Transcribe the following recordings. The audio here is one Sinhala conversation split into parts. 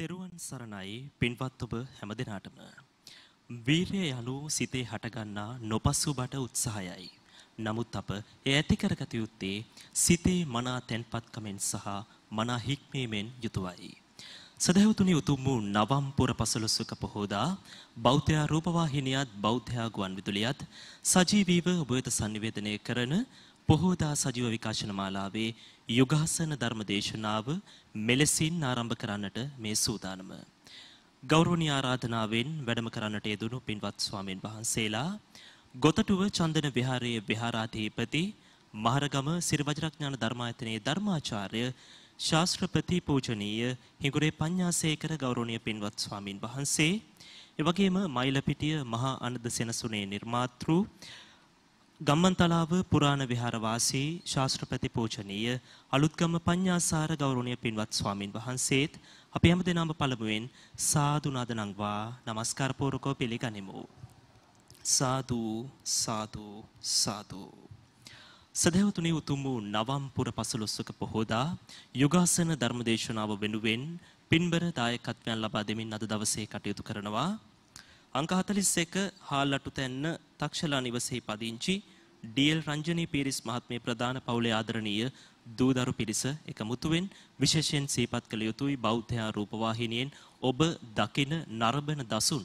තෙරුවන් සරණයි පින්වත් ඔබ හැම දෙනාටම. වීරය යනු සිතේ හටගන්නා නොපසු බට උත්සාහයයි. නමුත් අප එය ඇති කරගත යුත්තේ සිතේ මනා තැන්පත්කමෙන් සහ මනා හික්මීමෙන් යුතුවයි. සදහවතුනි උතුම් වූ නවම් පුර පසළොස්වක පොහෝදා බෞද්ධයා රූපවාහිනියත් බෞද්ධයා ගුවන් විදුලියත් සජීවීව ඔබ වෙත sannivedanaya කරන පොහෝදා සජීව විකාශන මාලාවේ යුගාසන ධර්ම දේශනාව මෙලෙසින් ආරම්භ කරන්නට මේ සූදානම. ගෞරවනීය ආරාධනාවෙන් වැඩම කරන්නට යෙදුණු පින්වත් ස්වාමින් වහන්සේලා ගොතටුව චන්දන විහාරයේ විහාරාධිපති මහරගම සිරිවජරඥාන ධර්මායතනයේ ධර්මාචාර්ය ශාස්ත්‍රපති පූජනීය හිඟුරේ පඤ්ඤාසේකර ගෞරවනීය පින්වත් ස්වාමින් වහන්සේ එවැගේම මයිලපිටිය මහා අනද සෙනසුනේ නිර්මාතෘ ගම්මන්තලාව පුරාණ විහාරවාසී ශාස්ත්‍රපති පූජනීය අලුත්ගම පඤ්ඤාසාර ගෞරවනීය පින්වත් ස්වාමින් වහන්සේත් අපි හැමදෙනාම පළමුවෙන් සාදු නාදනම්වා নমස්කාර පූර්වකව පිළිගනිමු. සාදු සාදු සාදු. සදහවතුනි උතුම් වූ නවම්පුර පසළොස්වක පොහොදා යුගාසන ධර්මදේශනාව වෙනුවෙන් පින්බර දායකත්වයන් ලබා දෙමින් අද දවසේ කටයුතු කරනවා. අංක 41 හාල්ලට්ටු තැන්න තක්ෂලා නිවසේ පදිංචි ඩීඑල් රංජනී පීරිස් මහත්මිය ප්‍රධාන පවුලේ ආදරණීය දූදරු පිරිස එකමුතුවෙන් විශේෂයෙන් සීපත් කළ යුතුයි බෞද්ධයා රූපවාහිනියෙන් ඔබ දකින නරබන දසුන්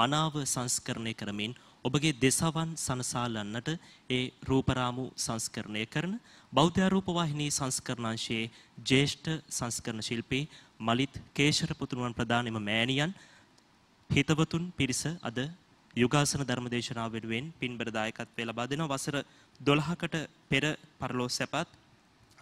මනාව සංස්කරණය කරමින් ඔබගේ දෙසවන් සනසාලන්නට ඒ රූපරාමු සංස්කරණය කරන බෞද්ධ රූපවාහිනී සංස්කරණංශයේ ජ්‍යෙෂ්ඨ සංස්කරණ ශිල්පී මලිත් කේශර පුතුණුවන් ප්‍රදානෙම මෑණියන් හිතවතුන් පිරිස අද යුගාසන ධර්මදේශනාව වෙනුවෙන් පින්බර දායකත්වය ලබා දෙන වසර 12කට පෙර පරලෝ සැපත්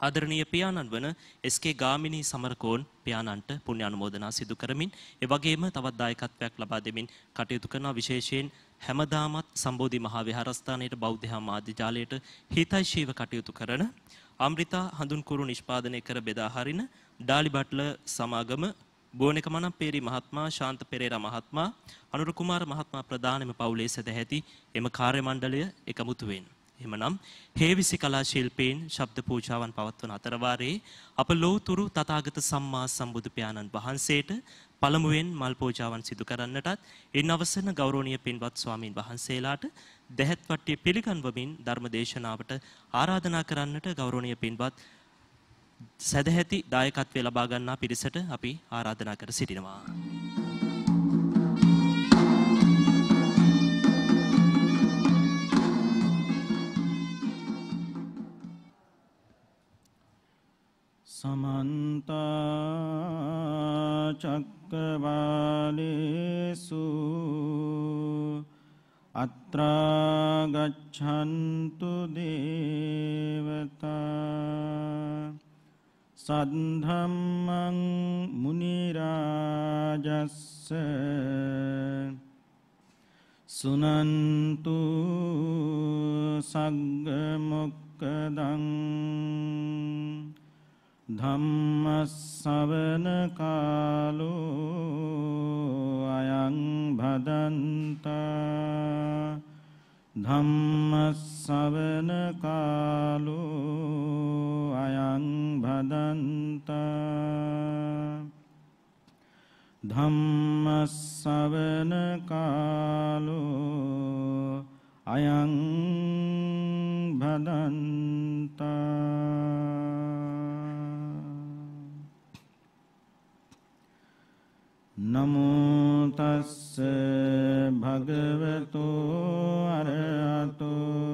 ආදරණීය පියාණන් වන SK ගාමිණී සමරකෝන් පියාණන්ට පුණ්‍ය අනුමෝදනා සිදු කරමින් ඒ වගේම තවත් දායකත්වයක් ලබා දෙමින් කටයුතු කරන විශේෂයෙන් හැමදාමත් සම්බෝධි මහා විහාරස්ථානයේ බෞද්ධ ආමාදජාලයට හිතයිශීව කටයුතු කරන අමෘතා හඳුන්කුරු නිෂ්පාදනය කර බෙදා හරින ඩාලි බට්ලර් සමාගම බෝනකමනම් පේරි මහත්මා ශාන්ත පෙරේරා මහත්මා අනුර කුමාර මහත්මා ප්‍රධානම පවුලේ සැද ඇති එම කාර්ය මණ්ඩලය එකමුතු වෙන්. එමනම් හේවිසි කලා ශිල්පීන් ශබ්ද පූජාවන් පවත්වන අතරවාරේ අප ලෝතුරු තථාගත සම්මා සම්බුදු පියාණන් වහන්සේට පළමුවෙන් මල් පූජාවන් සිදු කරන්නටත් එන් අවසන ගෞරවනීය පින්වත් ස්වාමින් වහන්සේලාට දැහැත් වට්ටිය පිළිගන්වමින් ධර්ම දේශනාවට ආරාධනා කරන්නට ගෞරවනීය පින්වත් සැදැහැති දායකත්වය ලබා ගන්නා පිරිසට අපි ආරාධනා කර සිටිනවා. සමන්ත චක්කවාලේසු අත්‍රා ගච්ඡන්තු දේවතා සද්ධම්මං මුනිරාජස්ස සුනන්තු සග්ග මොක්කදං ධම්මස්සවන කාලෝ අයං භදන්තා ධම්මස්සවන කාලෝ භදන්තා ධම්මස්සවන කාලෝ අයං භදන්තා නමෝ තස්ස භගවතෝ අරහතෝ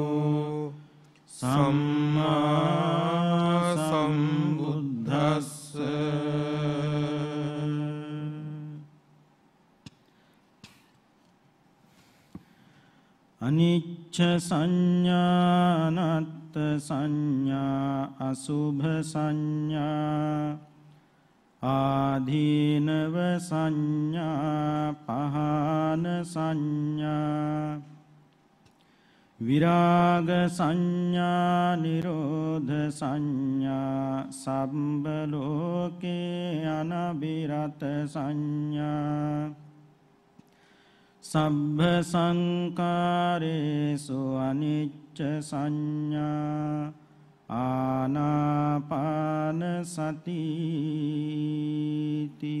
සම්මා සම්බුද්දස්ස අනිච්ච සංඥානත්ත සංඥා අසුභ සංඥා ආධීනව සංඥා පහන සංඥා විරාග සංඥා නිරෝධ සංඥා සම්බ ලෝකේ අනබිරත සංඥා සම්භ සංකාරේසු අනිච්ච සංඥා ආනාපාන සතිති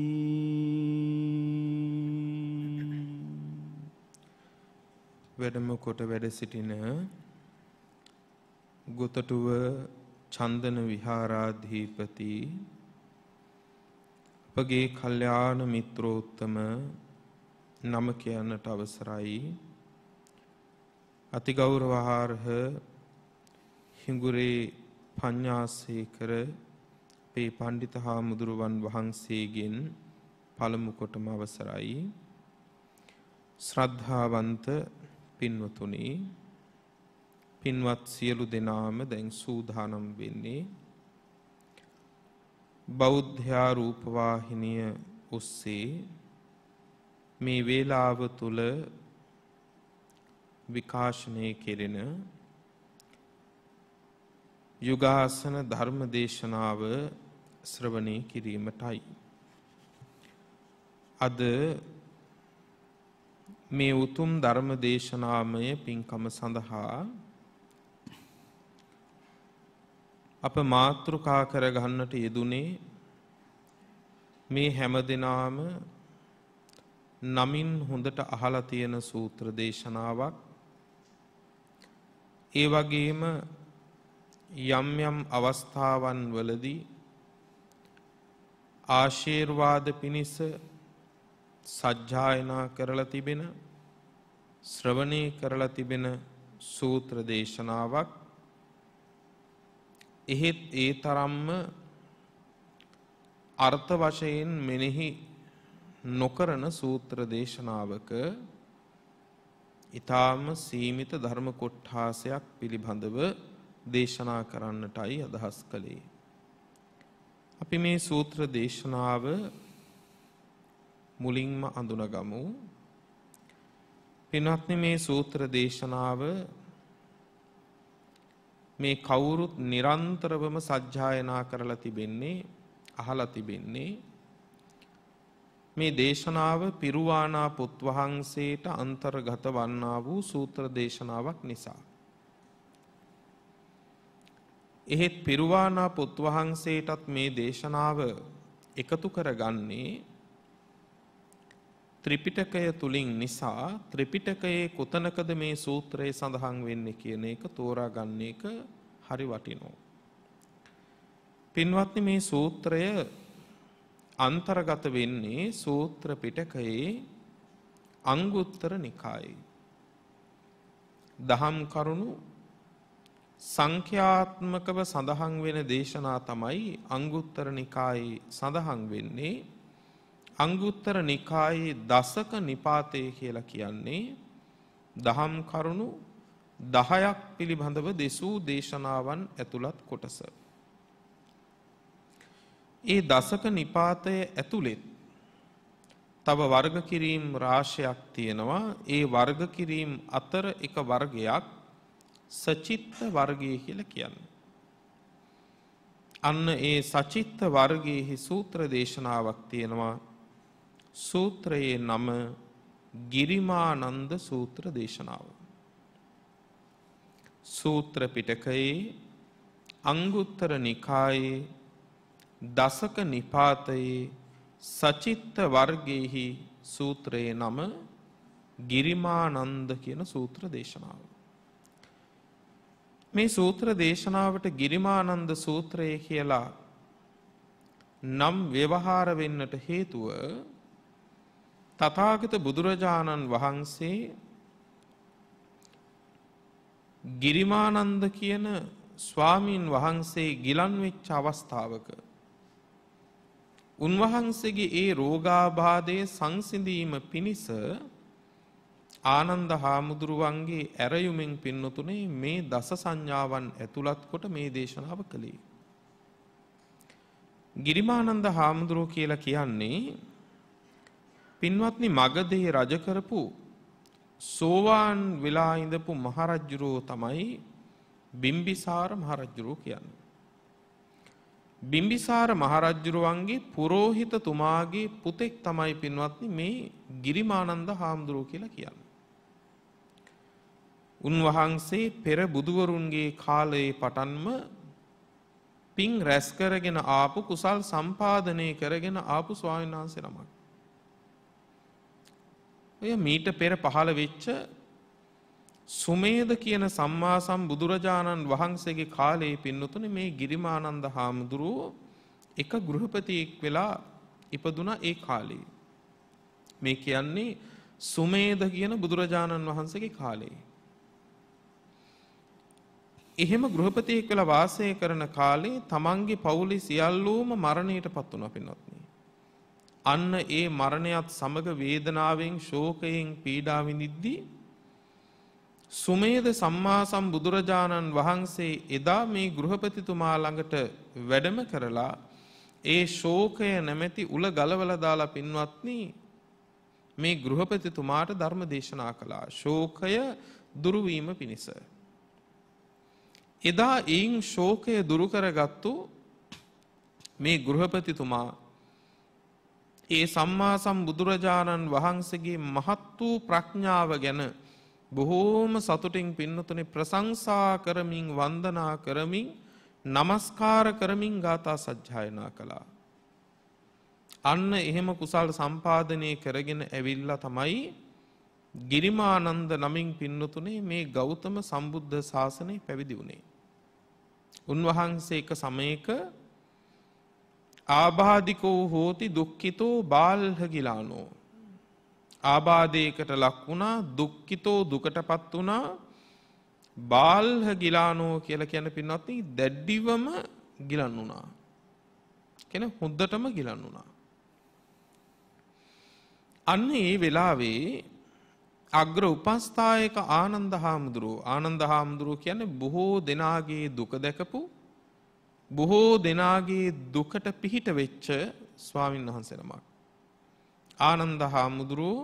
වැඩම කොට වැඩ සිටින ගොතටුව චන්දන විහාරාධිපති අපගේ කල්යාණ මිත්‍රෝත්තම නම කියන්නට අවසරයි අතිගෞරවහාරහ හිඟුරේ පඤ්ඤාසේකර අපේ පඬිත හාමුදුරුවන් වහන්සේගෙන් පළමු කොටම අවසරයි ශ්‍රද්ධාවන්ත පින්වතුනි පින්වත් සියලු දෙනාම දැන් සූදානම් වෙන්නේ බෞද්ධා රූපවාහිනිය ඔස්සේ මේ වේලාව තුල විකාශනය කෙරෙන යුගාසන ධර්ම දේශනාව ශ්‍රවණය කිරීමටයි අද මේ උතුම් ධර්ම දේශනාමය පින්කම සඳහා අප මාතෘකා කරගන්නට යෙදුනේ මේ හැම දෙනාම නමින් හොඳට අහලා තියෙන සූත්‍ර දේශනාවක් ඒ වගේම යම් යම් අවස්ථාවන් වලදී ආශීර්වාද පිණිස සජ්ජායනා කරලා තිබෙන ශ්‍රවණය කරලා තිබෙන සූත්‍ර දේශනාවක් එහෙත් ඒ තරම්ම අර්ථ වශයෙන් මෙනෙහි නොකරන සූත්‍ර දේශනාවක ඊටාම සීමිත ධර්ම කොට්ඨාසයක් පිළිබඳව දේශනා කරන්නටයි අදහස් කළේ. අපි මේ සූත්‍ර දේශනාව මුලින්ම අඳුනගමු. පින්වත්නි මේ සූත්‍ර දේශනාව මේ කවුරුත් නිරන්තරවම සජ්ජායනා කරලා තිබෙන්නේ අහලා තිබෙන්නේ මේ දේශනාව පිරුවානා පුත් වහන්සේට අන්තර්ගත වන්නා වූ සූත්‍ර දේශනාවක් නිසා. එහෙත් පිරුවානා පුත් වහන්සේටත් මේ දේශනාව එකතු කරගන්නේ ත්‍රිපිටකය තුලින් නිසා ත්‍රිපිටකයේ කොතනකද මේ සූත්‍රයේ සඳහන් වෙන්නේ කියන එක තෝරා ගන්න එක හරි වටිනවා. පින්වත්නි මේ සූත්‍රය අන්තර්ගත වෙන්නේ සූත්‍ර පිටකයේ අංගුත්තර නිකායේ. දහම් කරුණු සංඛ්‍යාත්මකව සඳහන් වෙන දේශනා තමයි අංගුත්තර නිකායේ සඳහන් වෙන්නේ අංගුත්තර නිකායේ දසක නිපාතය කියලා කියන්නේ දහම් කරුණු දහයක් පිළිබඳව දෙසූ දේශනාවන් ඇතුළත් කොටස. ඒ දසක නිපාතය ඇතුළෙත් තව වර්ග කිරීම් රාශයක් තියෙනවා ඒ වර්ග කිරීම් අතර එක වර්ගයක් සචිත්ත වර්ගය කියල කියන්න. අන්න ඒ සචිත්ත වර්ගයහි සූත්‍ර දේශනාවක් තියෙනවා සූත්‍රයේ නම ගිරිමානන්ද සූත්‍ර දේශනාව. සූත්‍ර පිටකයේ අංගුත්තර නිකායේ දසක නිපාතයේ සචිත්ත වර්ගෙහි සූත්‍රයේ නම ගිරිමානන්ද කියන සූත්‍ර දේශනාව. මේ සූත්‍ර දේශනාවට ගිරිමානන්ද සූත්‍රය කියලා නම් ව්‍යවහාර වෙන්නට හේතුව තථාගත බුදුරජාණන් වහන්සේ ගිරිමානන්ද කියන ස්වාමීන් වහන්සේ ගිලන් වෙච්ච අවස්ථාවක උන්වහන්සේගේ ඒ රෝගාබාධයේ සංසිඳීම පිණිස ආනන්ද හාමුදුරුවන්ගේ ඇරයුමින් පින්නතුනේ මේ දස සංඥාවන් ඇතුළත් කොට මේ දේශනාව කළේ. ගිරිමානන්ද හාමුදුරුව කියලා කියන්නේ පින්වත්නි මගදෙහි රජ කරපු සෝවාන් වෙලා ඉඳපු මහරජ්ජුරුව තමයි බිම්බිසාර මහරජ්ජුරුව කියන්න. බිම්බිසාර මහරජ්ජුරුවන්ගේ පුරෝහිත තුමාගේ පුතෙක් තමයි පින්වත්නි මේ ගිරිමානන්ද හාමුදුරුව කියලා කියන්න. උන්වහන්සේ පෙර බුදුවරුන්ගේ කාලයේ පටන්ම පින් රැස් කරගෙන ආපු කුසල් සම්පාදනය කරගෙන ආපු ස්වාමීන් වහන්සේ නමක්. ඔය මීට පෙර පහළ වෙච්ච සුමේද කියන සම්මා සම්බුදුරජාණන් වහන්සේගේ කාලයේ පින්නතුන මේ ගිරිමානන්ද හාමුදුරුවෝ එක ගෘහපතියෙක් වෙලා ඉපදුනා ඒ කාලේ. මේ කියන්නේ සුමේද කියන බුදුරජාණන් වහන්සේගේ කාලේ. එහෙම ගෘහපතියෙක් වෙලා වාසය කරන කාලේ තමන්ගේ පවුලේ සියල්ලෝම මරණයට පත් වුණා පින්වත්නි. අන්න ඒ මරණයත් සමග වේදනාවෙන් ශෝකයෙන් පීඩා විඳිද්දී සුමේද සම්මා සම්බුදුරජාණන් වහන්සේ එදා මේ ගෘහපතිතුමා ළඟට වැඩම කරලා ඒ ශෝකය නැමැති උල ගලවල දාලා පින්වත්නි මේ ගෘහපතිතුමාට ධර්ම දේශනා කළා ශෝකය දුරු වීම පිණිස එදා ඊන් ශෝකය දුරු කරගත්තු මේ ගෘහපතිතුමා ඒ සම්මා සම්බුදුරජාණන් වහන්සේගේ මහත් වූ ප්‍රඥාව ගැන බොහෝම සතුටින් පින්නතුනේ ප්‍රශංසා කරමින් වන්දනා කරමින් নমස්කාර කරමින් ගාථා සජ්ජායනා කළා. අන්න එහෙම කුසල් සම්පාදනය කරගෙන ඇවිල්ලා තමයි ගිරිමානන්ද නමින් පින්නතුනේ මේ ගෞතම සම්බුද්ධ ශාසනය පැවිදි වුණේ. උන්වහන්සේ එක සමයක ආබාධිකෝ හෝති දුක්කිතෝ බාල්හගිලානෝ. ආබාධයකට ලක් වුණා දුක්කිතෝ දුකටපත් වුණා බාල්හගිලානෝ කියල කියන පින්නත් දැඩ්ඩිවම ගිලන් වුණා. කෙන හොද්දටම ගිලන් වුණා. අන්න ඒ වෙලාවේ අග්‍ර උපස්ථායක ආනන්ද හාමුදුරුව ආනන්ද හාමුදුරුව කියන බොහෝ දෙනාගේ දුක දැකපු බොහෝ දෙනාගේ දුකට පිහිට වෙච්ච ස්වාමින් වහන්සෙනමක්. ආනන්ද හාමුදුරුව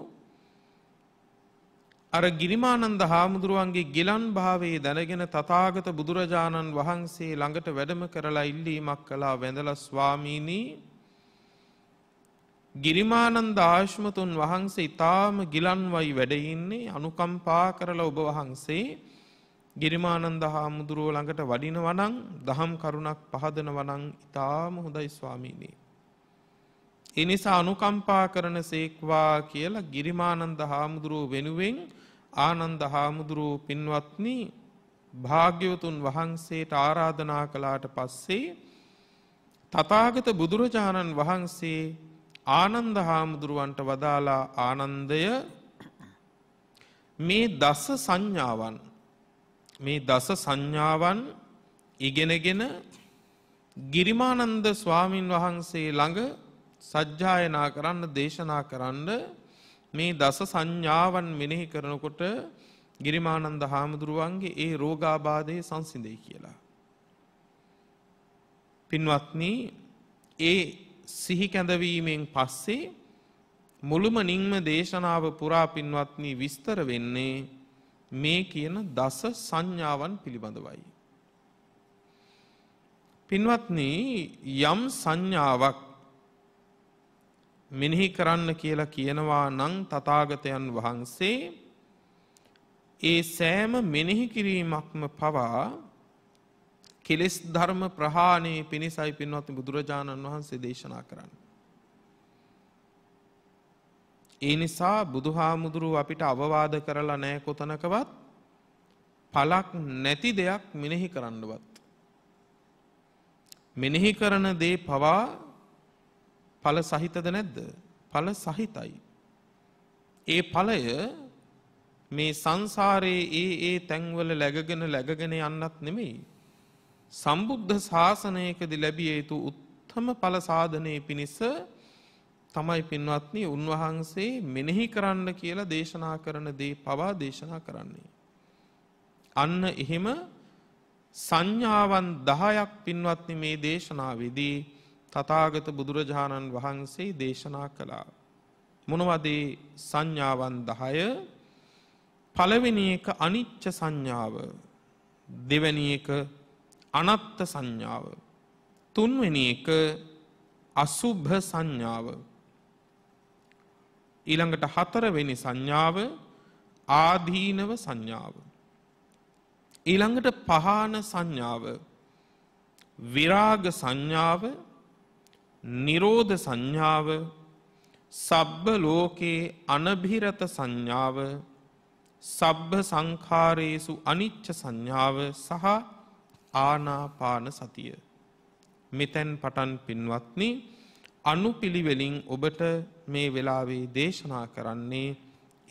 අර ගිරිමානන්ද හාමුදුරුවන්ගේ ගිලන් භාවේ දැනගෙන තතාගත බුදුරජාණන් වහන්සේ ළඟට වැඩම කරලා ඉල්ලීමක් කලා වැඳල ස්වාමීණී ගිරිමානන්ද ආශ්මතුන් වහන්සේ ඉතාම ගිලන්වයි වැඩඉන්නේ අනුකම්පා කරලා ඔබ වහන්සේ ගිරිමානන්ද හාමුදුරුවෝ ළඟට වඩින වනං දහම් කරුණක් පහදන වනං ඉතාම හොඳයි ස්වාමීනී. එනිසා අනුකම්පා කරන සේක්වා කියලා ගිරිමානන්ද හාමුදුරුව වෙනුවෙන් ආනන්ද හාමුදුරුවෝ පින්වත්නි භාග්‍යවතුන් වහන්සේට ආරාධනා කළාට පස්සේ තතාගත බුදුරජාණන් වහන්සේ ආනන්ද හාමුදුරුවන්ට වදාලා ආනන්දය මේ දස සංඥාවන් මේ දස සංඥාවන් ඉගෙනගෙන ගිරිමානන්ද ස්වාමින් වහන්සේ ළඟ සජ්ජායනා කරන්න දේශනා කරන්න මේ දස සංඥාවන් මෙනෙහි කරනකොට ගිරිමානන්ද හාමුදුරුවන්ගේ ඒ රෝගාබාධය සංසිඳයි කියලා. පින්වත්නි ඒ සිහි කැඳවීමෙන් පස්සේ මුළුම නිංම දේශනාව පුරා පින්වත්නි විස්තර වෙන්නේ මේ කියන දස සංඥාවන් පිළිබඳවයි. පින්වත්න යම් සංඥාවක් මෙනෙහි කරන්න කියලා කියනවා නං තතාගතයන් වහන්සේ ඒ සෑම මෙනෙහි කිරීමක්ම පවා කෙලෙස් ධර්ම ප්‍රහාණය පිණිසයි පින්වත්ති බුදුරජාණන් වහන්සේ දේශනා කරන්න. ඒ නිසා බුදුහාමුදුරුව අපිට අවවාද කරලා නෑ කොතනකවත් පලක් නැති දෙයක් මෙනෙහි කරන්නවත්. මෙනෙහි කරන දේ පවා පල සහිතද නැද්ද පල සහිතයි. ඒ පලය මේ සංසාරයේ ඒ ඒ තැන්වල läගගෙන läගගෙන යන්නත් නෙමෙයි. සම්බුද්ධ ශාසනයකදී ලැබිය යුතු උත්තම ඵල සාධනයේ පිණිස තමයි පින්වත්නි උන්වහන්සේ මෙනෙහි කරන්න කියලා දේශනා කරන දේ පවා දේශනා කරන්නේ. අන්න එහෙම සංඥාවන් දහයක් පින්වත්නි මේ දේශනාවේදී තථාගත බුදුරජාණන් වහන්සේ දේශනා කළා. මොනවදේ සංඥාවන් දහය පළවෙනි එක අනිච්ච සංඥාව දෙවැනි එක අනත්ත සංඥාව තුන්වෙනි එක අසුභ සංඥාව ඊළඟට හතරවෙනි සංඥාව ආදීනව සංඥාව. ඊළඟට පහන සංඥාව විරාග සංඥාව නිරෝධ සංඥාව සබ්බ ලෝකයේ අනභිරත සංඥාව සබ්බ සංඛාරයේසු අනිච්ච සංඥාව සහ ආනාපාන සතිය. මෙතැන් පටන් පින්වත්නිී අනුපිළිවෙලින් ඔබට මේ වෙලාවේ දේශනා කරන්නේ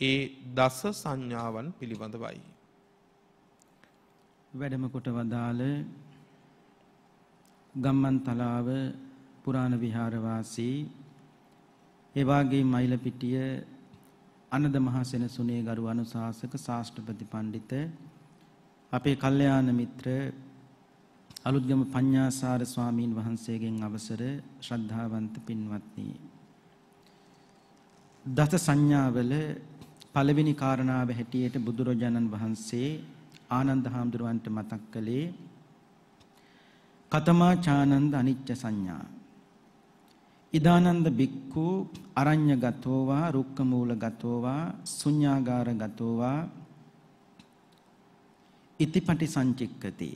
ඒ දස සංඥාවන් පිළිබඳවයි. වැඩමකොට වදාළ ගම්මන් තලාව පුරාණ විහාරවාසී එවාගේ මයිලපිටිය අනද මහා සෙනසුනේ ගරු අනුශාසක ශාස්ත්‍රපති පණ්ඩිත අපේ කල්යාණ මිත්‍ර අලුත්ගම පඤ්ඤාසාර ස්වාමීන් වහන්සේගෙන් අවසර ශ්‍රද්ධාවන්ත පින්වත්නි. දත සංඥාවල පළවෙනි කාරණාව හැටියට බුදුරජාණන් වහන්සේ ආනන්ද හාමුදුරුවන්ට මතක් කළේ කතමා චානන්ද අනිච්ච සංඥා. ඉදානන්ද බික්ඛු අරඤ්‍ය ගතෝවා රුක්ක මූල ගතෝවා ශුඤ්ඤාගාර ගතෝවා ඉතිපටි සංචික්කතේ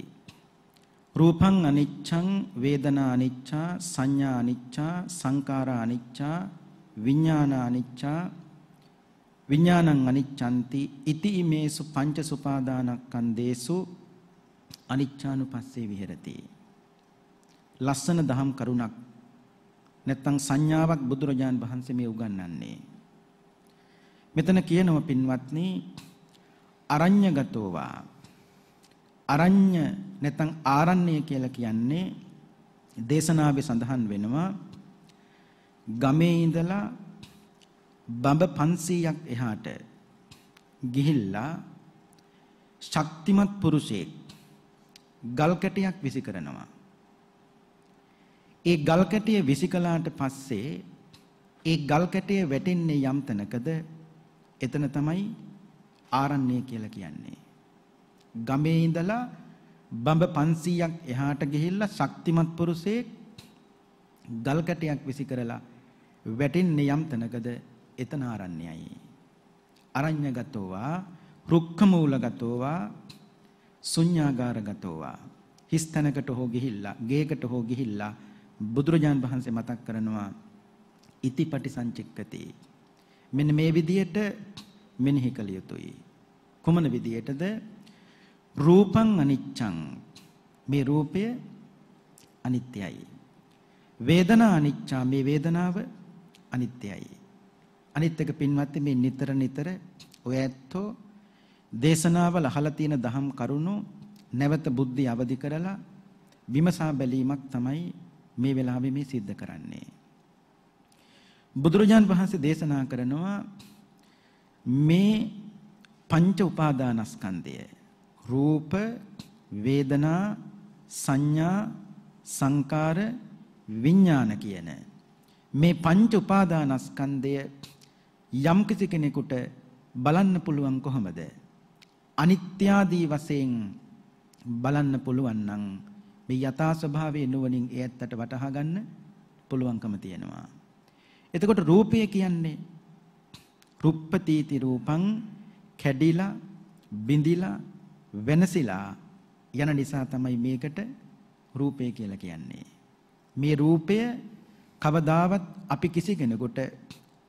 රූපං අනිච්ඡං වේදනා අනිච්ඡා සංඥා අනිච්ඡා සංකාරා අනිච්ඡා විඥාන අනිච්ඡා විඥානං අනිච්ඡanti ඉති මේසු පංච සුපාදානක්ඛන්දේසු අනිච්ඡානුපස්සේ විහෙරති ලස්සන දහම් කරුණක් නැත්තම් සංඥාවක් බුදුරජාන් වහන්සේ මේ උගන්වන්නේ මෙතන කියනව පින්වත්නි අරඤ්‍යගතෝවා අරඤ්‍ය නැත්නම් ආරණ්‍ය කියලා කියන්නේ දේශනාවේ සඳහන් වෙනවා ගමේ ඉඳලා බඹ 500ක් එහාට ගිහිල්ලා ශක්තිමත් පුරුෂයෙක් ගල් කැටයක් විසි කරනවා. ඒ ගල් කැටය විසි කළාට පස්සේ ඒ ගල් කැටය වැටෙන්නේ යම් තැනකද එතන තමයි ආරණ්‍ය කියලා කියන්නේ. ගමේ ඉඳලා බඹ 500ක් එහාට ගිහිල්ලා ශක්තිමත් පුරුෂයෙක් ගල් කැටයක් විසි කරලා වැටෙන්නේ යම් තැනකද එතන ආරණ්‍යයි. අරඤ්‍යගතෝවා රුක්ඛමූලගතෝවා ශුඤ්ඤාගාරගතෝවා හිස් තැනකට හෝ ගිහිල්ලා ගේකට හෝ ගිහිල්ලා බුදුරජාන් වහන්සේ මතක් කරනවා ඉතිපටි සංචික්කති මෙන්න මේ විදියට මෙනෙහි කළ යුතුයි කුමන විදියටද රූපං අනිච්චං මේ රූපය අනිත්‍යයි වේදනා අනිච්චා මේ වේදනාව අනිත්‍යයි අනිත් එක පින්වත් මේ නිතර නිතර ඔය ඇත්තෝ දේශනාවල අහලා තියෙන දහම් කරුණු නැවත බුද්ධි අවදි කරලා විමසා බැලීමක් තමයි මේ වෙලාවේ මේ සිද්ධ කරන්නේ බුදුරජාන් වහන්සේ දේශනා කරනවා මේ පංච උපාදානස්කන්ධය රූප වේදනා සංඥා සංකාර විඥාන කියන මේ පංච උපාදානස්කන්ධය යම් කිසි කෙනෙකුට බලන්න පුළුවන් කොහොමද අනිත්‍යාදී වශයෙන් බලන්න පුළුවන් නම් මේ යථා ස්වභාවයේ නුවණින් ඒ ඇත්තට වටහා ගන්න පුළුවන්කම තියෙනවා එතකොට රූපය කියන්නේ රුප්පතීති රූපං කැඩිලා බිඳිලා වෙනසිලා යන නිසා තමයි මේකට රූපය කියලා කියන්නේ. මේ රූපය කවදාවත් අපි කිසි කෙනෙකුට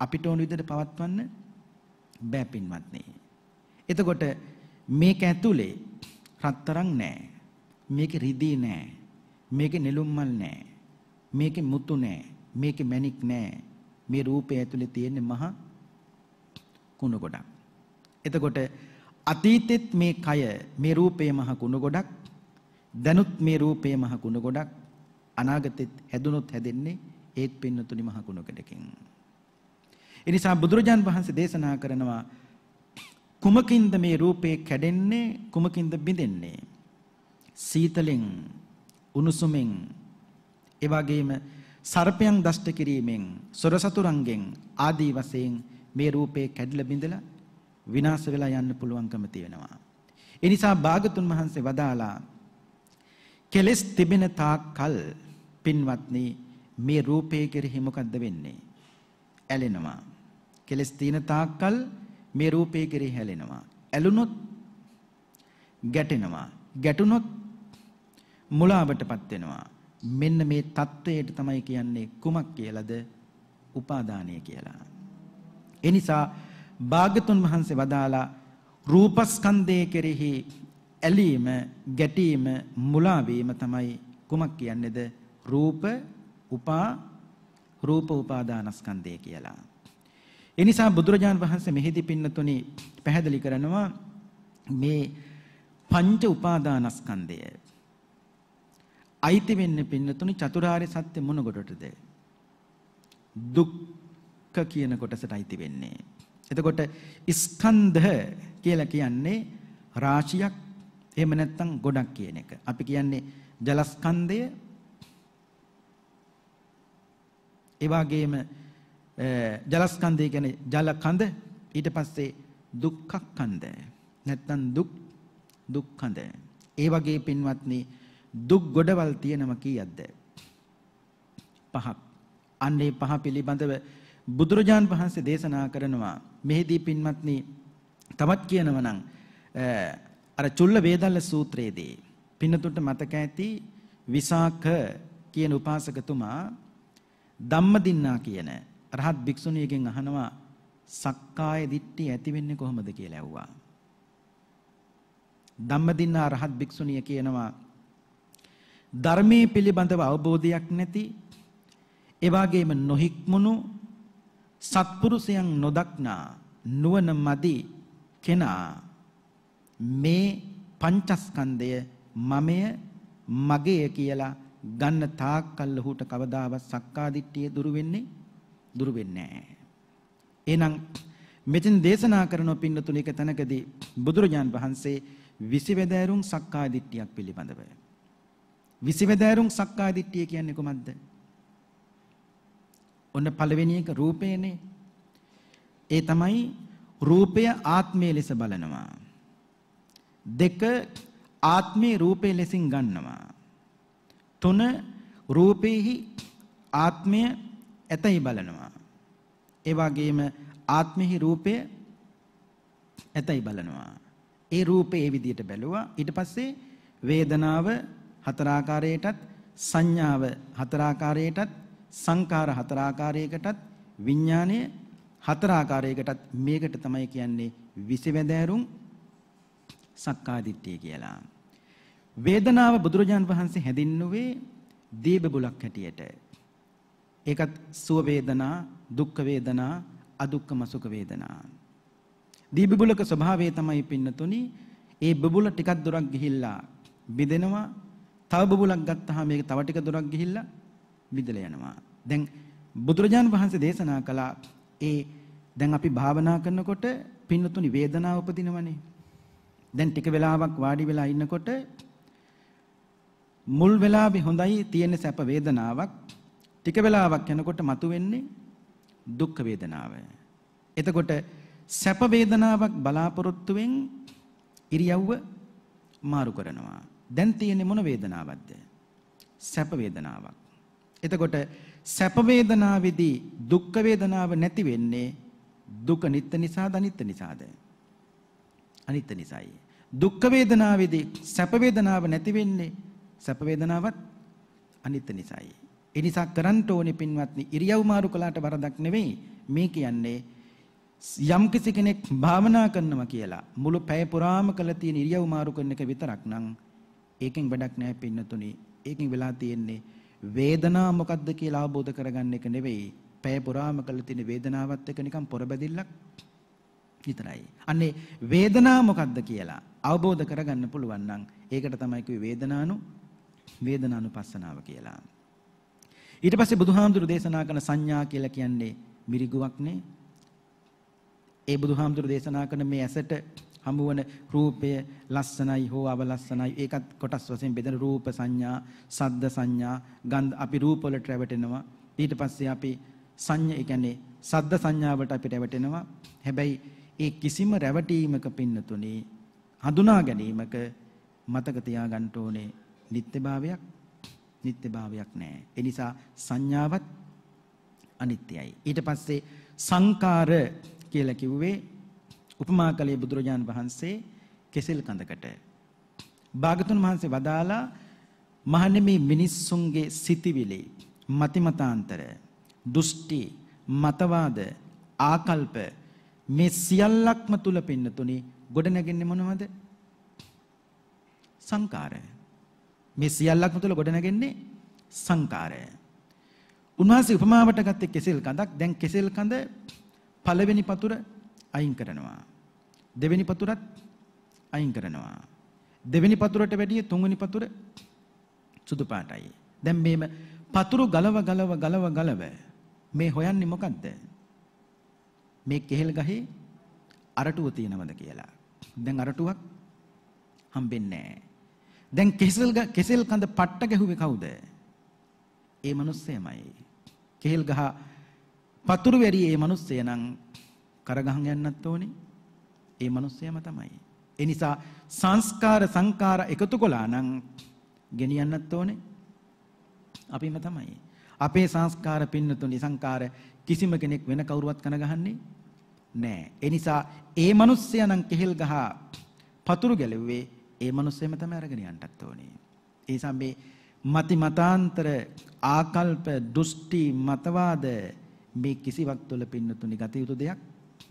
අපිට ඕන විදිහට පවත්වන්න බෑ පින්වත්නි. එතකොට මේක ඇතුලේ රත්තරන් නෑ. මේකේ රිදී නෑ. මේකේ නෙළුම් මල් නෑ. මේකේ මුතු නෑ. මේකේ මණික් නෑ. මේ රූපය ඇතුලේ තියෙන මහා කුණ ගොඩක්. එතකොට අතීතෙත් මේ කය මේ රූපයේ මහ ගුණ ගොඩක් දැනුත් මේ රූපයේ මහ ගුණ ගොඩක් අනාගතෙත් හැදුනොත් හැදෙන්නේ ඒත් පින්නතුනි මහ ගුණ ගොඩකින් ඒ නිසා බුදුරජාන් වහන්සේ දේශනා කරනවා කුමකින්ද මේ රූපේ කැඩෙන්නේ කුමකින්ද බිඳෙන්නේ සීතලෙන් උණුසුමෙන් ඒ වගේම සර්පයන් දෂ්ට කිරීමෙන් සොර සතුරන්ගෙන් ආදී වශයෙන් මේ රූපේ කැඩිලා බිඳලා විනාශ වෙලා යන්න පුළුවන්කම තියෙනවා. ඒ නිසා භාගතුන් වහන්සේ වදාලා කෙලස් තිබෙන තාක්කල් පින්වත්නි මේ රූපේ කෙරෙහි මොකද්ද වෙන්නේ? ඇලෙනවා. කෙලස් තියෙන තාක්කල් මේ රූපේ කෙරෙහි ඇලෙනවා. ඇලුනොත් ගැටෙනවා. ගැටුනොත් මුලාවටපත් වෙනවා. මෙන්න මේ தത്വයට තමයි කියන්නේ කුමක් කියලාද? උපාදානය කියලා. ඒ නිසා භාගතුන් වහන්සේ වදාලා රූපස්කන්ධය කෙරෙහි ඇලීම, ගැටීම, මුලා තමයි කුමක් කියන්නේද? රූප උපා රූප උපාදානස්කන්ධය කියලා. ඒ නිසා බුදුරජාන් වහන්සේ මෙහිදී පින්නතුනි පැහැදිලි කරනවා මේ පංච උපාදානස්කන්ධය අයිති වෙන්නේ පින්නතුනි චතුරාර්ය සත්‍ය මොන කොටටද? දුක්ඛ කියන කොටසට අයිති වෙන්නේ. එතකොට ස්කන්ධ කියලා කියන්නේ රාශියක් එහෙම නැත්නම් ගොඩක් කියන එක. අපි කියන්නේ ජලස්කන්ධය ඒ වගේම ජලස්කන්ධය කියන්නේ ජලකඳ ඊට පස්සේ දුක්ඛකන්ධ නැත්නම් දුක් දුක්ඛඳ. ඒ වගේ පින්වත්නි දුක් ගොඩවල් තියෙනම කීයක්ද? පහක්. අන්නේ පහ පිළිබඳව බුදුරජාන් වහන්සේ දේශනා කරනවා මෙහිදී පින්වත්නි තවත් කියනවා නම් අර චුල්ල වේදල්ල සූත්‍රයේදී පින්නතුන්ට මතක ඇති විසාක කියන උපාසකතුමා ධම්මදින්නා කියන රහත් භික්ෂුණියගෙන් අහනවා සක්කාය දිට්ඨිය ඇති වෙන්නේ කොහොමද කියලා ඇහුවා. ධම්මදින්නා රහත් භික්ෂුණිය කියනවා ධර්මයේ පිළිබඳව අවබෝධයක් නැති එවාගේම නොහික්මුණු සත්පුරුෂයන් නොදක්නා නුවණ මදි කෙනා මේ පංචස්කන්ධය මමය මගේය කියලා ගන්න තාක්කල් ඔහුට කවදාවත් සක්කාදිට්ඨිය දුරු වෙන්නේ දුරු වෙන්නේ නැහැ. එහෙනම් මෙතෙන් දේශනා කරන පින්නතුණේක තැනකදී බුදුරජාන් වහන්සේ විසිවැදෑරුම් සක්කාදිට්ඨියක් පිළිබඳව. විසිවැදෑරුම් සක්කාදිට්ඨිය කියන්නේ කොහොමද? ඔන්න පළවෙනි එක රූපේනේ. ඒ තමයි රූපය ආත්මය ලෙස බලනවා. දෙක ආත්මේ රූපේ ලෙසින් ගන්නවා. තුන රූපේහි ආත්මය ඇතයි බලනවා. ඒ වගේම ආත්මෙහි රූපය ඇතයි බලනවා. ඒ රූපේ ඒ විදිහට බැලුවා. ඊට පස්සේ වේදනාව හතරාකාරයටත් සංඥාව හතරාකාරයටත් සංඛාර හතර ආකාරයකටත් විඥානය හතර ආකාරයකටත් මේකට තමයි කියන්නේ විසවැදෑරුම් සක්කාදිට්ඨිය කියලා. වේදනාව බුදුරජාන් වහන්සේ හැඳින්නුවේ දීබබුලක් හැටියට. ඒකත් සුව වේදනා, දුක්ඛ වේදනා, අදුක්ඛම සුඛ වේදනා. දීබබුලක ස්වභාවය තමයි පින්නතුනි ඒ බබුල ටිකක් දුරක් ගිහිල්ලා බිඳෙනවා. තව බබුලක් ගත්තාම මේක තව ටික දුරක් ගිහිල්ලා මිදලා යනවා. දැන් බුදුරජාන් වහන්සේ දේශනා කළා ඒ දැන් අපි භාවනා කරනකොට පින්නතුනි වේදනාව උපදිනවනේ. දැන් ටික වෙලාවක් වාඩි වෙලා ඉන්නකොට මුල් වෙලාවේ හොඳයි තියෙන සැප වේදනාවක් ටික වෙලාවක් යනකොට මතුවෙන්නේ දුක් වේදනාව. එතකොට සැප වේදනාවක් බලාපොරොත්තුෙන් ඉරියව්ව මාරු කරනවා. දැන් තියෙන්නේ මොන වේදනාවක්ද? සැප වේදනාවක්. එතකොට සැප වේදනාවේදී දුක් වේදනාව නැති වෙන්නේ දුක නිත්‍ය නිසාද අනිත්‍ය නිසාද? අනිත්‍ය නිසායි. දුක් වේදනාවේදී සැප වේදනාව නැති වෙන්නේ සැප වේදනාවත් අනිත්‍ය නිසායි. ඒ නිසා කරන්න ඕනේ පින්වත්නි ඉරියව් මාරු කළාට වරදක් නෙවෙයි. මේ කියන්නේ යම් කිසි කෙනෙක් භාවනා කරනවා කියලා මුළු පැය පුරාම කළ තියෙන ඉරියව් මාරු කරන එක විතරක් නම් ඒකෙන් වැඩක් නැහැ පින්නතුනි. ඒකෙන් වෙලා තියෙන්නේ වේදනාව මොකද්ද කියලා අවබෝධ කරගන්න එක නෙවෙයි. පැය පුරාම කළ තියෙන වේදනාවත් එක නිකන් පොරබැදිල්ලක් විතරයි. අන්නේ වේදනාව මොකද්ද කියලා අවබෝධ කරගන්න පුළුවන් නම් ඒකට තමයි කිව්වේ වේදනානු වේදනානුපස්සනාව කියලා. ඊට පස්සේ බුදුහාමුදුරු දේශනා කරන සංඥා කියලා කියන්නේ මිරිගුවක්නේ. ඒ බුදුහාමුදුරු දේශනා කරන මේ ඇසට හමුවන රූපය ලස්සනයි හෝ අවලස්සනයි ඒකත් කොටස් වශයෙන් බෙදෙන රූප සංඥා සද්ද සංඥා ගන්ධ අපි රූප වලට රැවටෙනවා ඊට පස්සේ අපි සංඥා ඒ කියන්නේ සද්ද සංඥාවට අපි රැවටෙනවා හැබැයි ඒ කිසිම රැවටීමක පින්නතුනේ හඳුනා ගැනීමක මතක තියාගන්න ඕනේ නිත්‍යභාවයක් නිත්‍යභාවයක් නැහැ ඒ නිසා සංඥාවත් අනිත්‍යයි ඊට පස්සේ සංකාර කියලා කිව්වේ උපමා කළේ බුදුරජාන් වහන්සේ කෙසෙල් කඳකට. භාගතුන් වහන්සේ වදාලා මහණෙනි මිනිස්සුන්ගේ සිතිවිලි මතිමතාන්තර දුෂ්ටි මතවාද ආකල්ප මේ සියල්ලක්ම තුල පින්නතුනි ගොඩ නැගෙන්නේ මොනවද? සංකාරය. මේ සියල්ලක්ම තුල ගොඩ නැගෙන්නේ සංකාරය. උන්වහන්සේ උපමාවට ගත්තේ කෙසෙල් කඳක්. දැන් කෙසෙල් කඳ පළවෙනි පතුර අයින් කරනවා. දෙවෙනි පතුරත් අයින් කරනවා. දෙවෙනි පතුරට වැඩිය තුන්වෙනි පතුර සුදු පාටයි. දැන් මේම පතුරු ගලව ගලව ගලව ගලව මේ හොයන්නේ මොකද්ද? මේ කෙහෙල් ගහේ අරටුව තියෙනවද කියලා. දැන් අරටුවක් හම්බෙන්නේ නැහැ. දැන් කෙසෙල් කෙසෙල් කඳ පට්ට ගැහුවේ කවුද? ඒ මිනිස්සෙමයි. කෙහෙල් ගහ පතුරු වෙරි ඒ මිනිස්සේ නම් කරගහන් යන්නත් ඕනේ. ඒ මිනිස්සයම තමයි. ඒ නිසා සංස්කාර සංකාර එකතු කළා නම් ගෙනියන්නත් ඕනේ. අපිම තමයි. අපේ සංස්කාර පින්නතුනි සංකාර කිසිම කෙනෙක් වෙන කවුරුවත් කන ගහන්නේ නෑ. ඒ නිසා ඒ මිනිස්සයා නම් කෙහෙල් ගහ පතුරු ගැලෙව්වේ ඒ මිනිස්සෙම තමයි අරගෙන යන්නත් ඕනේ. ඒ නිසා මේ මති මතාන්තර ආකල්ප දෘෂ්ටි මතවාද මේ කිසිවක් තුළ පින්නතුනි ගත යුතු දෙයක්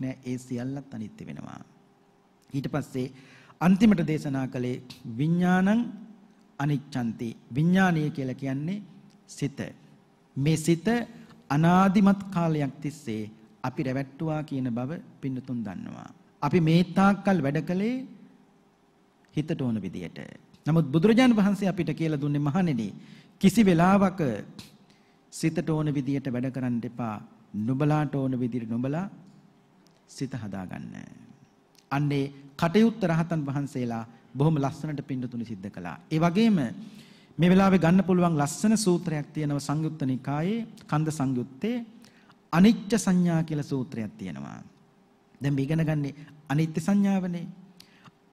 නෑ. ඒ සියල්ලත් අනිත්‍ය වෙනවා. ඊට පස්සේ අන්තිමට දේශනා කළේ විඥානං අනිච්ඡන්ති විඥානීය කියලා කියන්නේ සිත මේ සිත අනාදිමත් කාලයක් තිස්සේ අපි රැවට්ටුවා කියන බව පින්නතුන් දන්නවා අපි මේ තාක්කල් වැඩ කළේ හිතට ඕන විදියට නමුත් බුදුරජාණන් වහන්සේ අපිට කියලා දුන්නේ මහණෙනි කිසි වෙලාවක සිතට ඕන විදියට වැඩ කරන්න එපා නුඹලාට ඕන විදියට නුඹලා සිත හදාගන්න අන්නේ කටයුත්ත රහතන් වහන්සේලා බොහොම ලස්සනට පින්දුතුනි සිද්ධ කළා. ඒ වගේම මේ වෙලාවේ ගන්න පුළුවන් ලස්සන සූත්‍රයක් තියෙනවා සංයුත්ත නිකායේ කන්ද සංයුත්තේ අනිච්ච සංඥා කියලා සූත්‍රයක් තියෙනවා. දැන් මේ ඉගෙන ගන්නේ අනිත්‍ය සංඥාවනේ.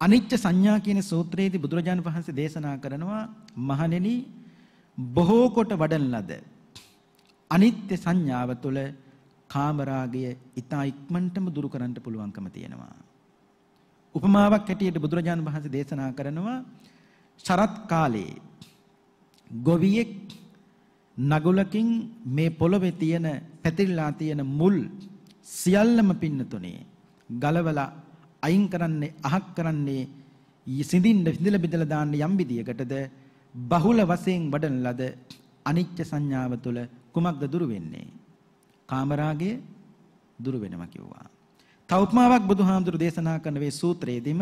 අනිච්ච සංඥා කියන සූත්‍රයේදී බුදුරජාණන් වහන්සේ දේශනා කරනවා මහණෙනි බොහෝ කොට වඩන ලද අනිත්‍ය සංඥාව තුළ කාමරාගය ඊතා ඉක්මනටම දුරු කරන්න පුළුවන්කම තියෙනවා. උපමාවක් හැටියට බුදුරජාණන් වහන්සේ දේශනා කරනවා ශරත් කාලයේ ගොවියෙක් නගුලකින් මේ පොළොවේ තියෙන පැතිරිලා තියෙන මුල් සියල්ලම පින්නතුනේ ගලවලා අයින් කරන්නේ අහක් කරන්නේ සිඳින්න සිඳිලා බෙදලා දාන්න යම් විදියකටද බහුල වශයෙන් වඩන ලද අනිච්ච සංඥාව තුළ කුමක්ද දුරු වෙන්නේ කාමරාගය දුරු වෙනවා කිව්වා තව උපමාවක් බුදුහාමුදුරු දේශනා කරන මේ සූත්‍රයේදීම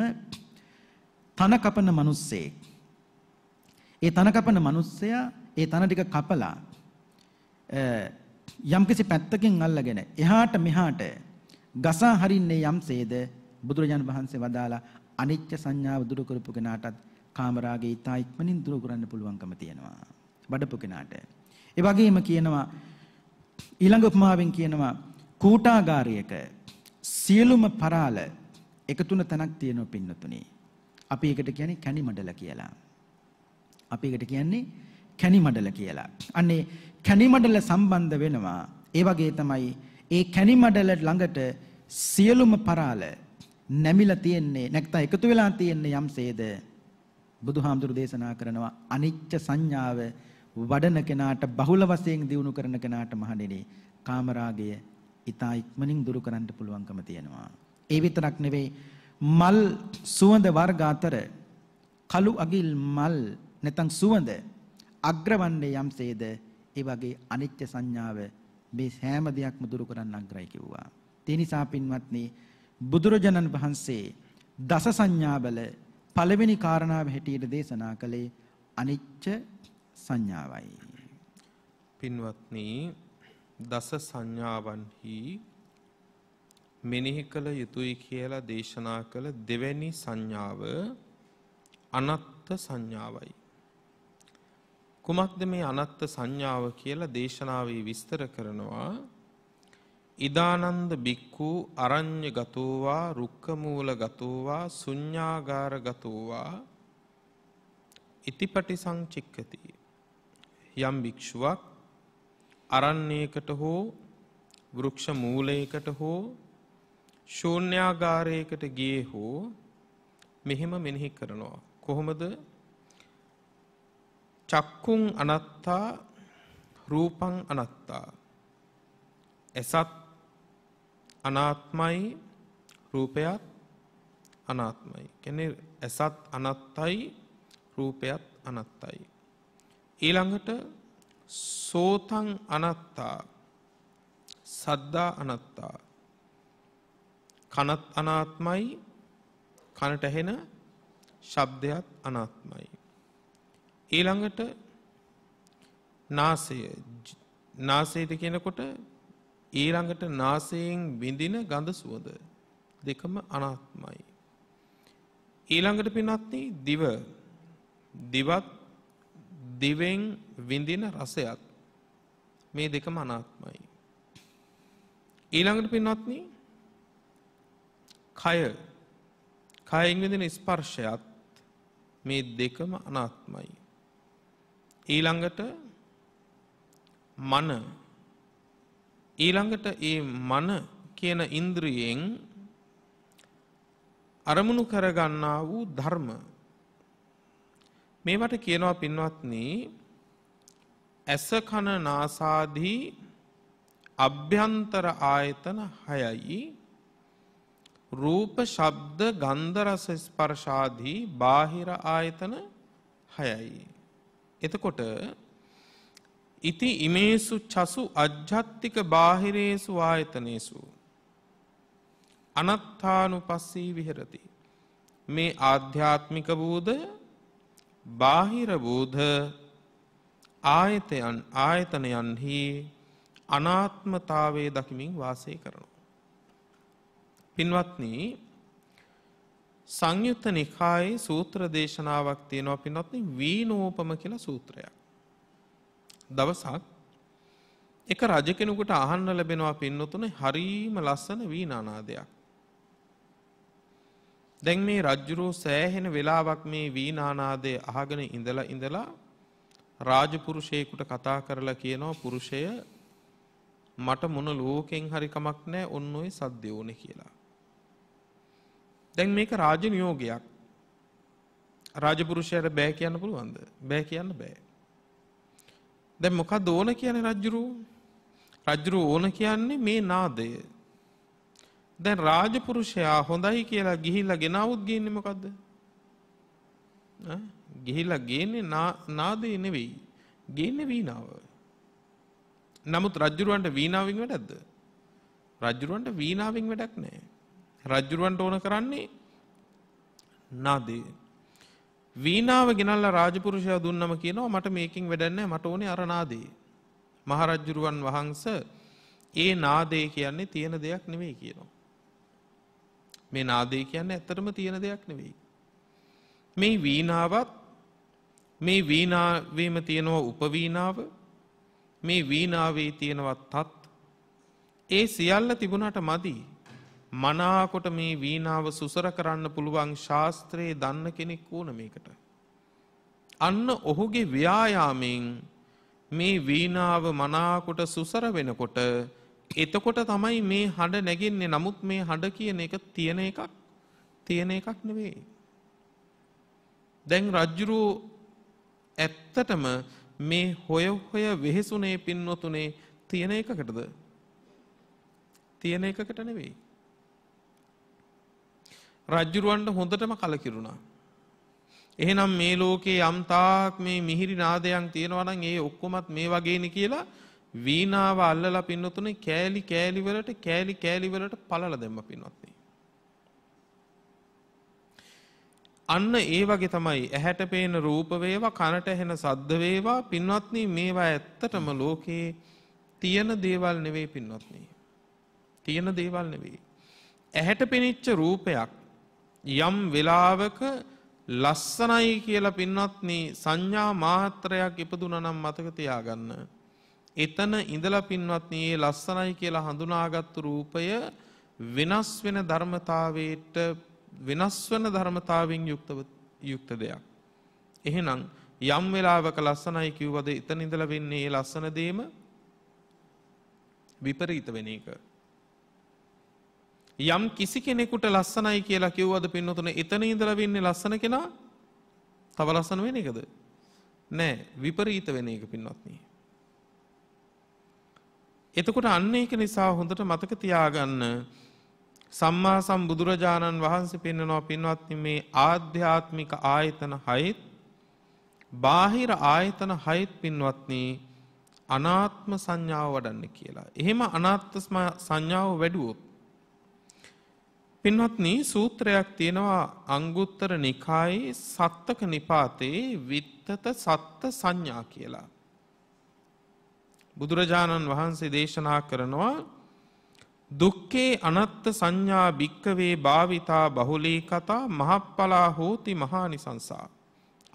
තන කපන මිනිස්සෙක්. ඒ තන කපන මිනිස්සයා ඒ තන ටික කපලා යම්කිසි පැත්තකින් අල්ලගෙන එහාට මෙහාට ගසා හරින්නේ යම්සේද බුදුරජාණන් වහන්සේ වදාලා අනිච්ච සංඥාව දුරු කරපු කෙනාටත් කාමරාගේ ඊතා ඉක්මනින් දුරු කරන්න පුළුවන්කම තියෙනවා. බඩපු කෙනාට. ඒ වගේම කියනවා ඊළඟ උපමාවෙන් කියනවා කූටාගාරයක සියලුම පරාල එකතුන තැනක් තියෙනවා පින්නතුනේ. අපි ඒකට කියන්නේ කැණි මඩල කියලා. අපි ඒකට කියන්නේ කැණි මඩල කියලා. අන්නේ කැණි මඩල සම්බන්ධ වෙනවා. ඒ වගේ තමයි ඒ කැණි මඩල ළඟට සියලුම පරාල නැමිලා තියෙන්නේ නැත්නම් එකතු වෙලා තියෙන්නේ යම්සේද බුදුහාමුදුරු දේශනා කරනවා අනිච්ච සංඥාව වඩන කෙනාට බහුල වශයෙන් දිනු කරන කෙනාට මහණෙනි කාමරාගය ඉතා ඉක්මනින් දුරු කරන්න පුළුවන්කම තියෙනවා. ඒ විතරක් නෙවෙයි මල් සුවඳ වර්ග අතර කළු අගිල් මල් නැත්නම් සුවඳ අග්‍රවන්නේ යම්සේද ඒ වගේ අනිත්‍ය සංඥාව මේ හැම දෙයක්ම දුරු කරන්න අග්‍රයි කිව්වා. ඒ නිසා පින්වත්නි බුදුරජාණන් වහන්සේ දස සංඥාවල පළවෙනි කාරණාව හැටියට දේශනා කළේ අනිච්ච සංඥාවයි. පින්වත්නි දස සංඥාවන්හි මෙනෙහි කළ යුතුයි කියලා දේශනා කළ දෙවැනි සංඥාව අනත්ත සංඥාවයි. කුමක්ද මේ අනත්ත සංඥාව කියලා දේශනාවේ විස්තර කරනවා ඉදානන්ද බික්කු අරං්්‍ය ගතෝවා රුක්කමූල ගතෝවා සුඥ්ඥාගාර ගතෝවා ඉතිපටි සංචික්කති. යම් භික්ෂුවක් අරන්නේකට හෝ වෘක්ෂ මූලයකට හෝ ශූන්‍යාගාරයකට ගියේ හෝ මෙහෙම මෙනෙහි කරනවා. කොහොමද? චක්කුං අනත්තා රූපං අනත්තා. එසත් අනාත්මයි රූපයත් අනාත්මයි. කියන්නේ එසත් අනත්තයි රූපයත් අනත්තයි. ඊළඟට සෝතන් අනත්තා සද්දා අනත්තා කනත් අනාත්මයි කනට ඇහෙන ශබ්දයත් අනාත්මයි. ඊළඟට නාසය නාසේද කියනකොට ඊළඟට නාසයෙන් විඳින ගඳ සුවද දෙකම අනාත්මයි. ඊළඟට පිනත්ති දිව දිවත් දිවෙන් විඳින රසයත් මේ දෙකම අනාත්මයි. ඊළඟට පින්වත්න කය කයෙන් විඳින ස්පර්ශයත් මේ දෙකම අනාත්මයි. ඊළඟට මන ඊළඟට ඒ මන කියන ඉන්ද්‍රියෙන් අරමුණු කරගන්නා වූ ධර්ම මේවට කියනවා පින්වත්නි ඇස කන නාසාදී අභ්‍යන්තර ආයතන හයයි රූප ශබ්ද ගන්ධ රස ස්පර්ශාදී බාහිර ආයතන හයයි එතකොට ඉති ඉමේසු චසු අජ්ජත්තික බාහිරේසු ආයතනේසු අනත්තානුපස්සී විහෙරති මේ ආධ්‍යාත්මික වූද බාහිර බෝධ ආයතයන් ආයතනයන්හි අනාත්මතාවයේ දකිමින් වාසය කරනවා. පින්වත්නි සංයුත්ත නිකායේ සූත්‍ර දේශනාවක් තියෙනවා පින්වත්නි වීනෝපම කියලා සූත්‍රයක්. දවසක් එක රජ කෙනෙකුට අහන්න ලැබෙනවා පින්නතුනේ හරීම ලස්සන වීණානාදයක්. දැන් මේ රජ්ජුරුව සෑහෙන වෙලාවක් මේ වීනානාදය අහගෙන ඉඳලා ඉඳලා රාජපුරුෂයෙකුට කතා කරලා කියනවා පුරුෂය මට මොන ලෝකෙන් හරි කමක් නැහැ ඔන්න ඔය සද්දේ ඕනේ කියලා. දැන් මේක රාජ නියෝගයක්. රාජපුරුෂයාට බෑ කියන්න පුළුවන්ද? බෑ කියන්න බෑ. දැන් මොකද ඕන කියන්නේ රජ්ජුරුව? රජ්ජුරුව ඕන කියන්නේ මේ නාදය දැන් රාජපුරුෂයා හොඳයි කියලා ගිහිල්ල ගෙනවුත් ගන්නමකක්ද ගිහිල්ල ගේන්නේ නාදය නෙවෙයි ගේන්න වීනාව නමුත් රජ්ජුරුවන්ට වීනාවෙන් වැඩක්ද රජ්ජුරුවන්ට වීනාවෙන් වැඩක් නෑ රජ්ජුරුවන්ට ඕන කරන්නේ නාදේ වීනාව ගෙනල්ල රාජපුරුෂය දුන්නම කියනවා මට මේකින් වැඩන්නේ මට ඕනේ අරනාදේ මහරජ්ජුරුවන් වහන්ස ඒ නාදේ කියන්නේ තියෙන දෙයක් නෙවෙයි කියනවා මේ නාදය කියන්න ඇත්තරම තියෙන දෙයක් නෙවෙයි. මේ වීනාවත් මේ වීනාවේම තියෙනවා උපවීනාව මේ වීනාවේ තියෙනවත් තත් ඒ සියල්ල තිබුණට මදි මනාකොට මේ වීනාව සුසර කරන්න පුළුවන් ශාස්ත්‍රයේ දන්න කෙනෙක් වූන මේකට. අන්න ඔහුගේ ව්‍යායාමෙන් මේ වීනාව මනාකොට සුසර වෙනකොට එතකොට තමයි මේ හඬ නැගෙන්නේ නමුත් මේ හඬ කියන එක තියෙන එකක් තියෙන එකක් නෙවේ. දැන් රජ්ජුරූ ඇත්තටම මේ හොය හොය වෙහෙසුනේ පින්වතුනේ තියෙන එකකටද තියෙන එකකට නෙවෙයි. රජ්ජුරුවන්ට හොඳටම කලකිරුණා. එහෙනම් මේ ලෝකේ යම්තාක් මේ මිහිරි නාදයන් තියෙනවා නම් ඒ ඔක්කොමත් මේ වගේනේ කියලා වීණාව අල්ලලා පින්නතුනේ කෑලි කෑලිවලට කෑලි කෑලිවලට පලලා දැම්ම පින්වත්නි. අන්න ඒ වගේ තමයි ඇහැට පේන රූප වේවා කනට ඇහෙන සද්ද වේවා පින්වත්නි මේවා ඇත්තටම ලෝකේ තියෙන දේවල් නෙවෙයි පින්වත්නි. තියෙන දේවල් නෙවෙයි. ඇහැට පෙනිච්ච රූපයක් යම් වෙලාවක ලස්සනයි කියලා පින්වත්නි සංඥා මාත්‍රයක් ඉපදුනනම් මතක තියාගන්න. එතන ඉඳලා පින්වත්නි මේ ලස්සනයි කියලා හඳුනාගත්තු රූපය වෙනස් වෙන ධර්මතාවයට වෙනස් වෙන ධර්මතාවෙන් යුක්තව යුක්ත දෙයක්. එහෙනම් යම් වෙලාවක ලස්සනයි කිව්වද එතන ඉඳලා වෙන්නේ මේ ලස්සන දේම විපරීත වෙන එක. යම් කිසි කෙනෙකුට ලස්සනයි කියලා කිව්වද පින්නතුන එතන ඉඳලා වෙන්නේ ලස්සන කෙනා තව ලස්සන වෙන එකද? නෑ විපරීත වෙන එක පින්වත්නි. එතකොට අන්න ඒක නිසා හොඳට මතක තියාගන්න සම්මා සම්බුදුරජාණන් වහන්සේ පෙන්න්නනවා පින්වත්ති මේ ආධ්‍යාත්මික ආයතන හයිත් බාහිර ආයතන හයිත් පින්වත්න්නේ අනාත්ම සංඥාව වඩන්න කියලා. එහෙම අනාත්ම සංඥාව වැඩුවොත්. පින්වත්න සූත්‍රයක් තියෙනවා අංගුත්තර නිකායි සත්තක නිපාතයේ විත්තත සත්ත සංඥා කියලා. බුදුරජාණන් වහන්සේ දේශනා කරනවා දුක්කේ අනත්ත සංඥා භික්කවේ භාවිතා බහුලේ කතා මහප්පලා හෝති මහානි සංසා.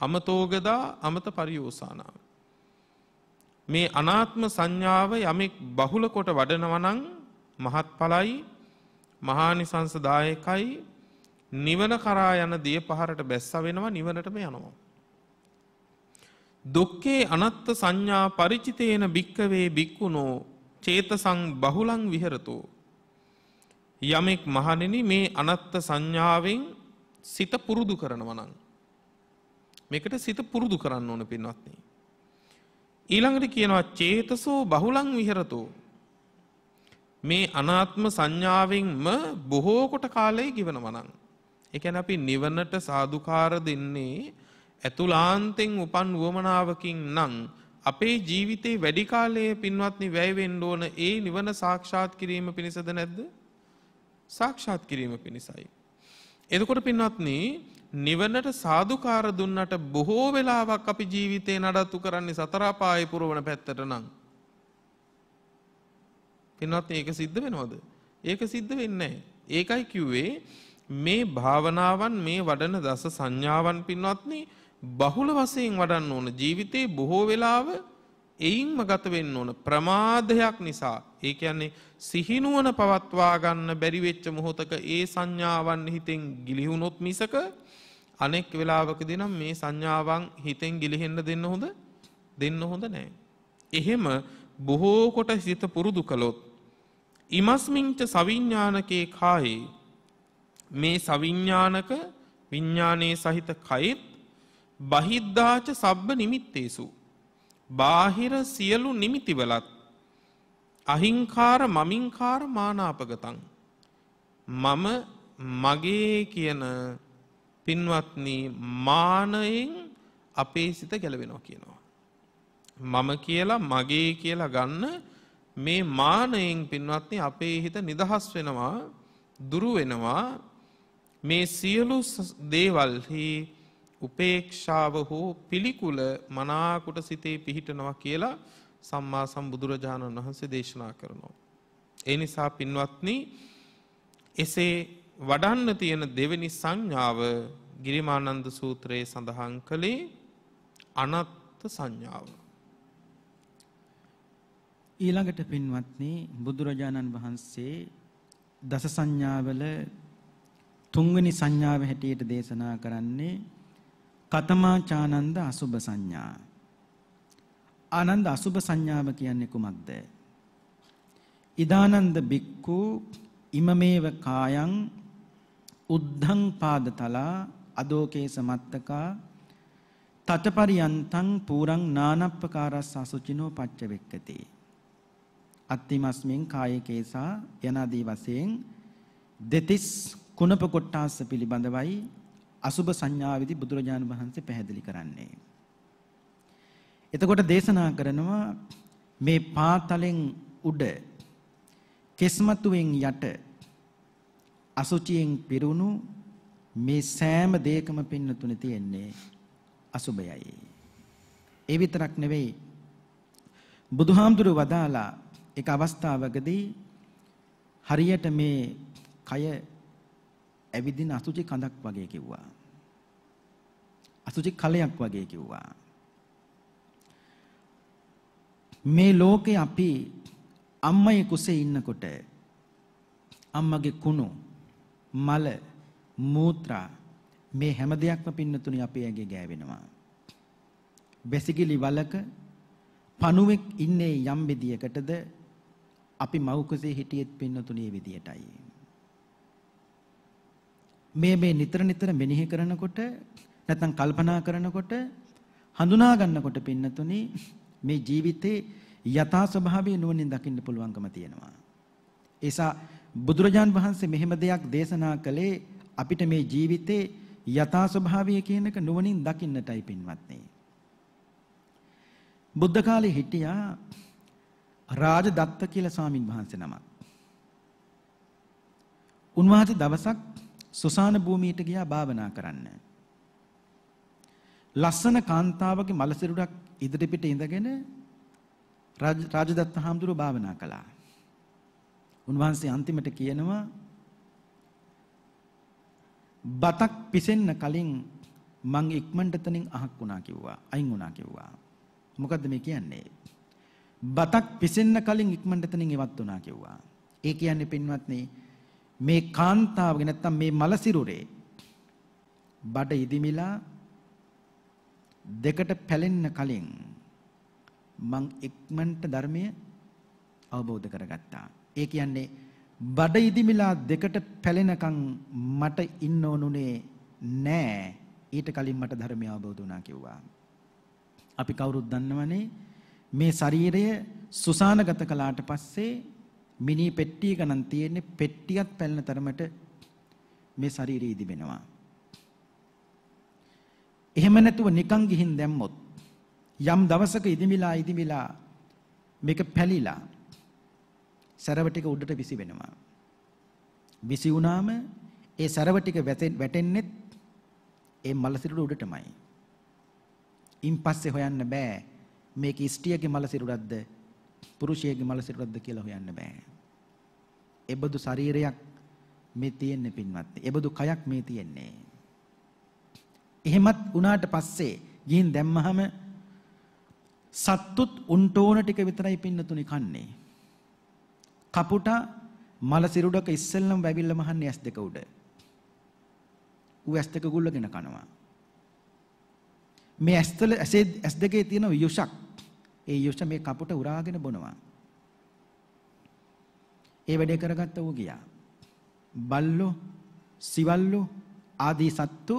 අමතෝගදා අමත පරියෝසානාව. මේ අනාත්ම සංඥාව යමෙක් බහුල කොට වඩනවනං මහත් පලයි මහානිසංසදායකයි නිවන කරා යන දිය පහරට බැස්ස වෙනවා නිවනටම යනවා. දුක්කේ අනත්ත සංඥා පරිචිතයන භික්කවේ බික්කුණෝ චේතසං බහුලං විහරතෝ. යමෙක් මහනෙන මේ අනත්ත සංඥාවෙන් සිත පුරුදු කරනවනං. මේකට සිත පුරුදු කරන්න ඕන පින්වත්න්නේ. ඊළඟට කියනවා චේතසෝ බහුලං විහරතෝ. මේ අනාත්ම සංඥාවෙන්ම බොහෝකොට කාලය ගිවන වනං. එකැන අපි නිවනට සාධකාර දෙන්නේ ඇතුලාන්තෙන් උපන් වුවමනාවකින් නං අපේ ජීවිතේ වැඩිකාලයේ පින්වත්නි වැයවෙන්න ඕන ඒ නිවන සාක්ෂාත් කිරීම පිණිසද නැද්ද? සාක්ෂාත් කිරීම පිණිසයි. එතකොට පින්වත්නි නිවනට සාදුකාර දුන්නට බොහෝ වෙලාවක් අපි ජීවිතේ නඩත්තු කරන්නේ සතර අපායේ පුරවන පැත්තට නම්. පින්වත්නි ඒක සිද්ධ වෙනවද? ඒක සිද්ධ වෙන්නේ ඒකයි කිව්වේ මේ භාවනාවන් මේ වඩන දස සංඥාවන් පින්වත්නි බහුල වශයෙන් වඩන්න ඕන ජීවිතේ බොහෝ වෙලාව එයින්ම ගත වෙන්න ඕන ප්‍රමාදයක් නිසා ඒ කියන්නේ සිහිනුවන පවත්වා ගන්න බැරි වෙච්ච මොහොතක ඒ සංඥාවන් හිතෙන් ගිලිහුනොත් මිසක අනෙක් වෙලාවකදී නම් මේ සංඥාවන් හිතෙන් ගිලිහෙන්න දෙන්න හොඳ දෙන්න හොඳ නැහැ. එහෙම බොහෝ කොට සිත පුරුදු කළොත් ඉමස්මින්ච සවිඥානකේ කායේ මේ සවිඥානක විඥානයේ සහිත කයෙත් බහිද්ධාච සබ්බ නිමිත්තේසු. බාහිර සියලු නිමිතිවලත් අහිංකාර මමින්කාර මානාපගතන්. මම මගේ කියන පින්වත්නි මානයෙන් අපේ සිත ගැලවෙනවා කියනවා. මම කියලා මගේ කියලා ගන්න මේ මානයෙන් පින්වත්නි අපේ හිත නිදහස් වෙනවා දුරු වෙනවා මේ සියලු දේවල්හි උපේක්ෂාව හෝ පිළිකුල මනාකුට සිතේ පිහිටනවා කියලා සම්මා සම්බුදුරජාණන් වහන්සේ දේශනා කරනවා. ඒ නිසා පින්වත්නි එසේ වඩන්න තියෙන දෙවෙනි සංඥාව ගිරිමානන්ද සූත්‍රයේ සඳහන් කළේ අනත්ත සංඥාව. ඊළඟට පින්වත්නි බුදුරජාණන් වහන්සේ දස සංඥාවල තුන්වෙනි සංඥාව හැටියට දේශනා කරන්නේ කතමාචානන්ද අසුභ සංඥා. ආනන්ද අසුභ සංඥාව කියන්නේ කුමක්ද? ඉදානන්ද බික්කු ඉමමේව කායං උද්ධං පාදතලා අදෝකේ සමත්තකා තතපරියන්තං පූරං නානප්පකාරස් අසුචිනෝ පච්චවෙක්කති. අත්තිමස්මින් කායකේසා යනාදී වශයෙන් දෙතිස් කුණප කොට්ටාස පිළිබඳවයි අසුභ සංඥාවේදී බුදුරජාණන් වහන්සේ පැහැදිලි කරන්නේ. එතකොට දේශනා කරනවා මේ පාතලෙන් උඩ කෙස්මතුවෙන් යට අසුචියෙන් පිරුණු මේ සෑම දෙයකම පින්නතුනේ තියෙන්නේ අසුබයයි. ඒ විතරක් නෙවෙයි බුදුහාමුදුරුව වදාලා එක අවස්ථාවකදී හරියට මේ කය ඇවිදින අසුචි කඳක් වගේ කිව්වා. අසුචි කලයක් වගේ කිව්වා. මේ ලෝකේ අපි අම්මයි කුසේ ඉන්නකොට අම්මගේ කුණු මල මූත්‍රා මේ හැම දෙයක්ම පින්නතුනි අපේ ඇඟේ ගෑවෙනවා. බැසිගිලි වලක පණුවෙක් ඉන්නේ යම් විදියකටද අපි මව් කුසේ හිටියෙත් පින්නතුනි මේ විදියටයි. මේ මේ නිතර නිතර මෙනෙහි කරනකොට නැත්නම් කල්පනා කරනකොට හඳුනා ගන්නකොට පින්නතුනි මේ ජීවිතේ යථා ස්වභාවය නුවණින් දකින්න පුළුවන්කම තියෙනවා. ඒසා බුදුරජාන් වහන්සේ මෙහෙම දෙයක් දේශනා කළේ අපිට මේ ජීවිතේ යථා ස්වභාවය කියන එක නුවණින් දකින්නටයි පින්වත්නි. බුද්ධ කාලේ හිටියා රාජදත්ත කියලා ස්වාමින් වහන්සේ නමක්. උන්වහන්සේ දවසක් සුසාන භූමියට ගියා භාවනා කරන්න. ලස්සන කාන්තාවගේ මලසිරුඩක් ඉදිරිපිට ඉඳගෙන රාජදත්ත හාමුදුරුව භාවනා කළා. උන්වහන්සේ අන්තිමට කියනවා බතක් පිසෙන්න කලින් මං ඉක්මනට තනින් අහක් වුණා කිව්වා. අයින් වුණා කිව්වා. මොකද්ද මේ කියන්නේ? බතක් පිසෙන්න කලින් ඉක්මනට තනින් ඉවත් වුණා කිව්වා. ඒ කියන්නේ පින්වත්නි මේ කාන්තාවගේ නැත්තම් මේ මල සිරුරේ බඩ ඉදිමිලා දෙකට පැලෙන්න කලින් මං ඉක්මනට ධර්මය අවබෝධ කරගත්තා. ඒ කියන්නේ බඩ ඉදිමිලා දෙකට පැලෙනකන් මට ඉන්න ඕනුනේ නෑ. ඊට කලින් මට ධර්මය අවබෝධ වුණා කිව්වා. අපි කවුරුත් දන්නවනේ මේ ශරීරය සුසානගත කළාට පස්සේ මිනි පෙට්ටිය ගණන් තියෙන්නේ පෙට්ටියත් පැලෙන තරමට මේ ශරීරය ඉදිමෙනවා. එහෙම නැතුව නිකන් ගිහින් දැම්මොත් යම් දවසක ඉදිමිලා ඉදිමිලා මේක පැලිලා සරව ටික උඩට විසි වෙනවා. විසි වුණාම ඒ සරව ටික වැටෙන්නෙත් ඒ මලසිරුර උඩටමයි. ඉන් පස්සේ හොයන්න බෑ මේක ඉස්ටියගේ මලසිරුරක්ද පුරුෂයෙක්ගේ මල සිරුරක්ද කියලා හොයන්න බෑ. එබඳු ශරීරයක් මේ තියෙන්නේ පින්වත්නි. එබඳු කයක් මේ තියෙන්නේ. එහෙමත් උනාට පස්සේ ගිහින් දැම්මහම සත්තුත් උන්ට ඕන ටික විතරයි පින්නතුනි කන්නේ. කපුට මල සිරුඩක ඉස්සෙල්ලම වැවිල්ල මහන්නේ ඇස් දෙක උඩ. ඌ ඇස් දෙක ගුල්ලගෙන කනවා. මේ ඇස්තල ඇස් දෙකේ තියෙන යුෂක් ඒ යුෂ්ට මේ කපුට උරාගෙන බොනවා. ඒ වැඩේ කරගත්ත ඌ ගියා. බල්ලෝ, සිවල්ලෝ ආදී සත්තු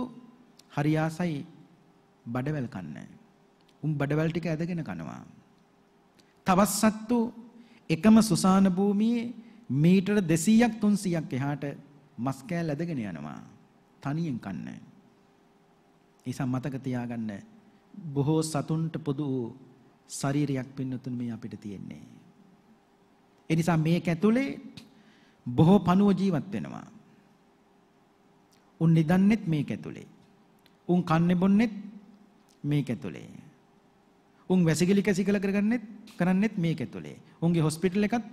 හරියාසයි බඩවැල් කන්නේ. උන් බඩවැල් ටික ඇදගෙන කනවා. තවත් සත්තු එකම සුසාන භූමියේ මීටර 200ක් 300ක් එහාට මස් කෑල් ඇදගෙන යනවා. තනියෙන් කන්නේ. ඒසම් මතක තියාගන්න බොහෝ සතුන්ට පොදු ශරීරයක් පින්නතුන් මේ අපිට තියෙන්නේ. ඒ නිසා මේක ඇතුලේ බොහෝ පණුව ජීවත් වෙනවා. උන් නිදන්නෙත් මේක ඇතුලේ. උන් කන්නේ බොන්නෙත් මේක ඇතුලේ. උන් වැසිකිලි කැසිකල කරගන්නෙත් කරන්නෙත් මේක ඇතුලේ. උන්ගේ හොස්පිටල් එකත්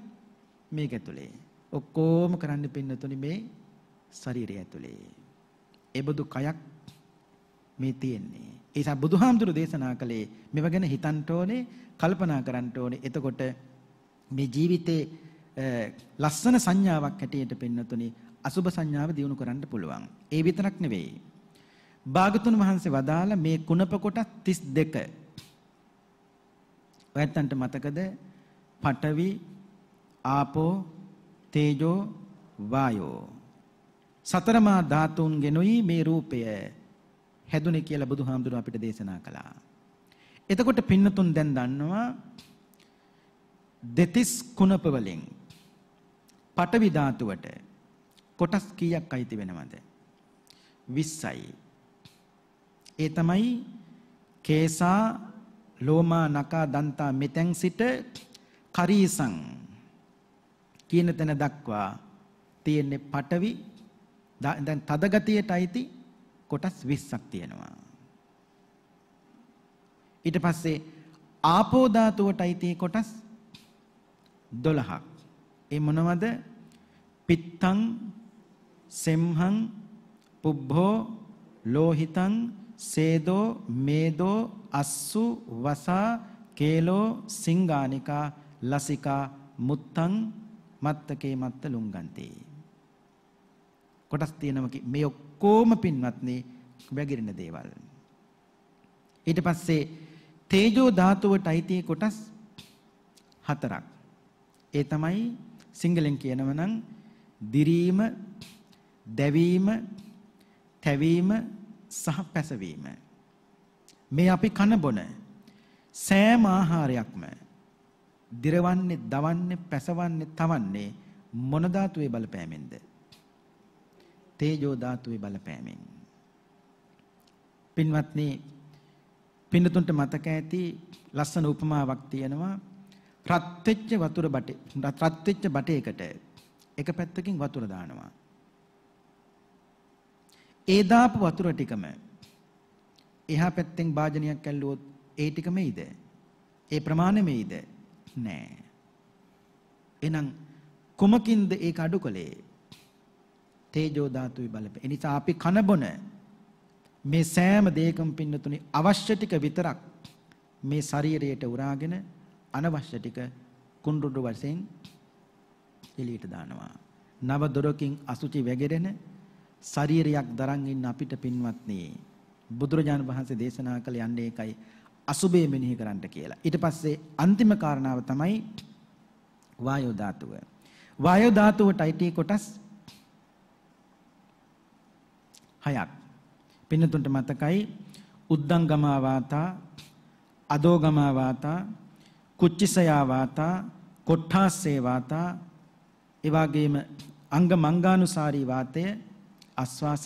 මේක ඇතුලේ. ඔක්කොම කරන්න පින්නතුනි මේ ශරීරය ඇතුලේ. ඒ බදු කයක් මේ තියෙන්නේ. ඒ නිසා බුදුහාමුදුරු දේශනා කළේ මෙව ගැන හිතන්න ඕනේ, කල්පනා කරන්න ඕනේ. එතකොට මේ ජීවිතේ ලස්සන සංඥාවක් හැටියට පෙන්වතුනි අසුබ සංඥාව දිනු කරන්න පුළුවන්. ඒ විතරක් නෙවෙයි. භාගතුන් වහන්සේ වදාළ මේ කුණප කොටස් 32. ඔයත්තන්ට මතකද? පඨවි, ආපෝ, තේජෝ, වායෝ. සතරමා ධාතුන්ගෙනුයි මේ රූපය හැදුනේ කියලා බුදුහාමුදුරුව අපිට දේශනා කළා. එතකොට පින්නතුන් දැන් දන්නවා දෙතිස් කුණප වලින් පටවි ධාතුවට කොටස් කීයක් අයිති වෙනවද 20යි ඒ තමයි කේසා ලෝමා නකා දන්තා මෙතෙන් සිට කරීසං කියන තැන දක්වා තියෙන්නේ පටවි දැන් තදගතියට අයිති කොටස් 20ක් තියෙනවා. ඊට පස්සේ ආපෝ ධාතුවටයි තේ කොටස් 12ක්. ඒ මොනවද? පිත්තං, සෙම්හං, පුබ්බෝ, ලෝහිතං, සේදෝ, මේදෝ, අස්සු, වසා, කේලෝ, සිංගානිකා, ලසිකා, මුත්තං, මත්තකේ මත්ත ලුංගන්තේ. කොටස් තියෙනවා මේ ඔක්කොම පින්වත්නි වැගිරෙන දේවල්. ඊට පස්සේ තේජෝ ධාතුවට අයිති කොටස් හතරක්. ඒ තමයි සිංහලෙන් කියනවා නම් දිරීම, දැවීම, තැවීම සහ පැසවීම. මේ අපි කන බොන සෑම ආහාරයක්ම දිරවන්නේ, දවන්නේ, පැසවන්නේ, තවන්නේ මොන ධාතුවේ බලපෑමෙන්ද? තේජෝ ධාතුවේ බලපෑමෙන්. පින්වත්නි පින්නතුන්ට මතක ඇති ලස්සන උපමාවක් තියෙනවා රත් වෙච්ච වතුර බටේ රත් වෙච්ච බටයකට එක පැත්තකින් වතුර දානවා ඒ දාපු වතුර ටිකම එහා පැත්තෙන් භාජනයක් ඇල්ලුවොත් ඒ ටිකම එයිද ඒ ප්‍රමාණයම එයිද නෑ එහෙනම් කොමකින්ද ඒක අඩු කළේ තේජෝ ධාතුවේ බලපෑම. ඒ නිසා අපි කන බොන මේ සෑම දෙයකම පින්නතුනේ අවශ්‍ය ටික විතරක් මේ ශරීරයට උරාගෙන අනවශ්‍ය ටික කුණ්ඩුඩු වශයෙන් එළියට දානවා. නව දොරකින් අසුචි වැගිරෙන ශරීරයක් දරන් ඉන්න අපිට පින්වත්නි බුදුරජාණන් වහන්සේ දේශනා කළ යන්නේ ඒකයි අසුබේ මෙනෙහි කරන්න කියලා. ඊට පස්සේ අන්තිම කාරණාව තමයි වායෝ ධාතුව. වායෝ ධාතුවට අයිති කොටස් හයක්. පින්නතුන්ට මතකයි උද්දංගමා වාතා, අදෝගමා වාතා, කුච්චිසයා වාතා, කොට්ඨාස්සේ වාතා, ඒ වගේම අංග මංගානුසාරී වාතය අස්වාස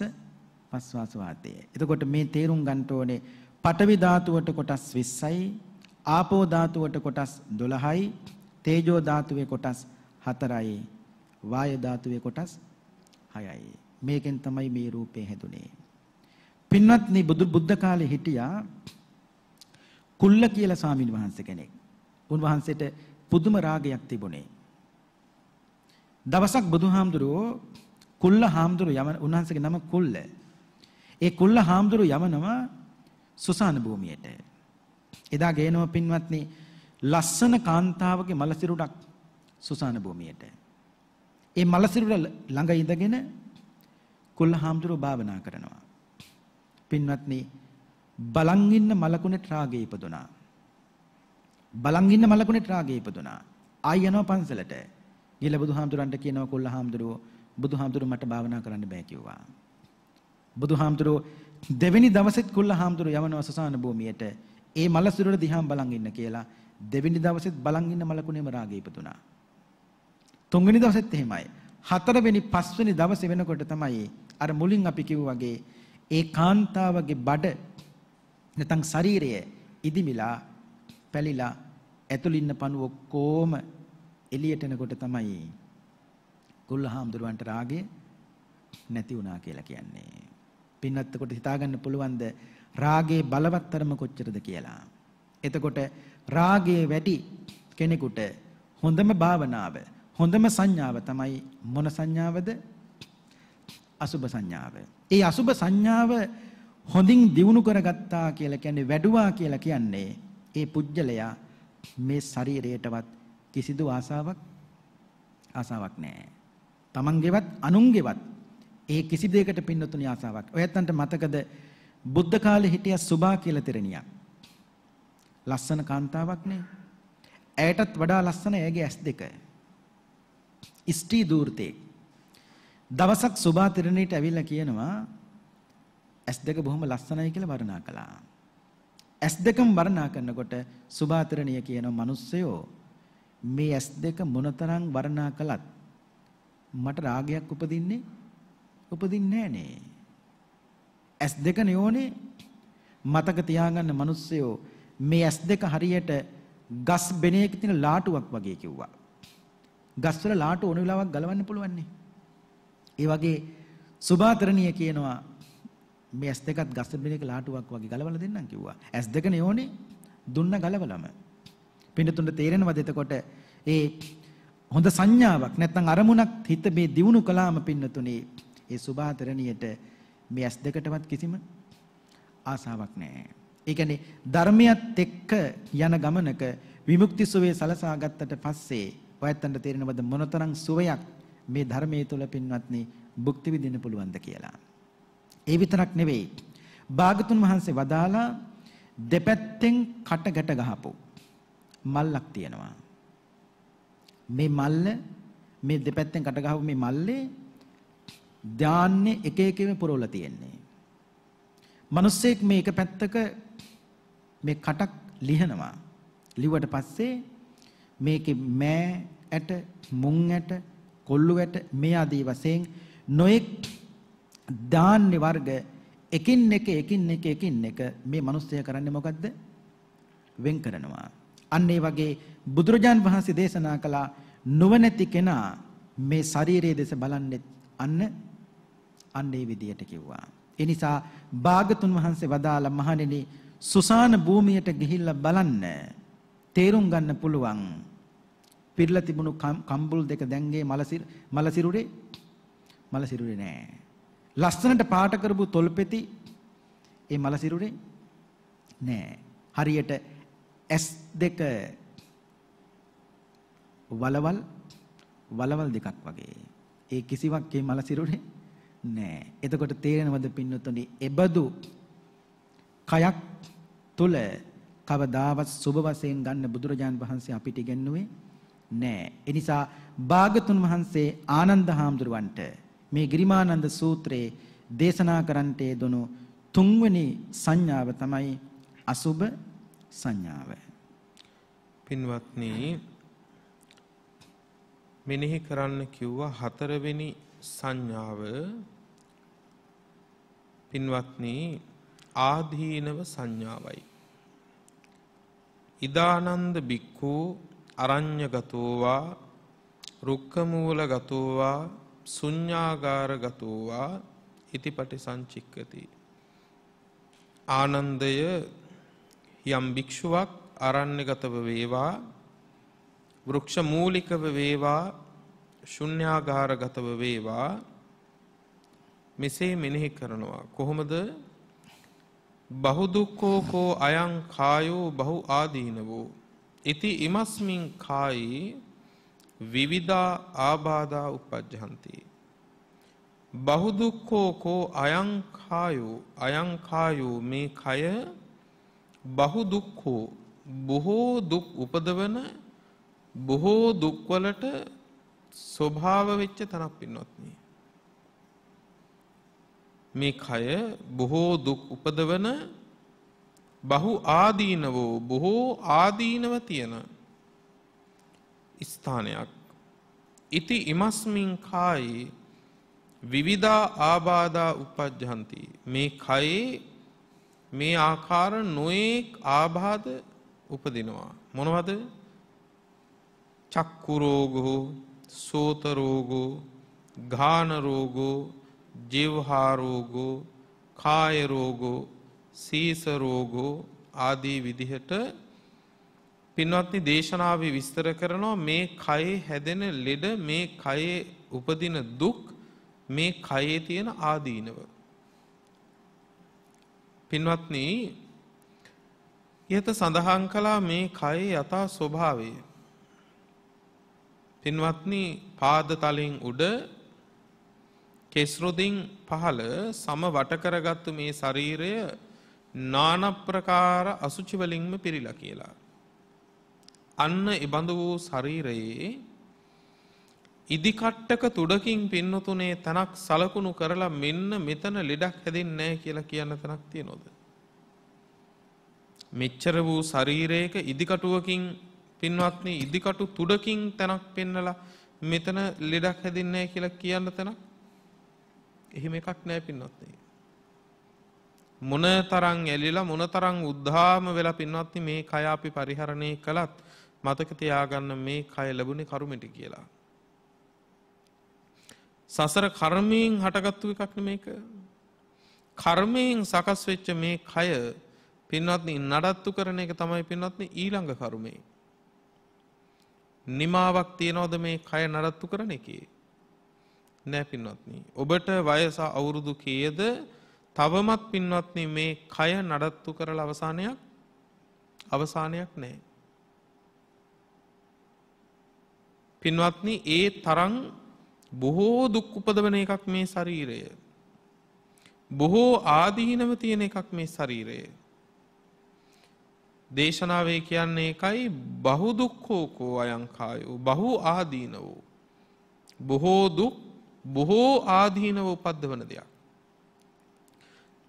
පස්වාස වාතය. එතකොට මේ තේරුම් ගන්න ඕනේ පඨවි ධාතුවට කොටස් 20යි, ආපෝ ධාතුවට කොටස් 12යි, තේජෝ ධාතුවේ කොටස් 4යි, වායු ධාතුවේ කොටස් 6යි. මේකෙන් තමයි මේ රූපේ හැදුනේ. පින්වත්නි බුදු බුද්ධ කාලේ හිටියා කුල්ල කියලා ස්වාමීන් වහන්සේ කෙනෙක්. උන්වහන්සේට පුදුම රාගයක් තිබුණේ. දවසක් බුදුහාමුදුරුවෝ කුල්ල හාමුදුරුවෝ යමන උන්වහන්සේගේ නම කුල්ල. ඒ කුල්ල හාමුදුරුවෝ යමනවා සුසාන භූමියට. එදා ගේනව පින්වත්නි ලස්සන කාන්තාවගේ මලසිරුඩක් සුසාන භූමියට. ඒ මලසිරුර ළඟ ඉඳගෙන කොල්ල හාමුදුරුවෝ භාවනා කරනවා. පින්වත්නි බලන් ඉන්න මලකුණේ රාගය ඉපදුනා. බලන් ඉන්න මලකුණේ රාගය ඉපදුනා. ආය යනවා පන්සලට. ගිහලා බුදුහාමුදුරන්ට කියනවා කොල්ල හාමුදුරුවෝ බුදුහාමුදුරුවෝ මට භාවනා කරන්න බෑ කිව්වා. බුදුහාමුදුරුවෝ දෙවෙනි දවසෙත් කොල්ල හාමුදුරුවෝ යවනවා සසාන භූමියට. ඒ මල සිරුර දිහාම බලන් ඉන්න කියලා දෙවෙනි දවසෙත් බලන් ඉන්න මලකුණේම රාගය ඉපදුනා. තුන්වෙනි දවසෙත් එහෙමයි. හතරවෙනි පස්වෙනි දවසේ වෙනකොට තමයි අර මුලින් අපි කිව්වා වගේ ඒ කාන්තාවගේ බඩ නැතනම් ශරීරය ඉදිමිලා පැලිලා ඇතුළින් ඉන්න පණු ඔක්කොම එළියට එනකොට තමයි කුල්හාම්දුරුවන්ට රාගය නැති වුණා කියලා කියන්නේ. පින්නත්කොට හිතාගන්න පුළුවන්ද රාගේ බලවත්තරම කොච්චරද කියලා. එතකොට රාගයේ වැඩි කෙනෙකුට හොඳම භාවනාව හොඳම සංඥාව තමයි මොන සංඥාවද අසුබ සංඥාව. ඒ අසුබ සංඥාව හොඳින් දියුණු කරගත්තා කියලා කියන්නේ වැඩුවා කියලා කියන්නේ ඒ පුජ්‍යලයා මේ ශරීරයටවත් කිසිදු ආසාවක් ආසාවක් නැහැ. තමන්ගේවත් අනුන්ගේවත් ඒ කිසි දෙයකට පින්නතුණි ආසාවක්. ඔයත්තන්ට මතකද බුද්ධ කාලේ හිටිය සුභා කියලා තෙරණියක්. ලස්සන කාන්තාවක් නේ. ඇයටත් වඩා ලස්සන ඇයගේ ඇස් දෙක. ස්ත්‍රී දූර්තෙක්. දවසක් සුභා තිරණයට ඇවිල්ලා කියනවා ඇස් දෙක බොහොම ලස්සනයි කියලා වර්ණනා කළා. ඇස් දෙකම වර්ණනා කරනකොට සුභා තිරණිය කියන මිනිස්සයෝ මේ ඇස් දෙක මොනතරම් වර්ණනා කළත් මට රාගයක් උපදින්නේ උපදින්නේ නෑනේ. ඇස් දෙක නියෝනේ මතක තියාගන්න මිනිස්සයෝ මේ ඇස් දෙක හරියට ගස් බෙනයක තියෙන ලාටුවක් වගේ කිව්වා. ගස්වල ලාටු ඕන වෙලාවක් ගලවන්න පුළුවන් නේ. ඒ වගේ සුභාතරණිය කියනවා මේ ඇස් දෙකත් ගස් බිලයක ලාටුවක් වගේ ගලවලා දෙන්නම් කිව්වා. ඇස් දෙකනේ ඕනේ දුන්න ගලවලම. පින්නතුන්ට තේරෙනවද එතකොට ඒ හොඳ සංඥාවක් නැත්නම් අරමුණක් හිත මේ දියුණු කළාම පින්නතුනේ ඒ සුභාතරණියට මේ ඇස් දෙකටවත් කිසිම ආසාවක් නැහැ. ඒ කියන්නේ ධර්මයත් එක්ක යන ගමනක විමුක්ති සුවේ සලසා ගත්තට පස්සේ ඔයත්තන්ට තේරෙනවද මොනතරම් සුවයක් මේ ධර්මයේ තුල පින්වත්නි භුක්ති විඳින්න පුළුවන්ද කියලා. ඒ විතරක් නෙවෙයි. භාගතුන් වහන්සේ වදාලා දෙපැත්තෙන් කටගැට ගහපු මල්ලක් තියෙනවා. මේ මල්ල මේ දෙපැත්තෙන් කට ගහපු මේ මල්ලේ ධාන්නේ එක එකෙම පුරවලා තියෙන්නේ. මිනිස්සෙක් මේ එක පැත්තක මේ කටක් ලිහනවා. ලිව්වට පස්සේ මේකේ මෑ ඇට මුං ඇට කොල්ලු ගැට මේ ආදී වශයෙන් නොඑක් ධාන්‍ය වර්ග එකින් එක එකින් එක එකින් එක මේ මිනිස්සය කරන්නේ මොකද්ද? වෙන් කරනවා. අන්න ඒ වගේ බුදුරජාන් වහන්සේ දේශනා කළ නුවණැති කෙනා මේ ශරීරයේ දෙස බලන්නේ අන්න අන්න ඒ විදියට කිව්වා. ඒ නිසා භාගතුන් වහන්සේ වදාළ මහණෙනි සුසාන භූමියට ගිහිල්ලා බලන්න තේරුම් ගන්න පුළුවන්. පිරලා තිබුණු කම්බුල් දෙක දැන්ගේ මලසිර මලසිරුරේ මලසිරුරේ නෑ. ලස්සනට පාට කරපු තොල්පෙති ඒ මලසිරුරේ නෑ. හරියට S දෙක වලවල් වලවල් දෙකක් වගේ. ඒ කිසිවක් ඒ මලසිරුරේ නෑ. එතකොට තේරෙනවද පින්නතුනි? එබදු කයක් තුල කවදාවත් සුබ වශයෙන් ගන්න බුදුරජාන් වහන්සේ අපිට ඉගැන්නුවේ නෑ. ඒ නිසා භාගතුන් වහන්සේ ආනන්ද හාමුදුරුවන්ට මේ ගිරිමානන්ද සූත්‍රයේ දේශනා කරන්නට දුණු තුන්වෙනි සංඥාව තමයි අසුබ සංඥාව. පින්වත්නි මෙනෙහි කරන්න කිව්වා හතරවෙනි සංඥාව පින්වත්නි ආධීනව සංඥාවයි. ඉදානන්ද බික්කූ අරං්්‍යගතෝවා රුක්කමූල ගතෝවා සුඥ්ඥාගාර ගතෝවා ඉතිපටි සංචික්කති. ආනන්දය යම් භික්‍ෂුවක් අරණ්‍යගතව වේවා වෘක්ෂ මූලිකව වේවා ශුන්‍යාගාරගතව වේවා මෙසේ මෙනෙහි කරනවා. කොහොමද බහුදුක්කෝකෝ අයං කායෝ බහු ආදීන වූ ඉති ඉමස්මින් කායි විවිධා ආබාධා උපජ්ජන්ති. බහුදුක්කෝ කෝ අයංකායෝ අයංකායෝ මේ කය බහුදුක්කෝ බොහෝ දුක් උපදවන බොහෝ දුක්වලට ස්වභාව වෙච්ච තනක් පින්නොත්න. මේ කය බොහෝ දුක් උපදවන බහු ආදීනවෝ බොහෝ ආදීනව තියෙන ස්ථානයක්. ඉති ඉමස්මින් කායේ විවිධා ආබාධා උපජ්ජන්ති. මේ කයේ මේ ආකාර නොයෙක් ආබාධ උපදිනවා. මොනවද චක්කුරෝගෝ සෝතරෝගෝ ගානරෝගෝ ජෙව්හාරෝගෝ කායරෝගෝ සීසරෝගෝ ආදී විදිහට පින්වත්නි දේශනාවේ විස්තර කරනවා මේ කයේ හැදෙන ලෙඩ මේ කයේ උපදින දුක් මේ කයේ තියෙන ආදීනව. පින්වත්නි ඉහත සඳහන් කළා මේ කයේ යථා ස්වභාවය. පින්වත්නි පාද තලින් උඩ කෙස්රුදින් පහළ සම වට කරගත්තු මේ ශරීරය නානප්‍රකාර අසුචිවලින්ම පිරිලා කියලා. අන්න එබඳු වූ ශරීරයේ ඉදිකට්ටක තුඩකින් පින්නතුනේ තනක් සලකුණු කරලා මෙන්න මෙතන ලෙඩක් හැදෙන්නේ නැහැ කියලා කියන තනක් තියනොද? මෙච්චර වූ ශරීරයක ඉදිකටුවකින් පින්වත්නි ඉදිකටු තුඩකින් තැනක් පෙන්නලා මෙතන ලෙඩක් හැදෙන්නේ නැහැ කියලා කියන තැනක් එහෙම එකක් නැහැ පින්වත්නි. මොන තරං ඇලිලා මොන තරං උද්ධාම වෙලා පින්වත්නි මේ කය අපි පරිහරණය කළත් මතක තියාගන්න මේ කය ලැබුණේ කරුමෙට කියලා. සසර කර්මයෙන් හටගත්තු එකක් මේක. කර්මයෙන් සකස් වෙච්ච මේ කය පින්වත්නි නඩත්තු කරන එක තමයි පින්වත්නි ඊළඟ කර්මය. නිමාවක් තියනවද මේ කය නඩත්තු කරන එකේ? නෑ පින්වත්නි. ඔබට වයස අවුරුදු කීයද? තවමත් පින්වත්න මේ කය නඩත්තු කරල අවසානයක් අවසානයක් නෑ. පින්වත්න ඒ තරං බොහෝ දුක්කුපදවන එකක් මේ ශරීරය. බොහෝ ආදීනව තියෙන එකක් මේ ශරීරය. දේශනාවේ කියන්නේ එකයි බහු දුක්කෝකෝ අයංකායෝ බහු ආදීන වූ. බොහෝ දුක් බොහෝ ආදීනව උපද්ධ වන දෙයක්.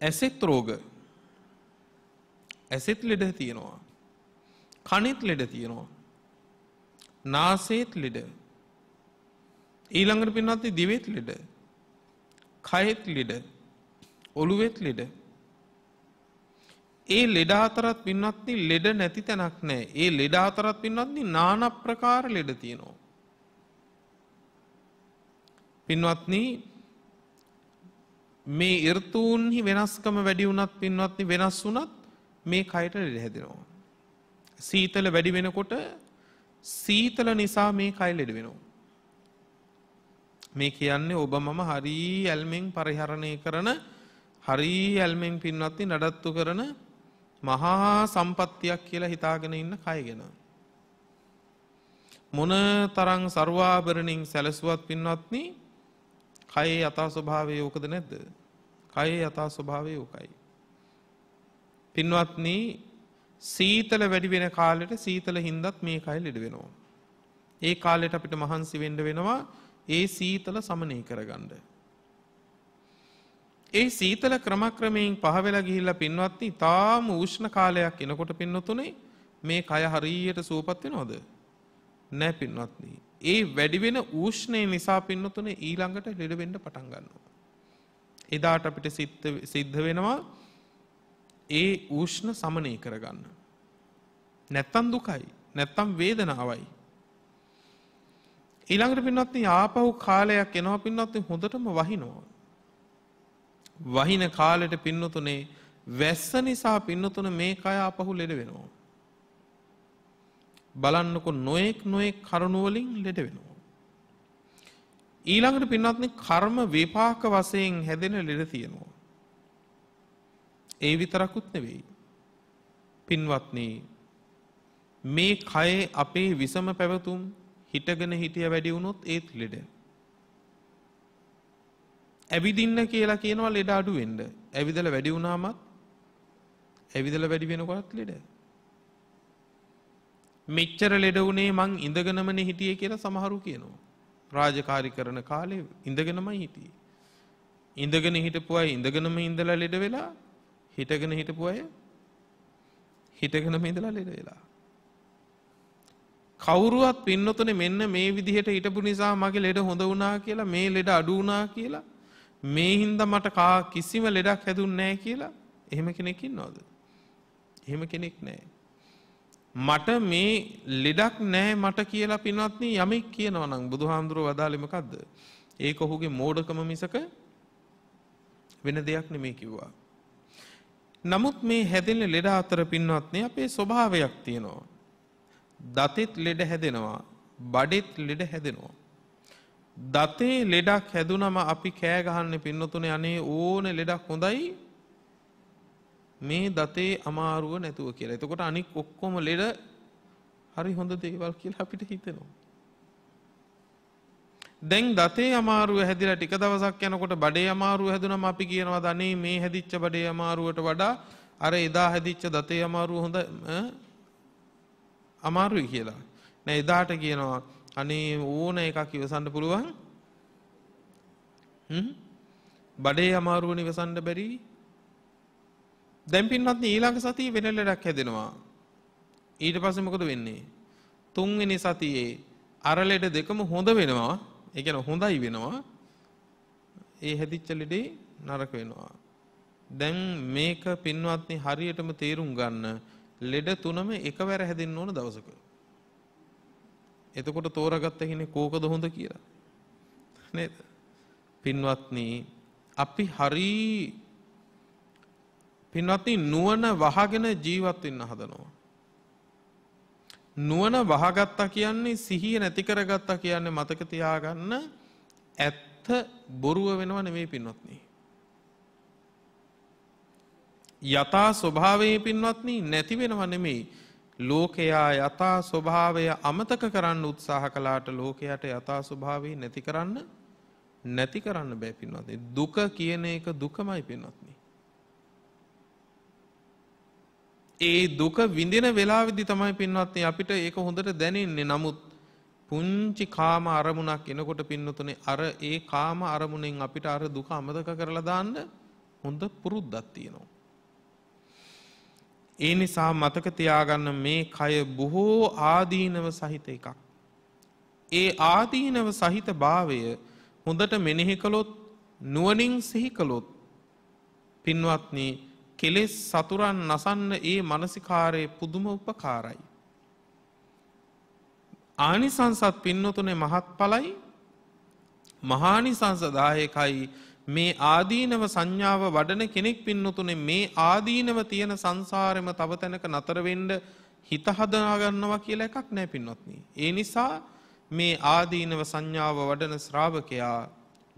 ඇසෙත් රෝග ඇසෙත් ලෙඩ තියෙනවා. කනෙත් ලෙඩ තියෙනවා. නාසේත් ලෙඩ. ඊළඟට පින්නත් දිවෙත් ලෙඩ. කයෙත් ලෙඩ. ඔළුවෙත් ලෙඩ. ඒ ලෙඩ අතරත් පින්නත් ලෙඩ නැති තැනක් නෑ. ඒ ලෙඩ අතරත් පින්නත් නාන ප්‍රකාර ලෙඩ තියෙනවා. පින්වත්නි මේ ඉර්තූන්හි වෙනස්කම වැඩි වුණත් පින්වත්නි වෙනස් වුණත් මේ කයට ලෙඩ හැදෙනවා. සීතල වැඩි වෙනකොට සීතල නිසා මේ කය ලෙඩ වෙනවා. මේ කියන්නේ ඔබ මම හරි ඇල්මෙන් පරිහරණය කරන හරි ඇල්මෙන් පින්වත්නි නඩත්තු කරන මහා සම්පත්තියක් කියලා හිතාගෙන ඉන්න කය ගැන. මොන තරං සර්වාභරණින් සැලසුවත් පින්වත්නි කයේ යථා ස්වභාවය ඕකද නැද්ද? කයේ යථා ස්වභාවය ඕකයි. පින්වත්න සීතල වැඩි වෙන කාලෙට සීතල හින්දත් මේ කයි ලෙඩ වෙනවා. ඒ කාලෙට අපිට මහන්සි වෙන්ඩ වෙනවා ඒ සීතල සමනය කරගණ්ඩ. ඒ සීතල ක්‍රමක්‍රමයෙන් පහවෙලා ගිහිල්ල පින්වත්ති තාම ූෂ්ණ කාලයක් එනකොට පින්නොතුනේ මේ කය හරීයට සූපත්ති නොද නෑ පින්වත්න්නේ. ඒ වැඩිවෙන ූෂ්ණය නිසා පින්නතුනේ ඊළඟට ලෙඩවෙඩ පටන්ගන්නවා. එදාට අපිට සිද්ධ වෙනවා ඒ ඌෂ්ණ සමනය කරගන්න. නැත්තම් දුකයි නැත්තම් වේදනාවයි. ඊළඟට පින්වත්නි ආපහු කාලයක් එනවා පින්වත්නි හොඳටම වහිනවා. වහින කාලෙට පින්නතුනේ වැස්ස නිසා පින්නතුන මේ කය ආපහු ලෙඩ වෙනවා. බලන්නකො නොයෙක් නොයෙක් කරුණුවලින් ලෙඩ වෙනවා. ඊළඟට පින්නත්න කර්ම විපාක වසයෙන් හැදෙන ලෙඩ තියෙනවා. ඒ විතරකුත් නෙවෙයි. පින්වත්නේ මේ කයේ අපේ විසම පැවතුම් හිටගෙන හිටිය වැඩි වුණොත් ඒත් ලෙඩ. ඇවිදින්න කියලා කියනවා ලෙඩ අඩු වෙන්න. ඇවිදලා වැඩි වුණාමත් ඇවිදලා වැඩි වෙනකොටත් ලෙඩ. මෙච්චර ලෙඩ වුණේ මං ඉඳගෙනමනේ හිටියේ කියලා සමහරු කියනවා. රාජකාරි කරන කාලේ ඉඳගෙනමයි හිටියේ. ඉඳගෙන හිටපු අය ඉඳගෙනම ඉඳලා ලෙඩ වෙලා හිටගෙන හිටපු අය හිටගෙනම ඉඳලා ලෙඩ වෙලා. කවුරුවත් පින්නොතනේ මෙන්න මේ විදිහට හිටපු නිසා මගේ ලෙඩ හොඳ වුණා කියලා මේ ලෙඩ අඩු වුණා කියලා මේ හින්දා මට කා කිසිම ලෙඩක් හැදුන්නේ නැහැ කියලා එහෙම කෙනෙක් ඉන්නවද? එහෙම කෙනෙක් නැහැ. මට මේ ලෙඩක් නෑ මට කියලා පින්වත්නි යමෙක් කියනවා නම් බුදුහාමුදුරුව වදාළේ මොකද්ද? ඒක ඔහුගේ මෝඩකම මිසක වෙන දෙයක් නෙමෙයි කිව්වා. නමුත් මේ හැදෙන ලෙඩ අතර පින්වත්නි අපේ ස්වභාවයක් තියෙනවා. දතෙත් ලෙඩ හැදෙනවා, බඩෙත් ලෙඩ හැදෙනවා. දතේ ලෙඩක් හැදුනම අපි කෑ ගහන්නේ පින්නතුනේ අනේ ඕනේ ලෙඩක් හොඳයි මේ දතේ අමාරුව නැතුව කියලා. එතකොට අනික් ඔක්කොම ලෙඩ හරි හොඳ දේවල් කියලා අපිට හිතෙනවා. දැන් දතේ අමාරුව හැදිලා ටික දවසක් යනකොට බඩේ අමාරුව හැදුනම අපි කියනවා දනේ මේ හැදිච්ච බඩේ අමාරුවට වඩා අර එදා හැදිච්ච දතේ අමාරුව හොඳ අමාරුයි කියලා. නෑ එදාට කියනවා අනේ ඕන එකක් ඉවසන්න පුළුවන්. හ්ම් බඩේ අමාරුව නිවසන්න බැරි දැන් පින්නත් ඊළඟ සතිය වෙන ලෙඩක් හැදෙනවා. ඊට පස්සේ මොකද වෙන්නේ? තුන්වෙනි සතියේ අර ලෙඩ දෙකම හොඳ වෙනවා. ඒ කියන්නේ හොඳයි වෙනවා. ඒ හැදිච්ච ලෙඩේ නරක වෙනවා. දැන් මේක පින්වත්නි හරියටම තේරුම් ගන්න ලෙඩ තුනම එකවර හැදෙන්න ඕන දවසක. එතකොට තෝරගත්ත කෙනෙක් කෝකද හොඳ කියලා. නේද? පින්වත්නි අපි හරි පින්වත්නි නුවණ වහගෙන ජීවත් වෙන්න හදනවා. නුවණ වහගත්තා කියන්නේ සිහිය නැති කරගත්තා කියන්නේ මතක තියාගන්න ඇත්ත බොරුව වෙනව නෙමෙයි පින්වත්නි. යථා ස්වභාවයේ පින්වත්නි නැති වෙනව නෙමෙයි. ලෝකයා යථා ස්වභාවය අමතක කරන්න උත්සාහ කළාට ලෝකයට යථා ස්වභාවය නැති කරන්න නැති කරන්න බෑ පින්වත්නි. දුක කියන එක දුකමයි පින්වත්නි. ඒ දුක විඳින වෙලාවිදි තමයි පින්වත්න්නේ අපිට ඒක හොඳට දැනෙන්නේ නමුත් පුංචි කාම අරමුණක් එනකොට පින්නතුනේ අර ඒ කාම අරමුණෙන් අපිට අර දුක අමතක කරලා දාන්න හොඳ පුරුද්දක් තියෙනවා. ඒ නිසා මතක තියාගන්න මේ කය බොහෝ ආදීනව සහිත එකක්. ඒ ආදීනව සහිත භාවය හොඳට මෙනෙහි කළොත් නුවනින් සිහි කළොත් පින්වත්න්නේ කෙලෙස් සතුරන් නසන්න ඒ මනසිකාරයේ පුදුම උපකාරයි. ආනිසංසත් පින්නොතුනේ මහත් පලයි මහානිසංසදායකයි මේ ආදීනව සංඥාව වඩන කෙනෙක් පින්නොතුනේ මේ ආදීනව තියෙන සංසාරෙම තව තැනක නතරවෙන්ඩ හිත හදනාගන්නවා කියලා එකක් නෑ පින්නොත්නි. ඒ නිසා මේ ආදීනව සංඥාව වඩන ශ්‍රාවකයා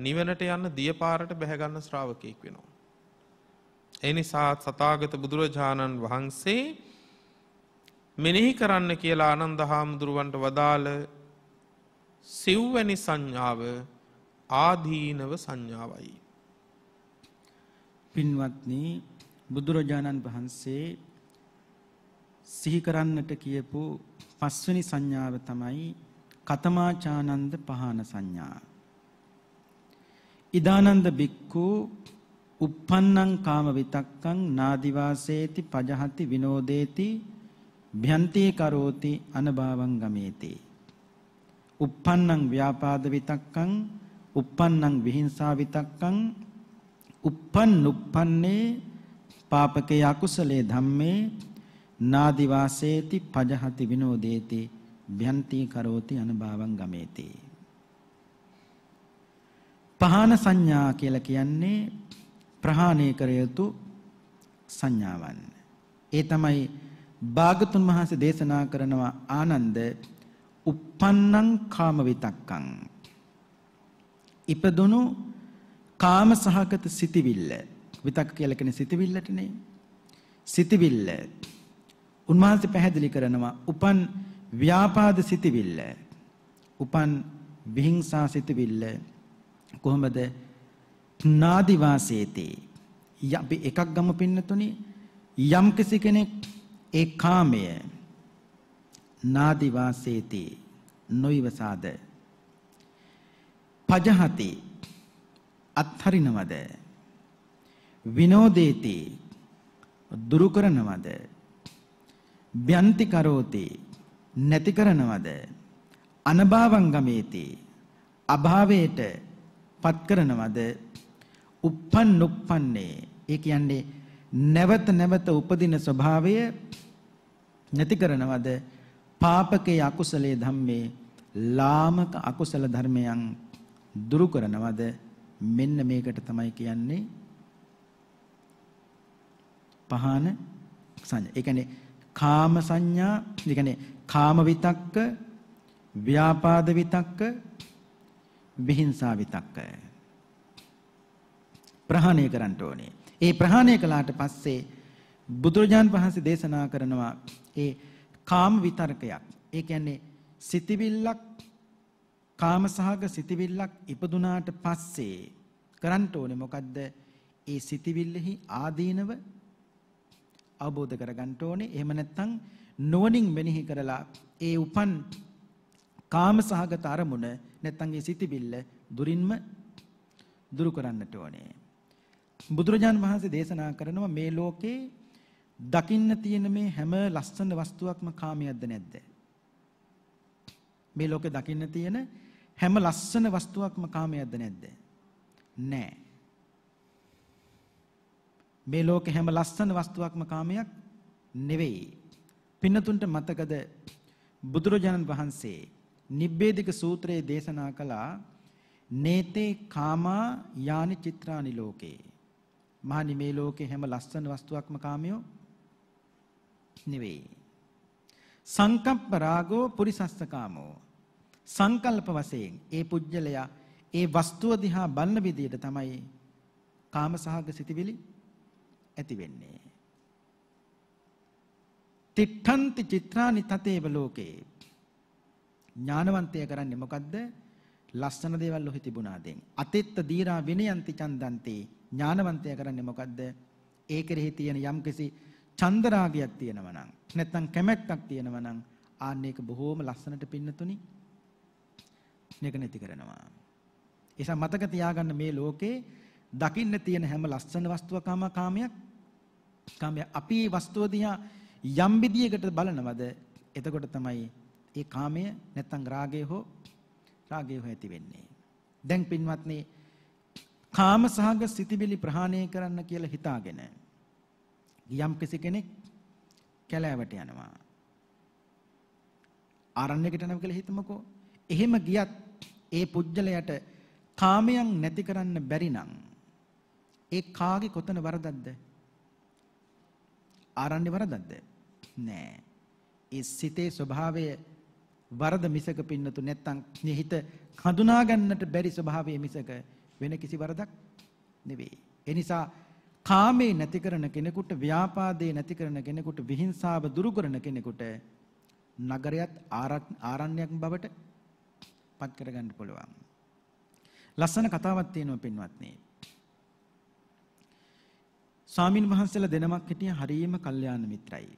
නිවනට යන්න දියපාරට බැහැගන්න ශ්‍රාවකයෙක් වෙනවා. එනිසාත් සතාගත බුදුරජාණන් වහන්සේ මෙනෙහි කරන්න කියලා අනන්ද හාමුදුරුවන්ට වදාළ සිව්වැනි සංඥාව ආදීනව සංඥාවයි. පින්වත්නි බුදුරජාණන් වහන්සේ සිහි කරන්නට කියපු පස්වෙනි සංඥාව තමයි කතමාචානන්ද පහන සංඥා. ඉදානන්ද බික්කු uppannam kama vitakkang nadivaseeti pajahati vinodeeti භ්‍යන්ති කරෝති අනභවං ගමේති uppannam ව්‍යාපාද විතක්කං uppannam විහිංසා විතක්කං uppan uppannē පාපකේ අකුසලේ ධම්මේ නාදි වාසේති පජහති විනෝදේති භ්‍යන්ති කරෝති අනභවං ගමේති පහන සංඥා කියලා කියන්නේ ප්‍රහාණය කර යුතු සංඥාවන්. ඒ තමයි භාගතුන් වහන්සේ දේශනා කරනවා ආනන්ද uppannam kama vitakkam. ඉපදුණු කාම සහගත සිතිවිල්ල විතක්ක කියලා කියන්නේ සිතිවිල්ලට නේ. සිතිවිල්ල. උන්වහන්සේ පැහැදිලි කරනවා උපන් ව්‍යාපාද සිතිවිල්ල. උපන් විහිංසා සිතිවිල්ල කොහොමද නාදිවාසේතේ අපි එකක් ගම පින්නතුනේ යම් කෙනෙක් ඒ කාමය නාදිවාසේති නොයවසාද පජහති අත්හරිනවද විනෝදේති දුරු කරනවද ව්‍යන්ති කරෝති නැති කරනවද අනභාවංගමේති අභාවයට පත් කරනවද uppan upppanne. ඒ කියන්නේ නැවත නැවත උපදින ස්වභාවය නැති කරනවද පාපකේ අකුසලයේ ධම්මේ ලාමක අකුසල ධර්මයන් දුරු කරනවද මෙන්න මේකට තමයි කියන්නේ පහන සංඥා. ඒ කියන්නේ කාම සංඥා, ඒ කියන්නේ කාම විතක්ක, ව්‍යාපාද විතක්ක, විහිංසා විතක්ක. ප්‍රහාණය කරන්න ඕනේ. ඒ ප්‍රහාණය කළාට පස්සේ බුදුරජාන් වහන්සේ දේශනා කරනවා ඒ කාම විතරකයක්. ඒ කියන්නේ සිතිවිල්ලක් කාමසහග සිතිවිල්ලක් ඉපදුනාට පස්සේ කරන්න ඕනේ මොකද්ද? ඒ සිතිවිල්ලෙහි ආදීනව අවබෝධ කරගන්න ඕනේ. එහෙම නැත්නම් නුවණින් මෙනෙහි කරලා ඒ උපන් කාමසහගත අරමුණ නැත්නම් ඒ සිතිවිල්ල දුරින්ම දුරු කරන්නට ඕනේ. බුදුරජාන් වහන්සේ දේශනා කරනවා මේ ලෝකේ දකින්න තියෙන මේ හැම ලස්සන වස්තුවක්ම කාමයක්ද නැද්ද? මේ ලෝකේ දකින්න තියෙන හැම ලස්සන වස්තුවක්ම කාමයක්ද නැද්ද? නෑ. මේ ලෝකේ හැම ලස්සන වස්තුවක්ම කාමයක් නෙවෙයි. පින්නතුන්ට මතකද බුදුරජාණන් වහන්සේ නිබ්බේධික සූත්‍රයේ දේශනා කළා නේතේ කාමා යානි චිත්‍රානි ලෝකේ මහනි මේ ලෝකේ හැම ලස්සන වස්තුවක්ම කාමයෝ නෙවෙයි. සංකප්ප රාගෝ පුරිසස්ස කාමෝ. සංකල්ප වශයෙන් ඒ පුජ්‍යලයා ඒ වස්තුව දිහා බලන විදියට තමයි කාම සහග සිතිවිලි ඇති වෙන්නේ. තිට්ඨන්ති චිත්‍රානි තතේව ලෝකේ ඥානවන්තය කරන්නේ මොකද්ද ලස්සන දේවල් ඔහි තිබුණාදෙන් අතිත්ත දීරා විනයන්ති චන්දන්තේ ඥානවන්තයා කරන්නේ මොකද්ද? ඒ කෙරෙහි තියෙන යම්කිසි චන්දරාගයක් තියෙනවා නම් නැත්නම් කැමැත්තක් තියෙනවා නම් ආන්න ඒක බොහොම ලස්සනට පින්නතුනි මේක නැති කරනවා. ඒසම මතක තියාගන්න මේ ලෝකේ දකින්න තියෙන හැම ලස්සන වස්තුවකම කාමයක් කාමය අපි වස්තුව දිහා යම් විදියකට බලනවද එතකොට තමයි ඒ කාමය නැත්නම් රාගය හෝ රාගය හෝ ඇති වෙන්නේ. දැන් පින්වත්නි කාම සහගත සිතිවිලි ප්‍රහාණය කරන්න කියලා හිතාගෙන යම් කෙනෙක් කැලෑවට යනවා. ආරණ්‍යයකට යනවා කියලා හිතමුකෝ. එහෙම ගියත් ඒ පුජ්‍යලයට කාමයන් නැති කරන්න බැරි නම් ඒ කාගේ කොතන වරදක්ද? ආරණ්‍ය වරදක්ද? නෑ. ඒ සිතේ ස්වභාවය වරද මිසක පින්නතු නැත්තම් හිත හඳුනා ගන්නට බැරි ස්වභාවය මිසක වෙන කිසි වරදක් නෙවෙයි. ඒ නිසා කාමේ නැති කරන කෙනෙකුට ව්‍යාපාදේ නැති කරන කෙනෙකුට විහිංසාව දුරු කරන කෙනෙකුට නගරයත් ආරණ්‍යයක් බවට පත් කරගන්න පුළුවන්. ලස්සන කතාවක් තියෙනවා පින්වත්නි. ස්වාමින් වහන්සේලා දෙනමක් හිටිය හරීම කල්යාණ මිත්‍රයි.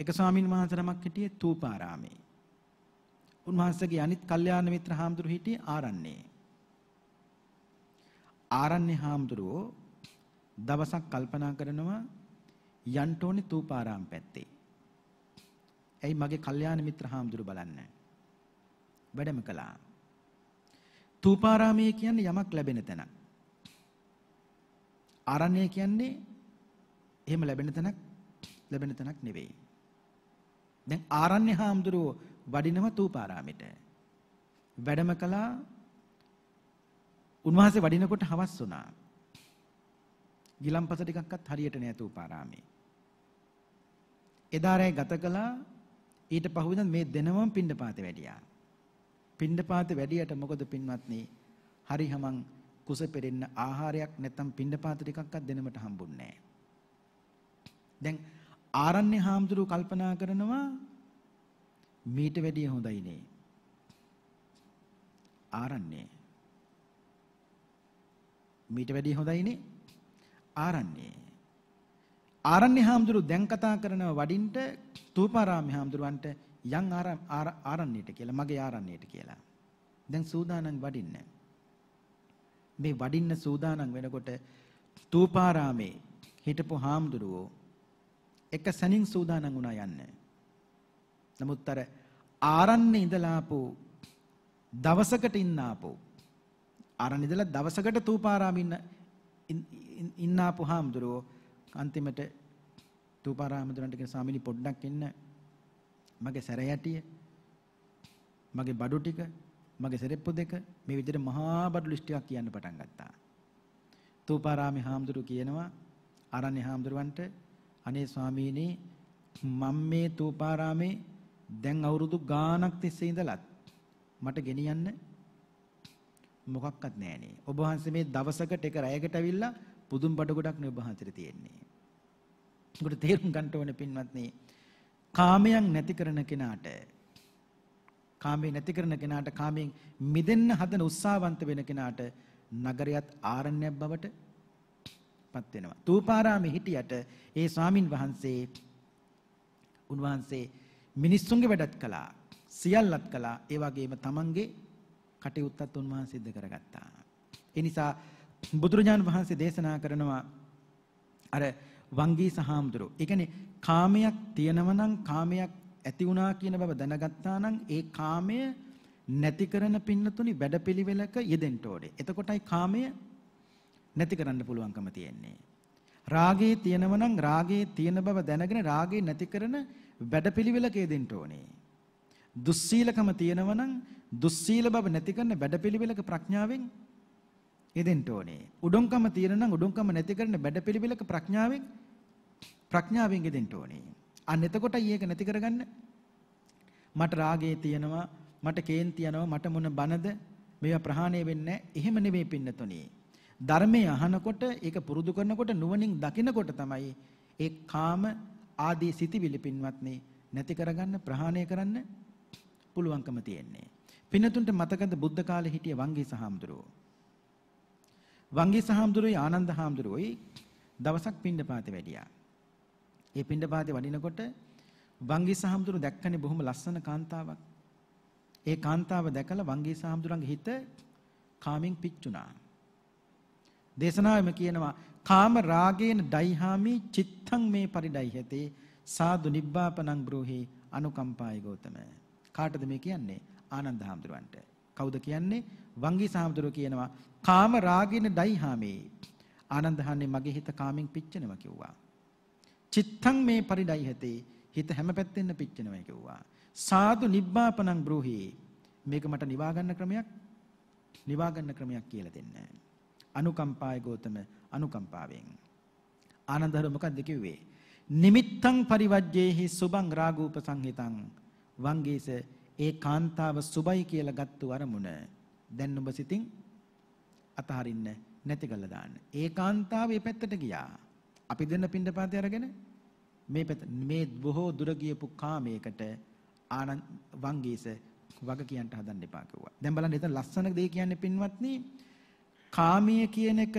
එක ස්වාමින් වහන්සේනමක් හිටියේ තූපාරාමේ. උන්වහන්සේගේ අනිත් කල්යාණ මිත්‍ර හාමුදුරු හිටියේ ආරණ්‍යේ. ආරණ්‍ය හාමුදුරුවෝ දවසක් කල්පනා කරනවා යන්න ඕනේ තූපාරාම පැත්තේ. ඇයි මගේ කල්යාණ මිත්‍ර හාමුදුරුව බලන්න. වැඩම කළා. තූපාරාමයේ කියන්නේ යමක් ලැබෙන තැන. ආරණ්‍ය කියන්නේ එහෙම ලැබෙන තැනක් ලැබෙන තැනක් නෙවෙයි. දැන් ආරණ්‍ය හාමුදුරුව වඩිනව තූපාරාමෙට. වැඩම කළා උන්වහන්සේ වඩිනකොට හවස් වුණා. ගිලම්පස ටිකක්වත් හරියට නැතු පාරාමේ. එදා රැය ගත කළා ඊට පහුවෙන්ද මේ දෙනවම් පිණ්ඩපාතේ වැඩියා. පිණ්ඩපාතේ වැඩියට මොකද පින්වත්නි? හරි හමං කුස පෙරෙන්න ආහාරයක් නැත්තම් පිණ්ඩපාත ටිකක්වත් දෙනමට හම්බුන්නේ දැන් ආරණ්‍ය හාමුදුරුව කල්පනා කරනවා මීට වැඩිය හොඳයි නේ. ආරන්නේ මීට වැඩිය හොඳයිනේ ආරණ්‍යයේ. ආරණ්‍ය හාමුදුරුව දැන් කතා කරනව වඩින්ට තූපාරාමේ හාමුදුරුවන්ට යන් ආරණ්‍යයට කියලා මගේ ආරණ්‍යයට කියලා. දැන් සූදානම් වඩින්න. මේ වඩින්න සූදානම් වෙනකොට තූපාරාමේ හිටපු හාමුදුරුවෝ එක සැනින් සූදානම් වුණා යන්න. නමුත් අර ආරණ්‍ය ඉඳලාපු දවසකට ඉන්න ආපෝ අරන් ඉඳලා දවසකට තූපාරාම ඉන්න ඉන්න ආපු හාමුදුරුවෝ අන්තිමට තූපාරාම හාමුදුරන්ට කියන ස්වාමීනි පොඩ්ඩක් ඉන්න මගේ සැරයටිය මගේ බඩු ටික මගේ සෙරෙප්පු දෙක මේ විදිහට මහා බඩු ලිස්ට් එකක් කියන්න පටන් ගත්තා. තූපාරාමේ හාමුදුරුවෝ කියනවා ආරණ්‍ය හාමුදුරුවන්ට අනේ ස්වාමීනි මම මේ තූපාරාමේ දැන් අවුරුදු ගාණක් තිස්සේ ඉඳලත් මට ගෙනියන්න මොකක්වත් නැහනේ. ඔබ වහන්සේ මේ දවසකට එක රැයකට ඇවිල්ලා පුදුම් බඩ ගොඩක් නේ ඔබ වහන්සේට තියෙන්නේ. ඒකට තේරුම් ගන්න ඕනේ පින්වත්නි. කාමයන් නැති කරන කෙනාට කාමයේ නැති කරන කෙනාට කාමයෙන් මිදෙන්න හදන උත්සාහවන්ත වෙන කෙනාට නගරයත් ආරණ්‍යයක් බවට පත් වෙනවා. තූපාරාමේ හිටියට ඒ ස්වාමින් වහන්සේ උන්වහන්සේ මිනිස්සුන්ගේ වැඩත් කළා. සියල්ලත් කළා. ඒ වගේම තමන්ගේ කටයුත්තත් උන්වහන්සේ සිද්ධ කරගත්තා. ඒ නිසා බුදුරජාන් වහන්සේ දේශනා කරනවා අර වංගී සහාමුදුරු. ඒ කියන්නේ කාමයක් තියෙනව නම් කාමයක් ඇති වුණා කියන බව දැනගත්තා නම් ඒ කාමය නැති කරන පින්නතුනි වැඩපිළිවෙලක යෙදෙන්න ඕනේ. එතකොටයි කාමය නැති කරන්න පුළුවන්කම තියෙන්නේ. රාගයේ තියෙනව නම් රාගයේ තියෙන බව දැනගෙන රාගේ නැති කරන වැඩපිළිවෙලක යෙදෙන්න ඕනේ. දුස්සීලකම තියෙනවා නම් දුස්සීල බව නැති කරන වැඩපිළිවෙලක ප්‍රඥාවෙන් යෙදෙන්න ඕනේ. උඩුංකම තියෙන නම් උඩුංකම නැති කරන වැඩපිළිවෙලක ප්‍රඥාවෙන් ප්‍රඥාවෙන් යෙදෙන්න ඕනේ. අන්න එතකොටයි ඒක නැති කරගන්න. මට රාගය තියෙනවා, මට කේන්ති යනවා, මට මොන බනද මේවා ප්‍රහාණය වෙන්නේ එහෙම නෙමෙයි පින්නතුනේ. ධර්මයේ අහනකොට ඒක පුරුදු කරනකොට නුවණින් දකිනකොට තමයි ඒ කාම ආදී සිතිවිලි පින්වත්නි නැති කරගන්න ප්‍රහාණය කරන්න පුළුවන්කම තියෙන්නේ. පින්නතුන්ට මතකද බුද්ධ කාලේ හිටිය වංගී සහාමුදුරුවෝ. වංගී සහාමුදුරුවෝයි ආනන්ද හාමුදුරුවෝයි දවසක් පින්නපාතේ වැඩියා. ඒ පින්නපාතේ වඩිනකොට වංගී සහාමුදුරුවෝ දැක්කනේ බොහොම ලස්සන කාන්තාවක්. ඒ කාන්තාව දැකලා වංගී සහාමුදුරුවන්ගේ හිත කාමෙන් පිච්චුණා. දේශනාවෙම කියනවා කාම රාගේන ඩයිහාමි චිත්තං මේ පරිඩයි හැතේ සාදු නිබ්බාපනං බ්‍රෝහි අනුකම්පායි ගෞතමයි කාටද මේ කියන්නේ? ආනන්ද හාමුදුරුවන්ට. කවුද කියන්නේ? වංගී සාමුදුරුව කියනවා කාම රාගින දයිහාමේ. ආනන්ද හන්නේ මගේ හිත කාමෙන් පිච්චෙනවා කිව්වා. චිත්තං මේ පරිඩයිහතේ හිත හැම පැත්තෙන්න පිච්චෙනවා කිව්වා. සාදු නිබ්බාපනං බ්‍රෝහි. මේක මට නිවා ගන්න ක්‍රමයක් නිවා ගන්න ක්‍රමයක් කියලා දෙන්න. අනුකම්පාය ගෝතම අනුකම්පාවෙන්. ආනන්දහරු මොකක්ද කිව්වේ? නිමිත්තං පරිවජ්ජේහි සුබං රාගූප සංහිතං වංගීස ඒ කාන්තාව සුබයි කියලා ගත්තු අරමුණ දැන් ඔබ සිතින් අතහරින්න නැති කරලා දාන්න. ඒ කාන්තාව මේ පැත්තට ගියා. අපි දෙන්න පින්ඩපාතය අරගෙන මේ පැත්ත මේ බොහෝ දුර ගියපු කාමයකට ආනන්ද වංගීස වග කියන්න හදන්න එපා කිව්වා. දැන් බලන්න එතන ලස්සන දෙයක් කියන්නේ පින්වත්නි කාමයේ කියන එක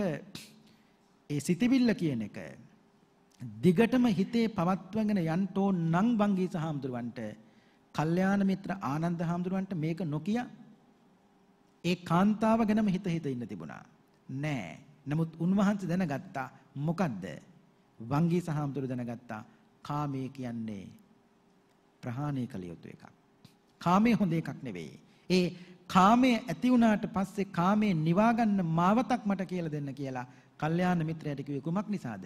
ඒ සිතිවිල්ල කියන එක දිගටම හිතේ පවත්වගෙන යන්න ඕන නම් වංගීස හාමුදුරුවන්ට කල්යාණ මිත්‍ර ආනන්ද හාමුදුරුවන්ට මේක නොකිය ඒ කාන්තාව ගැනම හිත හිත ඉන්න තිබුණා. නෑ. නමුත් උන්වහන්සේ දැනගත්තා මොකද්ද? වංගී සහාමුදුරු දැනගත්තා කාමය කියන්නේ ප්‍රහාණය කළ යුතු එකක්. කාමය හොඳ එකක් නෙවෙයි. ඒ කාමය ඇති වුණාට පස්සේ කාමයේ නිවා ගන්න මාවතක් මට කියලා දෙන්න කියලා කල්යාණ මිත්‍රයාට කිව්වේ කුමක් නිසාද?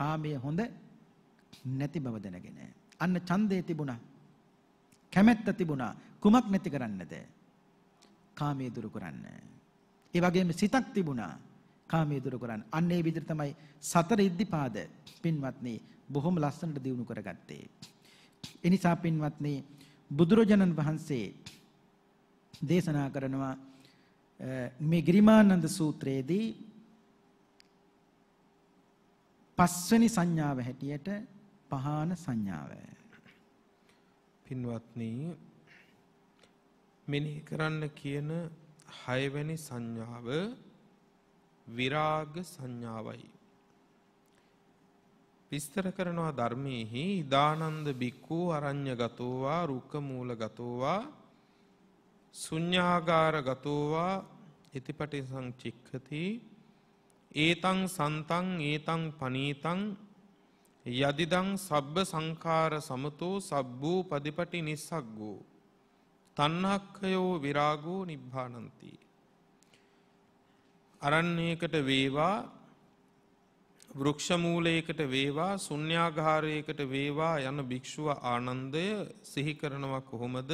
කාමය හොඳ නැති බව දැනගෙන. අන්න ඡන්දේ තිබුණා. කැමැත්ත තිබුණා කුමක් නැති කරන්නද කාමයේ දුරු කරන්න ඒ වගේම සිතක් තිබුණා කාමයේ දුරු කරන්න අන්න ඒ විදිහට තමයි සතර ඉද්ධිපාද පින්වත්නි බොහොම ලස්සනට දිනු කරගත්තේ එනිසා පින්වත්නි බුදුරජාණන් වහන්සේ දේශනා කරනවා මේ ගිරිමානන්ද සූත්‍රයේදී පස්වෙනි සංඥාව හැටියට පහාන සංඥාවයි පින්වත්නි මෙනෙහි කරන්න කියන හයවැනි සංඥාව විරාග සංඥාවයි. විස්තර කරනවා ධර්මයෙහි දානන්ද බික්කු අරං්්‍ය ගතෝවා රුක්ක මූල ගතෝවා සුඥ්ඥාගාර ගතෝවා එතිපටි සංචික්කති ඒතං සන්තං ඒතං පනීතං යදිදං සබ්බ සංකාර සමතෝ සබ්බූ පදිපටි නිස්සක් වූ තන්නහක්කයෝ විරාගෝ නිබ්භානන්ති. අරන්නේකට වේවා වෘක්ෂමූලයකට වේවා සුන්‍යාගාරයකට වේවා යන භික්‍ෂුව ආනන්දය සිහිකරනව කොහොමද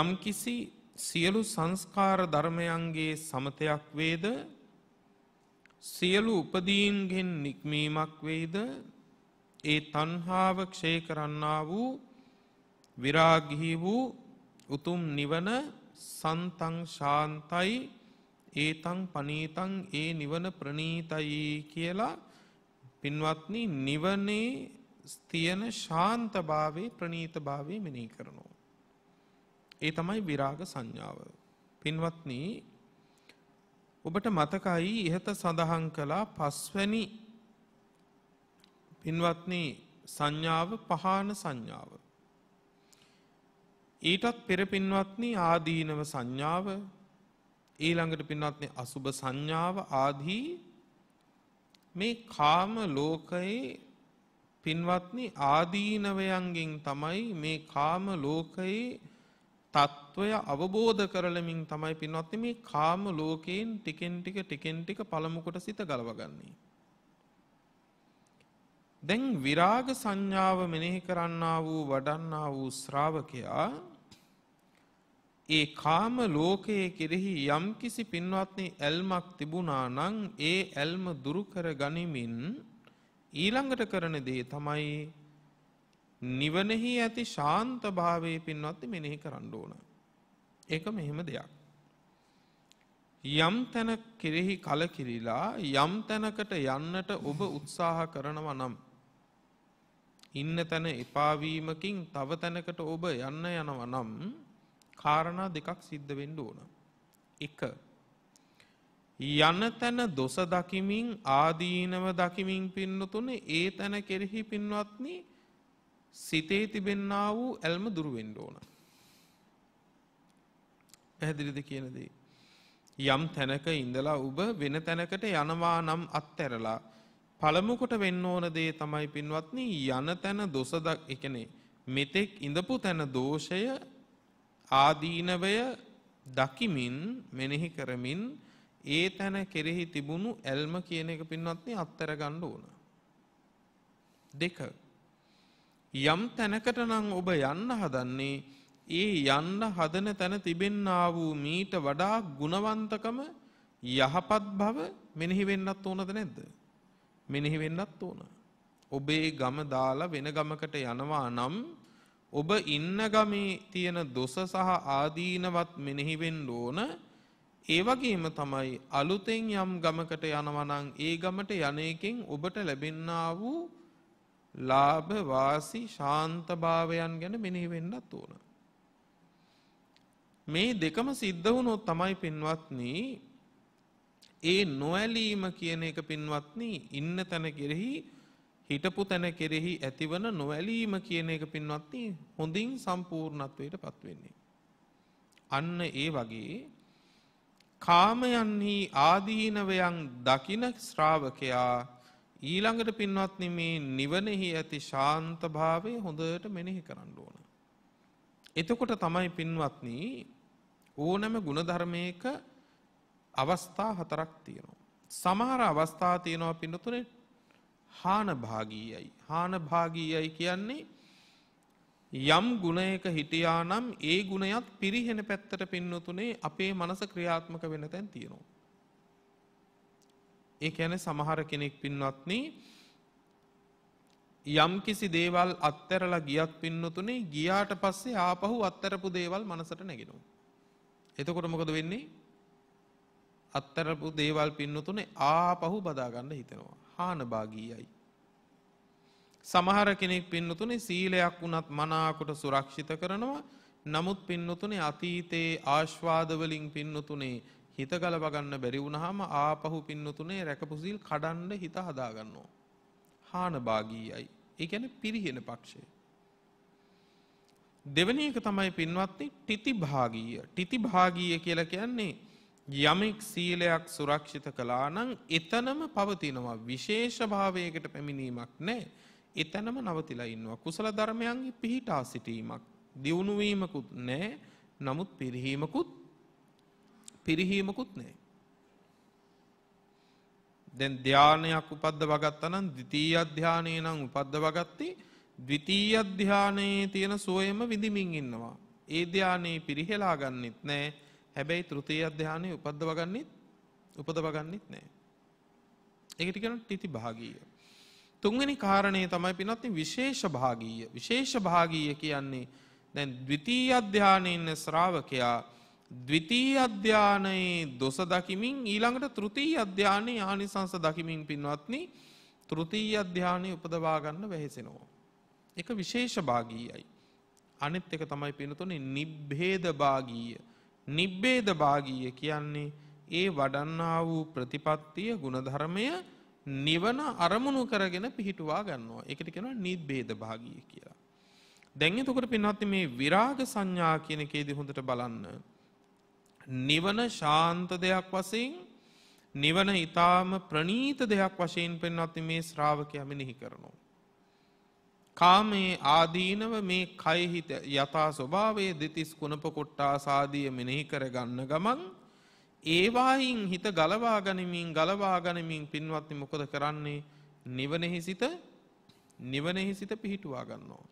යම්කිසි සියලු සංස්කාර ධර්මයන්ගේ සමතයක් වේද සියලු උපදීන්ගෙන් නික්මීමක් වෙයිද ඒ තණ්හාව ක්ෂය කරන්නා වූ විරාගී වූ උතුම් නිවන සන්තං ශාන්තයි ඒතං පනීතං ඒ නිවන ප්‍රණීතයි කියලා පින්වත්නි නිවනේ තියෙන ශාන්තභාවේ ප්‍රණීතභාවේ මෙනෙහි කරනවා. ඒ තමයි විරාග සංඥාව. පින්වත්නි ඔබට මතකයි ඉහත සඳහන් කලා පස්වැනි පින්වත්න සංඥාව පහන සංඥාව. ඊටත් පෙර පින්වත්න ආදීනව සංඥාව ඊළඟට පින්වත්න අසුභ සංඥාව ආදී මේ කාම ලෝකයේ පින්වත්නි ආදීනවයන්ගෙන් තමයි මේ කාම ලෝකයේ තත්ත්වය අවබෝධ කරලමින් තමයි පින්වත්න මේ කාම ලෝකයෙන් ටිකෙන් ටික ටිකෙන් ටික පළමුකොට සිත ගලවගන්නේ. දැන් විරාග සංඥාව මෙනෙහි කරන්න වූ වඩන්නා වූ ශ්‍රාවකයා ඒ කාම ලෝකයේ කෙරෙහි යම් කිසි පින්වත්නි ඇල්මක් තිබුණා නං ඒ ඇල්ම දුරුකර ගනිමින් ඊළඟට කරන දේ තමයි නිවනෙහි ඇති ශාන්ත භාවය පින්වත්ති මෙනෙහි කරන්න ඕන. ඒක මෙහෙම දෙයක්. යම් තැන කෙරෙහි කලකිරිලා යම් තැනකට යන්නට ඔබ උත්සාහ කරනව නම්. ඉන්න තැන එපාවීමකින් තව තැනකට ඔබ යන්න යනව නම් කාරණා දෙකක් සිද්ධ වෙන්න ඕන. එක. යන තැන දොස දකිමින් ආදීනව දකිමින් පින්නතුනේ ඒ තැන කෙරෙහි පින්වත්න්නේ සිතේ තිබෙන්න වූ ඇල්ම දුරුවෙන්ඩ ඕන. පැහැදිලිද කියනදී. යම් තැනක ඉඳලා ඔබ වෙන තැනකට යනවා නම් අත්තැරලා පළමුකොට වෙන්න ඕන දේ තමයි පින්වත්න යන තැන දොසදක් එකනේ මෙතෙක් ඉඳපු තැන දෝෂය ආදීනවය දකිමින් මෙනෙහි කරමින් ඒ තැන කෙරෙහි තිබුණු ඇල්ම කියන එක පින්වත්න අත්තර ගණ්ඩ ඕන. දෙක යම් තැනකට නම් ඔබ යන්න හදන්නේ ඒ යන්න හදන තැන තිබෙන්නා වූ මීට වඩා ගුණවන්තකම යහපත් භව මෙනෙහි වෙන්නත් ඕනද නැද්ද? මෙනෙහි වෙන්නත් ඕන. ඔබේ ගම දාලා වෙන ගමකට යනවා නම් ඔබ ඉන්න ගමේ තියෙන දොස සහ ආදීනවත් මෙනෙහි වෙන්න ඕන. ඒ වගේම තමයි අලුතෙන් යම් ගමකට යනවා නම් ඒ ගමට යන එකෙන් ඔබට ලැබෙන්නා වූ ලාභ වාසි ශාන්තභාවයන් ගැන මෙනෙහි වෙන්නත් ඕන. මේ දෙකම සිද්ධ වුණොත් තමයි පින්වත්නි ඒ නොඇලීම කියන එක පින්වත්නි ඉන්න තැන කෙරෙහි හිටපු තැන කෙරෙහි ඇතිවන නොඇලීම කියන එක පින්වත්නි හොඳින් සම්පූර්ණත්වයට පත්වෙන්නේ. අන්න ඒ වගේ කාමයන්හි ආදීනවයන් දකින ශ්‍රාවකයා ඊළඟට පින්වත්නි මේ නිවනෙහි ඇති ශාන්තභාවය හොඳට මෙනෙහි කරන්න ඕන. එතකොට තමයි පින්වත්නි ඕනම ಗುಣධර්මයක අවස්ථා හතරක් තියෙනවා. සමහර අවස්ථා තියෙනවා පින්නතුනේ හානභාගීයයි. හානභාගීයයි කියන්නේ යම් ගුණයක හිටියා නම් ඒ ගුණයත් පිරිහෙන පැත්තට පින්නතුනේ අපේ මනස ක්‍රියාත්මක වෙන තැන් තියෙනවා. ඒ ඇන සමහර කෙනෙක් පින්වත්න යම් කිසි දේවල් අත්තරලා ගියත් පින්නතුනේ ගියාට පස්සේ ආපහු අත්තරපු දේවල් මනසට නැගෙනු. එතකොට මොකද වෙන්නේ අත්තරපු දේවල් පින්නතුනේ ආපහු බදාගන්න හිතෙනවා හාන භාගීයයි. සමහර කෙනෙක් පින්නතුනේ සීලයක් වුණත් මනාකොට සුරක්ෂිත කරනවා නමුත් පින්නතුනේ අතීතයේ ආශ්වාදවලින් පින්නතුනේ හිත ගලපගන්න බැරි වුණාම ආපහු පින්නතුනේ රැකපු සීල් කඩන්න හිත හදාගන්නවා. හාන භාගීයයි. ඒ කියන්නේ පිරිහෙන පක්ෂය. දෙවෙනි එක තමයි පින්වත්නි තితి භාගීය. තితి භාගීය කියලා කියන්නේ යමෙක් සීලයක් සුරක්ෂිත කළා නම් එතනම පවතිනවා විශේෂ භාවයකට පැමිණීමක් නැහැ. එතනම නවතිලා ඉන්නවා. කුසල ධර්මයන්ගේ පිහිටා සිටීමක්, දියුණු වීමකුත් නැහැ. නමුත් පිරිහීමකුත් පිරිහීමකුත් නෑ. දැන් ධ්‍යානයක් උපද්ද වගත්තනම් ද්විතීය අධ්‍යානයේ නම් උපද්ද වගත්තේ ද්විතීය අධ්‍යානයේ තියෙන සෝයම විඳිමින් ඉන්නවා. ඒ ධ්‍යානයේ පිරිහෙලා ගන්නෙත් නෑ. හැබැයි තෘතීය අධ්‍යානයේ උපද්ද වගන්නෙත් උපදව ගන්නෙත් නෑ. ඒකට කියනවා තితి භාගීය. තුන්වෙනි කාරණේ තමයි පින්වත් විශේෂ භාගීය. විශේෂ භාගීය කියන්නේ දැන් ද්විතීය අධ්‍යානයේ ඉන්න ශ්‍රාවකයා ද්විතී අධ්‍යානයේ දොස දකිමින් ඊළඟට තෘතිී අධ්‍යානයේ ආනිසංස දකිමින් පින්වත්නි තෘතිී අධ්‍යානය උපදවාගන්න වැහෙසෙනවා. එක විශේෂ භාගීයයි. අනිත් එක තමයි පිනතුනේ නිබ්බේද භාගීය. නිබ්බේද භාගීය කියන්නේ ඒ වඩන්නා වූ ප්‍රතිපත්තිය ගුණධර්මය නිවන අරමුණු කරගෙන පිහිටුවා ගන්නවා. ඒකට කියනවා නිබ්බේද භාගීය කියලා. දැන් එතකොට පින්වත්නි මේ විරාග සංඥා කියන එකේදී හොඳට බලන්න. නිවන ශාන්ත දෙයක් වසයෙන් නිවන ඉතාම ප්‍රනීත දෙයක් වශයෙන් පෙන්වති මේ ශ්‍රාවකය මිනිහි කරනවා. කාමයේ ආදීනව මේ කයහිත යථා ස්වභාවයේ දෙතිස් කුණප කොට්ටා සාදිය මෙනෙහි කරගන්න ගමන් ඒවායින් හිත ගලවා ගනිමින් ගලවා ගනිමින් පින්වත්ති මොකොද කරන්නේ නිවනෙහි සිත නිවනෙහි සිත පිහිටුවා ගන්නවා.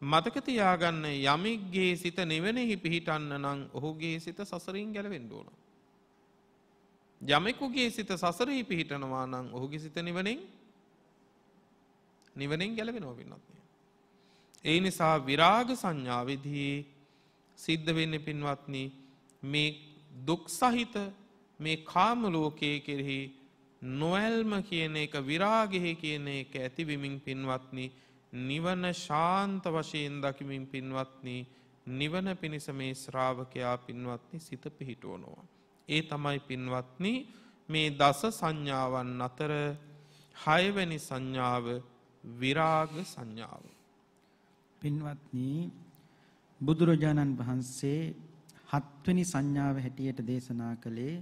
මතකතියාගන්න යමෙක්ගේ සිත නිවනෙහි පිහිටන්න නං ඔහුගේ සිත සසරින් ගැලවෙන්ඩෝන. යමෙකුගේ සිත සසරී පිහිටනවා නං ඔහුගේ සිත නිවනෙන් නිවනෙන් ගැලවෙනෝ පින්නත්ය. ඒ නිසා විරාග සංඥාවදී සිද්ධ වෙන්න පින්වත්න මේ දුක් සහිත මේ කාමලෝකය කෙරෙහි නොවැල්ම කියන එක විරාගෙහි කියන එක ඇතිවිමින් පින්වත්නිී නිවන ශාන්ත වශයෙන් දකිමින් පින්වත්නී නිවන පිණිස මේ ශ්‍රාවකයා පින්වත්නි සිත පිහිටුවනවා. ඒ තමයි පින්වත්නි මේ දස සංඥාවන් අතර හයවැනි සංඥාව විරාග සංඥාව. පින්වත්නී බුදුරජාණන් වහන්සේ හත්වනි සංඥාව හැටියට දේශනා කළේ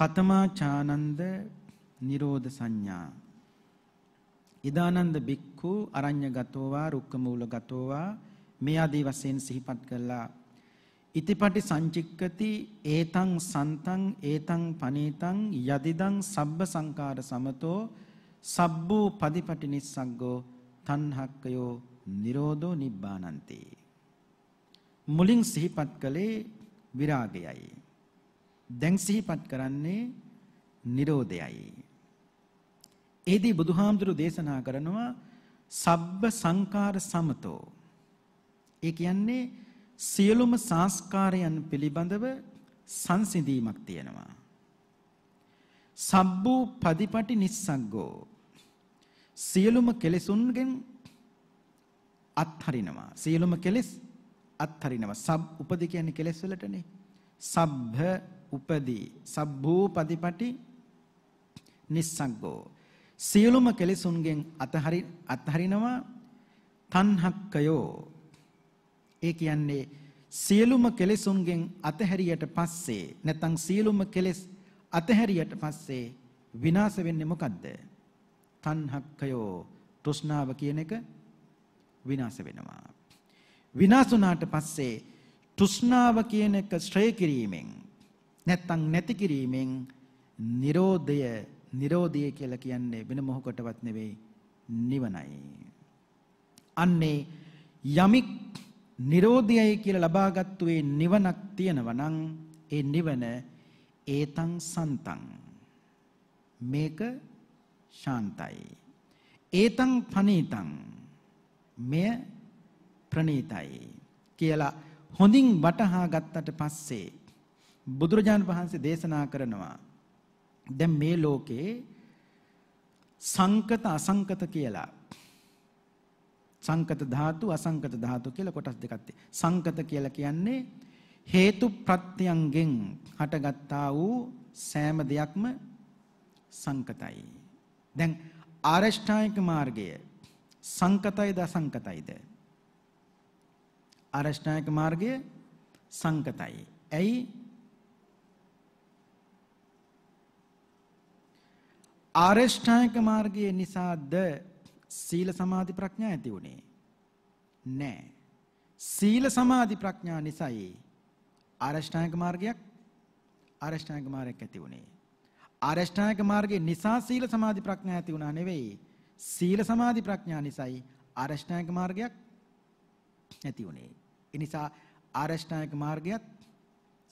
කතමාචානන්ද නිරෝධ සංඥා ඉදානන්ද බික්ඛු අරඤ්‍ය ගතෝවා රුක්කමූල ගතෝවා මේ ආදී වශයෙන් සිහිපත් කළා. ඉතිපටි සංචික්කති ඒතං සන්තං ඒතං පනීතං යදිදං සබ්බ සංකාර සමතෝ සබ්බූ පදිපටි නිස්සග්ගෝ තණ්හක්කයෝ නිරෝධෝ නිබ්බානන්ති. මුලින් සිහිපත් කළේ විරාගයයි. දැන් සිහිපත් කරන්නේ නිරෝධයයි. ඒදී බුදුහාමුදුරු දේශනා කරනවා සබ්බ සංකාර සමතෝ. ඒ කියන්නේ සියලුම සංස්කාරයන් පිළිබඳව සංසිඳීමක් තියෙනවා. සබ්බූ පදිපටි නිස්සග්ගෝ. සියලුම කෙලෙසුන්ගෙන් අත්හරිනවා. සියලුම කෙලෙස් අත්හරිනවා. සබ් උපදි කියන්නේ කෙලෙස් වලටනේ. සබ්බ උපදී. සබ්බූ පදිපටි නිස්සග්ගෝ. සියලුම කෙලෙසුන්ගෙන් අතහරි අතහරිනවා තණ්හක්කයෝ ඒ කියන්නේ සියලුම කෙලෙසුන්ගෙන් අතහැරියට පස්සේ නැත්නම් සියලුම කෙලෙස් අතහැරියට පස්සේ විනාශ වෙන්නේ මොකද්ද තණ්හක්කයෝ තෘෂ්ණාව කියන එක විනාශ වෙනවා විනාශ වුණාට පස්සේ තෘෂ්ණාව කියන එක ශ්‍රේ කිරීමෙන් නැත්නම් නැති කිරීමෙන් Nirodhaya නිරෝධය කියලා කියන්නේ වෙන මොහොකටවත් නෙවෙයි නිවනයි. අන්නේ යමෙක් නිරෝධයයි කියලා ලබාගත්තු ඒ නිවනක් තියෙනවා නම් ඒ නිවන ඒතං සන්තං මේක ශාන්තයි. ඒතං පනීතං මෙය ප්‍රණීතයි කියලා හොඳින් වටහා ගත්තට පස්සේ බුදුරජාණන් වහන්සේ දේශනා කරනවා දැන් මේ ලෝකේ සංකත අසංකත කියලා සංකත ධාතු අසංකත ධාතු කියලා කොටස් දෙකක් තියෙනවා. සංකත කියලා කියන්නේ හේතු ප්‍රත්‍යයෙන් හටගත්තා වූ සෑම දෙයක්ම සංකතයි. දැන් ආරෂ්ඨායික මාර්ගය සංකතයිද අසංකතයිද? ආරෂ්ඨායික මාර්ගය සංකතයි. ඇයි ආරෂ්ඨායක මාර්ගයේ නිසාද සීල සමාධි ප්‍රඥා ඇති වුණේ නෑ සීල සමාධි ප්‍රඥා නිසායි ආරෂ්ඨායක මාර්ගයක් ආරෂ්ඨායක මාර්ගයක් ඇති වුණේ ආරෂ්ඨායක මාර්ගයේ නිසා සීල සමාධි ප්‍රඥා ඇති වුණා නෙවෙයි සීල සමාධි ප්‍රඥා නිසායි ආරෂ්ඨායක මාර්ගයක් ඇති වුණේ ඒ නිසා ආරෂ්ඨායක මාර්ගයත්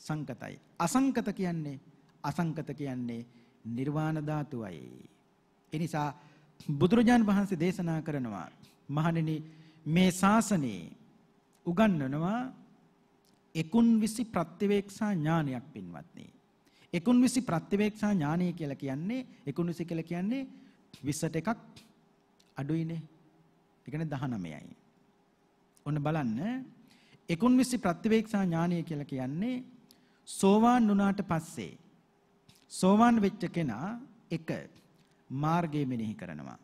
සංකතයි අසංකත කියන්නේ අසංකත කියන්නේ නිර්වාණ ධාතුවයි. ඒ නිසා බුදුරජාන් වහන්සේ දේශනා කරනවා මහණෙනි මේ ශාසනයේ උගන්වනවා 19 ප්‍රත්‍යවේක්ෂා ඥානයක් පින්වත්නි. 19 ප්‍රත්‍යවේක්ෂා ඥානය කියලා කියන්නේ 19 කියලා කියන්නේ 20ට එකක් අඩුයිනේ. ඒ කියන්නේ 19යි. ඔන්න බලන්න 19 ප්‍රත්‍යවේක්ෂා ඥානය කියලා කියන්නේ සෝවාන් වුණාට පස්සේ සෝවාන් වෙච්ච කෙනා එක මාර්ගය මෙනෙහි කරනවා.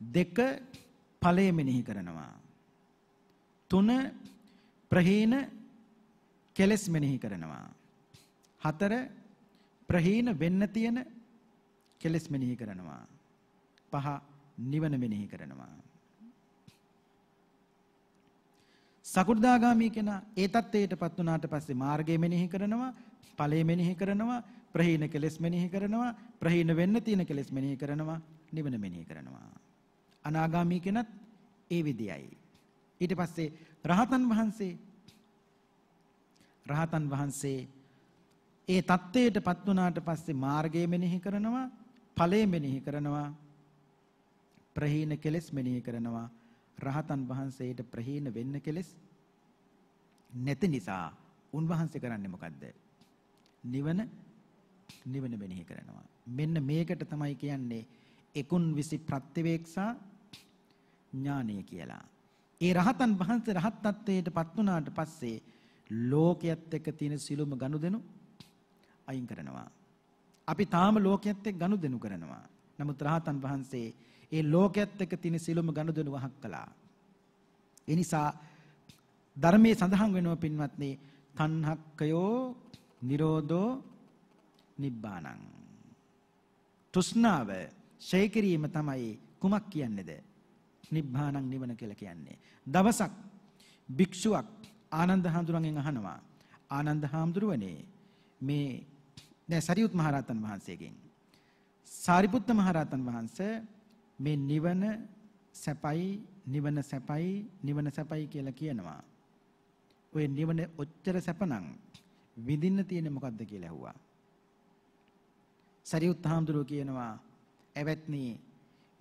දෙක ඵලය මෙනෙහි කරනවා. තුන ප්‍රහීන කෙලස් මෙනෙහි කරනවා. හතර ප්‍රහීන වෙන්න තියෙන කෙලස් මෙනෙහි කරනවා. පහ නිවන මෙනෙහි කරනවා. සකු르දාගාමී කෙනා ඒ தත්ත්වයටපත් වුණාට පස්සේ මාර්ගය මෙනෙහි කරනවා ඵලයේ මෙනෙහි කරනවා ප්‍රහීන කෙලෙස් මෙනෙහි කරනවා ප්‍රහීන වෙන්න තියෙන කෙලෙස් මෙනෙහි කරනවා නිවන මෙනෙහි කරනවා අනාගාමී කෙනත් ඒ විදියයි ඊට පස්සේ රහතන් වහන්සේ රහතන් වහන්සේ ඒ தත්ත්වයටපත් වුණාට පස්සේ මාර්ගය මෙනෙහි කරනවා ඵලය මෙනෙහි කරනවා ප්‍රහීන කෙලෙස් මෙනෙහි කරනවා රහතන් වහන්සේට ප්‍රහීන වෙන්න කෙලෙස් නැති නිසා උන්වහන්සේ කරන්නේ මොකද්ද නිවන නිවන මෙනෙහි කරනවා. මෙන්න මේකට තමයි කියන්නේ එකුන් විසි ප්‍රත්‍යවේක්ෂා ඥානය කියලා. ඒ රහතන් වහන්සේ රහත් තත්වයට පත් වුණාට පස්සේ ලෝකයේත් එක්ක තියෙන සිළුම ගනුදෙනු අයින් කරනවා. අපි තාම ලෝකයේත් එක්ක ගනුදෙනු කරනවා. නමුත් රහතන් වහන්සේ ඒ ලෝකයේත් එක්ක තියෙන සිළුම ගනුදෙනු වහක් කළා. ඒ නිසා ධර්මයේ සඳහන් වෙනව පින්වත්නි තණ්හක්කයෝ නිරෝධෝ නිබ්බාණං. තෘෂ්ණාව ඡය කිරීම තමයි කුමක් කියන්නේද? නිබ්බාණං නිවන කියලා කියන්නේ. දවසක් භික්ෂුවක් ආනන්ද හඳුරන්ගෙන් අහනවා ආනන්ද හාමුදුරුවනේ මේ දැන් සරියුත් මහරහතන් වහන්සේගෙන් සාරිපුත්ත මහරහතන් වහන්සේ මේ නිවන සැපයි නිවන සැපයි නිවන සැපයි කියලා කියනවා. ඔය නිවන ඔච්චර සැපනම් විඳින්න තියෙන්නේ මොකද්ද කියලා ඇහුවා. සරියුත් හාමුදුරුවෝ කියනවා "එවත්නි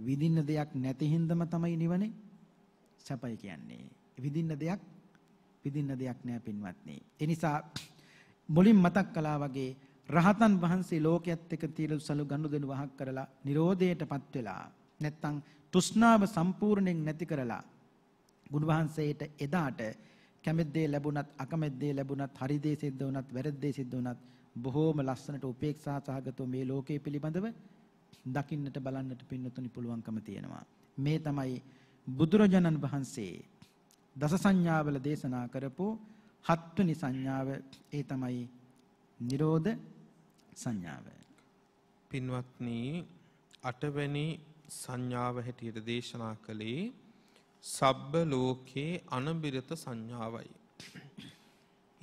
විඳින්න දෙයක් නැති හින්දම තමයි නිවනේ සැපයි කියන්නේ. විඳින්න දෙයක් විඳින්න දෙයක් නෑ පින්වත්නි. ඒ නිසා මුලින් මතක් කළා වගේ රහතන් වහන්සේ ලෝකයේත් එක තීරු සලු ගනුදෙනු වහක් කරලා Nirodheටපත් වෙලා නැත්තම් තෘෂ්ණාව සම්පූර්ණයෙන් නැති කරලා ගුණ වහන්සේට එදාට කැමැද්දේ ලැබුණත් අකමැද්දේ ලැබුණත් හරි දේ සිද්ධ වුණත් වැරදි දේ සිද්ධ වුණත් බොහෝම ලස්සනට උපේක්ෂා සහගතව මේ ලෝකයේ පිළිබඳව දකින්නට බලන්නට පින්නතුනි පුළුවන්කම තියෙනවා. මේ තමයි බුදුරජාණන් වහන්සේ දස සංඥාවල දේශනා කරපු හත්වෙනි සංඥාව ඒ තමයි නිරෝධ සංඥාව. පින්වත්නි අටවැනි සංඥාව හැටියට දේශනා කළේ සබ්බ ලෝකයේ අනබිරත සංඥාවයි.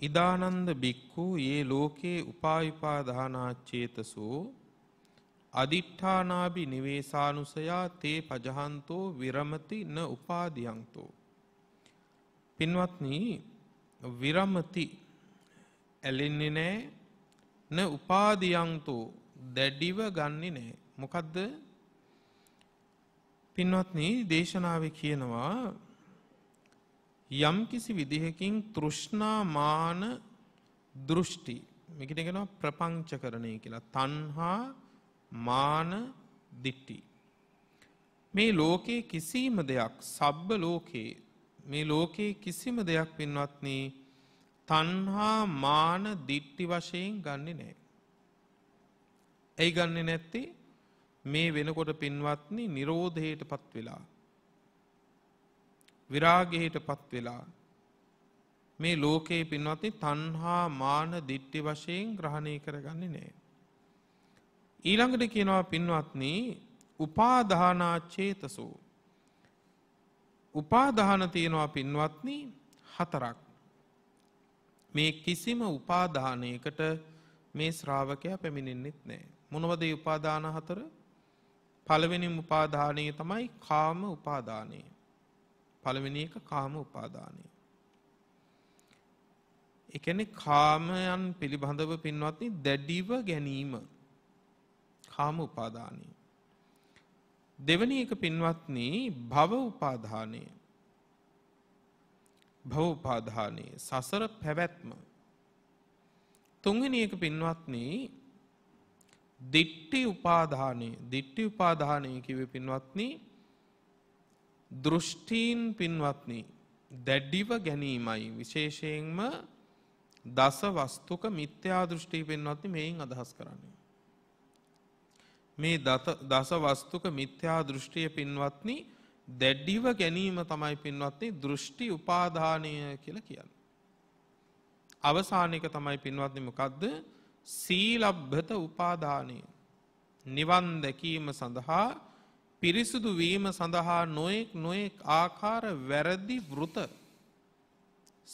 ඉදානන්ද බික්කු ඒ ලෝකයේ උපාවිපාදානාච්චේතසෝ අදිට්ඨානාබි නිවේසානුසයා තේ පජහන්තෝ විරමති න උපාදියන්තෝ. පින්වත්නී විරමති ඇලෙන්නේ නෑ න උපාදියන්තෝ දැඩිව ගන්නේ නෑ. මොකදද පින්වත්නි දේශනාවේ කියනවා යම් කිසි විදිහකින් තෘෂ්ණා මාන දෘෂ්ටි මේකට කියනවා ප්‍රපංචකරණය කියලා. තණ්හා මාන දිට්ටි. මේ ලෝකේ කිසිම දෙයක් සබ්බ ලෝකේ මේ ලෝකේ කිසිම දෙයක් පින්වත්නි තණ්හා මාන දිට්ටි වශයෙන් ගන්නෙ නැහැ. ඇයි ගන්නෙ නැත්තේ? මේ වෙනකොට පින්වත්නි නිරෝධයට පත් වෙලා. විරාගහයට පත් වෙලා. මේ ලෝකයේ පින්වත්නි තන්හා මාන දිට්ටි වශයෙන් ග්‍රහණය කරගන්නේ නෑ. ඊළඟට කියනවා පින්වත්නී උපාධානාච්චේතසෝ. උපාධාන තියෙනවා පින්වත්නී හතරක්. මේ කිසිම උපාධානයකට මේ ශ්‍රාවකය පැමිණෙන්නෙත් නෑ. මොනවද උපාධාන හතර? පළවෙනි උපාධානය තමයි කාම උපාධානය පළවෙනි එක කාම උපාධානය එකන කාමයන් පිළිබඳව පින්වත්නි දැඩිව ගැනීම කාම උපාධානය දෙවනි එක පින්වත්නි භව උපාධානය භව උපාධානය සසර පැවැත්ම තුන්ගනි එක පින්වත්නේ දිට්ටි උපාධානය දිට්ටි උපාධානය කිව පින්වත්නී දෘෂ්ටීන් පින්වත්නී දැඩ්ඩිව ගැනීමයි විශේෂයෙන්ම දස වස්තුක මිත්‍යා දෘෂ්ටි පෙන්වත්ති මෙයින් අදහස් කරන්නේ. මේ දස වස්තුක මිත්‍යා දෘෂ්ටිය පින්වත්නි දැඩ්ඩිව ගැනීම තමයි පින්වත්න්නේ දෘෂ්ටි උපාධානය කියල කියන්න. අවසානක තමයි පින්වත්නි මොකක්ද සීලබ්භත උපාදානය නිවන් දැකීම සඳහා පිරිසුදු වීම සඳහා නොයෙක් නොයෙක් ආකාර වැරදි වෘත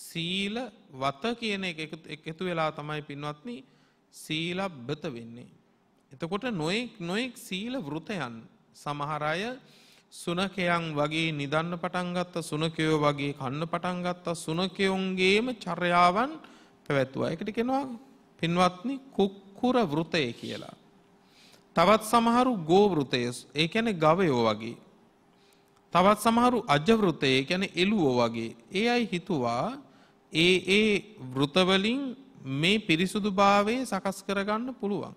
සීල වත කියන එක එකතු වෙලා තමයි පින්වත්නි සීලබ්භත වෙන්නේ. එතකොට නොයෙක් නොයෙක් සීල වෘතයන් සමහර අය සුනකයන් වගේ නිදන්න පටන්ගත්ත සුනකයෝ වගේ කන්න පටන්ගත්ත සුනකයොන්ගේම චර්යාවන් පැවැත්වා එකට කෙනවා පින්වත්නි කුක්කුර වෘතය කියලා. තවත් සමහරු ගෝවෘතය ඒ කියන්නේ ගවයෝ වගේ. තවත් සමහරු අජවෘතය කියන්නේ එළුවෝ වගේ. ඒ අය හිතුවා ඒ ඒ වෘතවලින් මේ පිරිසුදුභාවයේ සකස් කරගන්න පුළුවන්.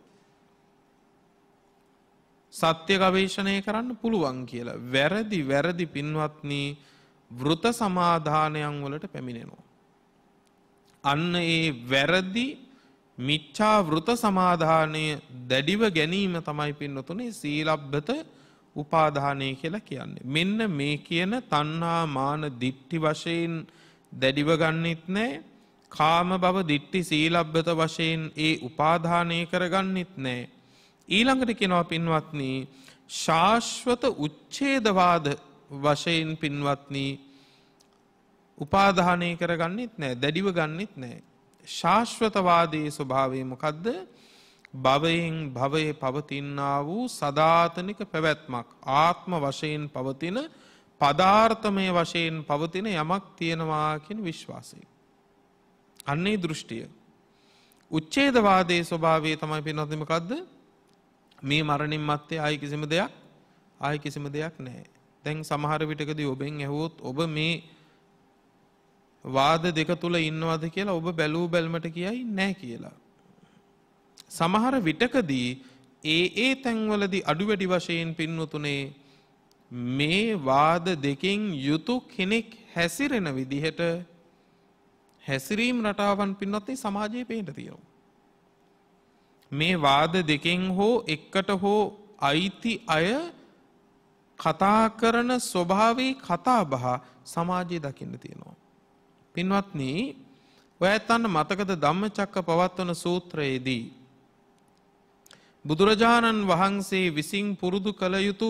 සත්‍ය ගවේෂණය කරන්න පුළුවන් කියලා. වැරදි වැරදි පින්වත්නී වෘත සමාධානයන් වලට පැමිණෙනවා. අන්න ඒ වැරදි මිච්ඡා වෘත සමාධානය දැඩිව ගැනීම තමයි පින්නතුනේ සීලබ්බත උපාදානය කියලා කියන්නේ. මෙන්න මේ කියන තණ්හා මාන දිට්ටි වශයෙන් දැඩිව ගන්නෙත් නැහැ. කාම භව දිට්ටි සීලබ්බත වශයෙන් ඒ උපාදානය කරගන්නෙත් නැහැ. ඊළඟට කියනවා පින්වත්නි ශාශ්වත උච්ඡේදවාද වශයෙන් පින්වත්නි උපාදානය කරගන්නෙත් නැහැ. දැඩිව ගන්නෙත් නැහැ. ශාශ්වතවාදයේ ස්වභාවය මොකක්ද භවයෙන් භවයේ පවතින්නා වූ සධාතනික පැවැත්මක් ආත්ම වශයෙන් පවතින පදාර්ථමය වශයෙන් පවතින යමක් තියෙනවාකින් විශ්වාසය. අන්නේ දෘෂ්ටිය. උච්චේදවාදයේ ස්වභාවය තමයි පිනොතිමකක්ද මේ මරණින් මත්තේ ආය කිසිම දෙයක් ආය කිසිම දෙයක් නෑ. දැන් සමහර විටකද ඔබෙන් ඇහෝත් ඔබ මේ වාද දෙක තුළ ඉන්නවද කියලා ඔබ බැලූ බැල්මට කියයි නෑ කියලා. සමහර විටකදී ඒ ඒ තැන්වලදී අඩුවැඩි වශයෙන් පින්වතුනේ මේ වාද දෙකින් යුතු කෙනෙක් හැසිරෙන විදිහට හැසිරීම් රටාවන් පින්නොත්ේ සමාජයේ පේට තියව. මේ වාද දෙකෙන් හෝ එක්කට හෝ අයිති අය කතා කරන ස්වභාවේ කතාබහ සමාජයේ දකින්න තියෙනවා. පින්වත්න ඔයඇත්තන්න මතකද ධම්ම චක්ක පවත්වන සූත්‍රයේදී. බුදුරජාණන් වහන්සේ විසින් පුරුදු කළ යුතු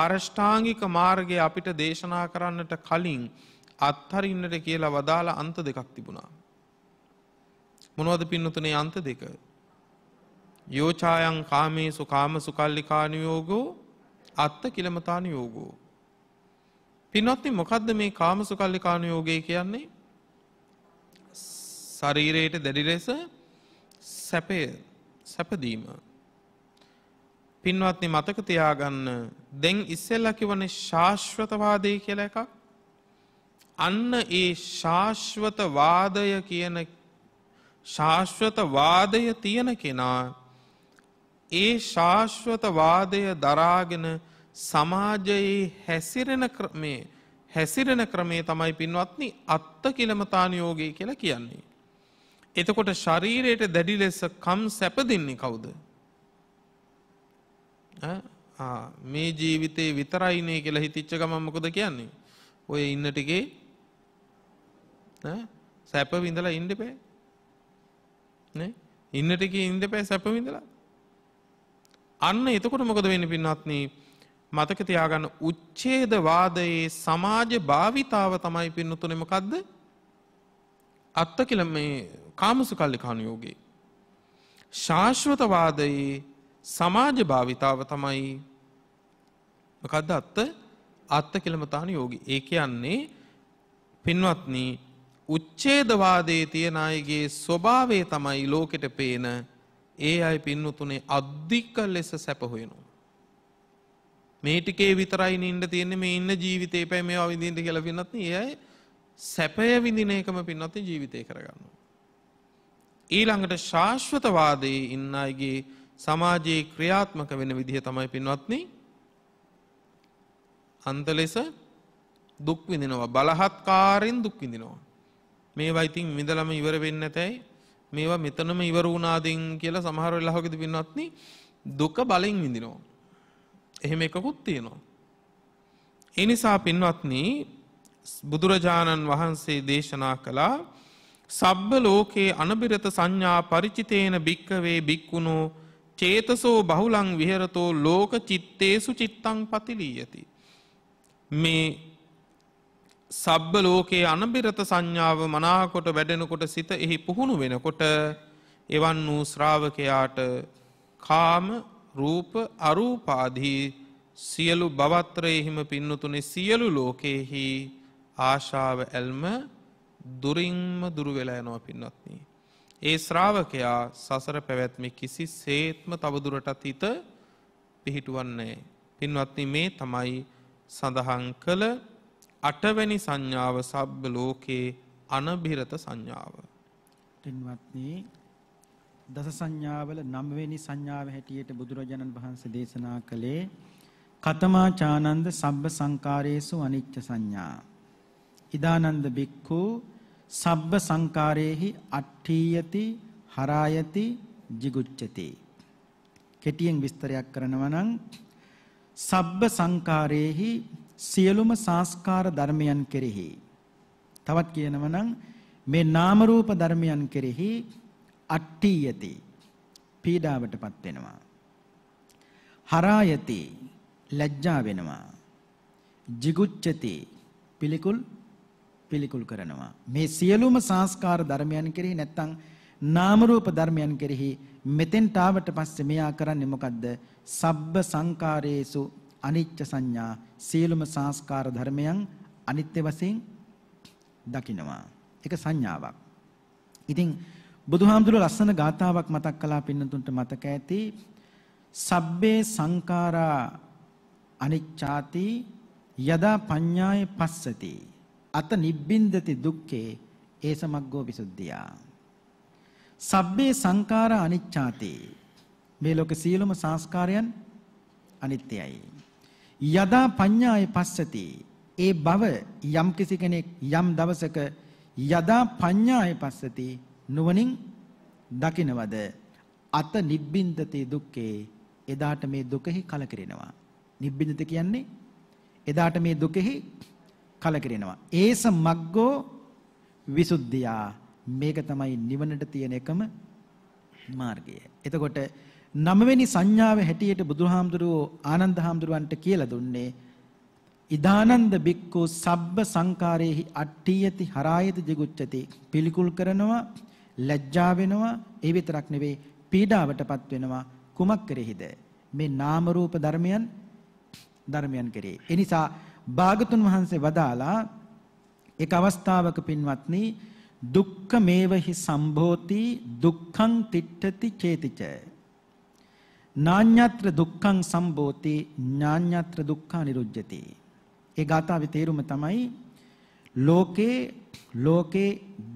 ආරෂ්ඨාංගික මාර්ගය අපිට දේශනා කරන්නට කලින් අත්හරින්නට කියලා වදාලා අන්ත දෙකක් තිබුණා. මොනවද පින්නතුනේ අන්ත දෙක. යෝචායන් කාමේ සුකාම සුකල්ලිකානයෝගෝ අත්ත කිලමතාන යෝගෝ. පිනොත්ති මොකක්ද මේ කාමසුකල්ලිකානයෝගය කියන්නේ ශරීරයට දැඩි ලෙස සැපය සැපදීම. පින්වත්නි මතක තියාගන්න දැන් ඉස්සෙල්ලා කිවනේ ශාශ්වතවාදය කියලා එකක්. අන්න ඒ ශාශ්වතවාදය කියන ශාශ්වතවාදය තියෙන කෙනා ඒ ශාශ්වතවාදය දරාගෙන සමාජයේ හැසිරෙන ක්‍රමේ හැසිරෙන ක්‍රමේ තමයි පින්වත්නි අත්ත කිලමතාන යෝගය කියලා කියන්නේ. එතකොට ශරීරයට දැඩි ලෙස කම් සැපදින්නේ කවුද? මේ ජීවිතේ විතරයිනේ කියලා හිතච්ච ගමන් මොකද කියන්නේ? ඔය ඉන්න ටිකේ සැප විඳලා ඉන්න එපා. නේ? ඉන්න ටිකේ ඉන්න එපා සැප විඳලා. අන්න එතකොට මොකද වෙන්නේ පින්වත්නි? මතක තියාගන්න උච්ඡේදවාදයේ සමාජ භාවිතාව තමයි පින්නතුනේ මොකද්ද? අත්ත කියලා මේ කාමසුකල්ලි කානුයෝගේ. ශාශ්වතවාදයේ සමාජ භාවිතාව තමයි මකදද අත්ත අත්ත කෙළමතාන යෝගි. ඒ කියන්නේ පින්වත්න උච්චේදවාදයේ තියෙන අයගේ ස්වභාවේ තමයි ලෝකෙට පේන ඒ අයි පින්නුතුනේ අධික ලෙස සැපහොයෙනවා. මේටිකේ විතරයි ඉන්ඩ තියන්නේ මේ ඉන්න ජීවිතය පැ මේ අවිදින්ට කෙලපින්නත්න ඒයි සැපය විදින එකම පින්නත්ති ජීවිතය කරගන්නවා. ඊළඟට ශාශ්වතවාදයේ ඉන්න අයගේ සමාජයේ ක්‍රියාත්මක වෙන විදිහ තමයි පින්වත්නි අන්ත ලෙස දුක් විඳිනවා බලහත්කාරයෙන් දුක් විඳිනවා මේවා ඉතින් විඳලම ඉවර වෙන්නේ නැතයි මේවා මෙතනම ඉවර වුණාදින් කියලා සමහර වෙලාවකදී පින්වත්නි දුක බලෙන් විඳිනවා එහෙම එකකුත් තියෙනවා ඒ නිසා පින්වත්නි බුදුරජාණන් වහන්සේ දේශනා කළා සබ්බ ලෝකයේ අනබිරත සංඥා පරිචිතේන භික්කවේ බික්කුණෝ චේතසෝ බහුලං විහෙරතෝ ලෝක චිත්තේසු චිත්තං පතිලීයති. මේ සබ්බ ලෝකයේ අනබිරත සංඥාව මනාකොට වැඩෙනකොට සිත එහි පුහුණු වෙනකොට එවන් වූ ශ්‍රාවකයාට කාම රූප අරූපාදී සියලු බවත්‍රයහිම පින්නතුනේ සියලු ලෝකයෙහි ආශාව ඇල්ම දුරින්ම දුරවෙලා යනවා පින්නත්න. ඒ ශ්‍රාවකයා සසර පැවැත්ම කිසි සේත්ම තවදුරටත් හිත පිහිටුවන්නේ. පින්වත්න මේ තමයි සඳහන් කළ අටවැනි සංඥාව සබ්බ ලෝකයේ අනභිරත සංඥාව. පින්වත්න්නේ දස සංඥාවල නම්වෙනි සංඥාව හැටියට බුදුරජාණන් වහන්සේ දේශනා කළේ කතමාචානන්ද සබ්බ සංකාරයේසු අනිච්ච සංඥා ඉදානන්ද බික්ඛු සබ්බ සංකාරයේහි අට්ඨීයති හරායති jigucchati කෙටියෙන් විස්තරයක් කරනවා නම් සබ්බ සංකාරයේහි සියලුම සංස්කාර ධර්මයන් කෙරෙහි තවත් කියනවා නම් මේ නාම රූප ධර්මයන් කෙරෙහි අට්ඨීයති පීඩාවටපත් වෙනවා හරායති ලැජ්ජා වෙනවා jigucchati පිළිකුල් පිළිකුල් කරනවා. මේ සියලුම සංස්කාර ධර්මයන් කෙරෙහි නැත්තම් නාම රූප ධර්මයන් කෙරෙහි මෙතෙන්ට ආවට පස්සේ මෙයා කරන්නේ මොකද්ද? සබ්බ සංකාරේසු අනිච්ච සංඥා සියලුම සංස්කාර ධර්මයන් අනිත්‍ය වශයෙන් දකිනවා. ඒක සංඥාවක්. ඉතින් බුදුහාමුදුරුවෝ ලස්සන ගාථාවක් මතක් කළා පින්නතුන්ට මතක ඇති. සබ්බේ සංඛාරා අනිච්ඡාති යදා පඤ්ඤාය පස්සති අත නිබ්බින්දති දුක්ඛේ ඒ සමග්ගෝ විසුද්ධියා. සබ්බේ සංඛාර අනිච්ඡාති. මේ ලෝක සියලුම සංස්කාරයන් අනිත්‍යයි. යදා පඤ්ඤාය පස්සති. ඒ බව යම් කිසි කෙනෙක් යම් දවසක යදා පඤ්ඤාය පස්සති නුවණින් දකිනවද අත නිබ්බින්දති දුක්ඛේ එදාට මේ දුකෙහි කලකිරෙනවා. නිබ්බින්දත කියන්නේ එදාට මේ දුකෙහි කලකිරෙනවා. ඒස මග්ගෝ විසුද්ධියා මේක තමයි නිවනට තියෙන එකම මාර්ගය. එතකොට නවවෙනි සංඥාව හැටියට බුදුහාමුදුරුවෝ ආනන්ද හාමුදුරුවන්ට කියලා දුන්නේ ඉදානන්ද බික්කෝ සබ්බ සංකාරයේහි අට්ඨියති හරායති jigucchati පිළිකුල් කරනවා ලැජ්ජා වෙනවා ඒ විතරක් නෙවෙයි පීඩාවටපත් වෙනවා කුමක් කරෙහිද මේ නාම රූප ධර්මයන් ධර්මයන් කරේ ඒ නිසා භාගතුන් වහන්සේ වදාලා එක් අවස්ථාවක පින්වත්නි දුක්ඛ මේවහි සම්භෝති දුක්ඛං තිට්ඨති චේතිච නාඤ්ඤත්‍ර දුක්ඛං සම්භෝති ඥාඤ්ඤත්‍ර දුක්ඛ නිරුජ්ජති ඒ ගාථාවේ තේරුම තමයි ලෝකේ ලෝකේ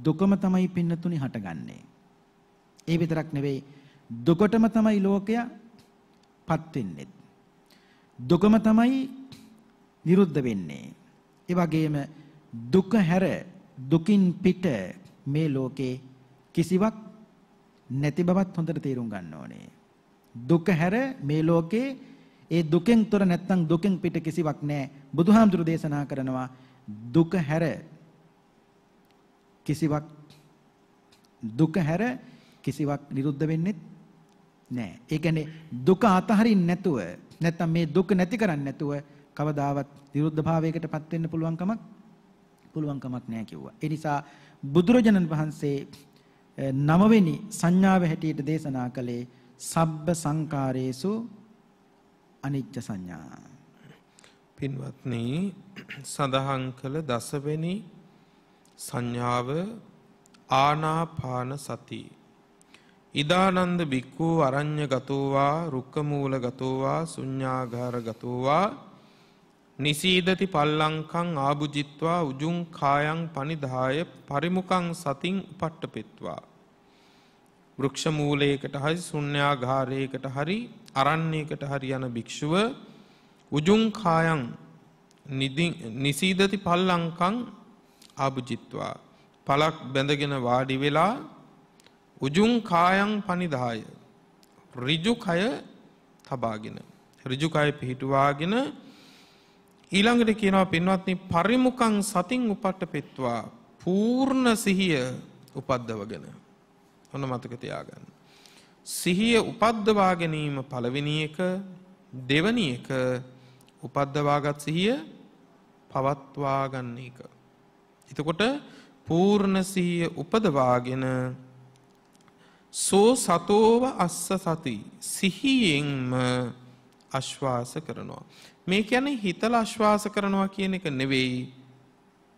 දුකම තමයි පින්නතුනි හටගන්නේ ඒ විතරක් නෙවෙයි දුකටම තමයි ලෝකය පත් වෙන්නේ දුකම තමයි නිරුද්ධ වෙන්නේ. ඒ වගේම දුක හැර දුකින් පිට මේ ලෝකේ කිසිවක් නැති බවත් හොඳට තේරුම් ගන්න ඕනේ. දුක හැර මේ ලෝකේ ඒ දුකෙන් තොර නැත්නම් දුකෙන් පිට කිසිවක් නැහැ. බුදුහාමුදුරු දේශනා කරනවා දුක හැර කිසිවක් දුක හැර කිසිවක් නිරුද්ධ වෙන්නේ නැහැ. ඒ කියන්නේ දුක අතහරින්න නැතුව නැත්නම් මේ දුක නැති කරන්නේ නැතුව කවදාවත් විරුද්ධ භාවයකටපත් වෙන්න පුළුවන් කමක් පුළුවන් කමක් නැහැ කිව්වා. ඒ නිසා බුදුරජාණන් වහන්සේ නවවෙනි සංඥාව හැටියට දේශනා කළේ සබ්බ සංකාරේසු අනිච්ච සංඥා. පින්වත්නි සඳහන් කළ දසවෙනි සංඥාව ආනාපාන සති. ඉදානන්ද බික්කූ අරං්්‍ය ගතෝවා රුක්කමූල ගතෝවා සුඥ්ඥාගාර ගතෝවා නිසීදති පල්ලංකං ආභුජිත්වා උජුං කායං පනිදාය පරිමුකං සතින් උපට්ට පෙත්වා. වෘක්ෂමූලයකට හරි සුන්්‍යාගාරයකට හරි අරන්නේකට හරි යන භික්‍ෂුව උජුං කායං නිසීදති පල්ලංකං ආභුජිත්වා. පලක් බැඳගෙන වාඩි වෙලා උජුං කායං පනිදාය. රිජුකය තබාගෙන. රිජුකය පිහිටුවාගෙන ඊළඟට කියනවා පින්වත්නි පරිමුඛං සතින් උපට්ඨ පෙත්වා පූර්ණ සිහිය උපද්දවගෙන ඔන්න මතක තියාගන්න. සිහිය උපද්දවා ගැනීම පළවෙනි එක දෙවනි එක උපද්දවාගත් සිහිය පවත්වා ගන්න එක. එතකොට පූර්ණ සිහිය උපදවාගෙන සෝ සතෝව අස්ස සති සිහියෙන්ම අශ්වාස කරනවා. මේ කියන්නේ හිතලා අශ්වාස කරනවා කියන එක නෙවෙයි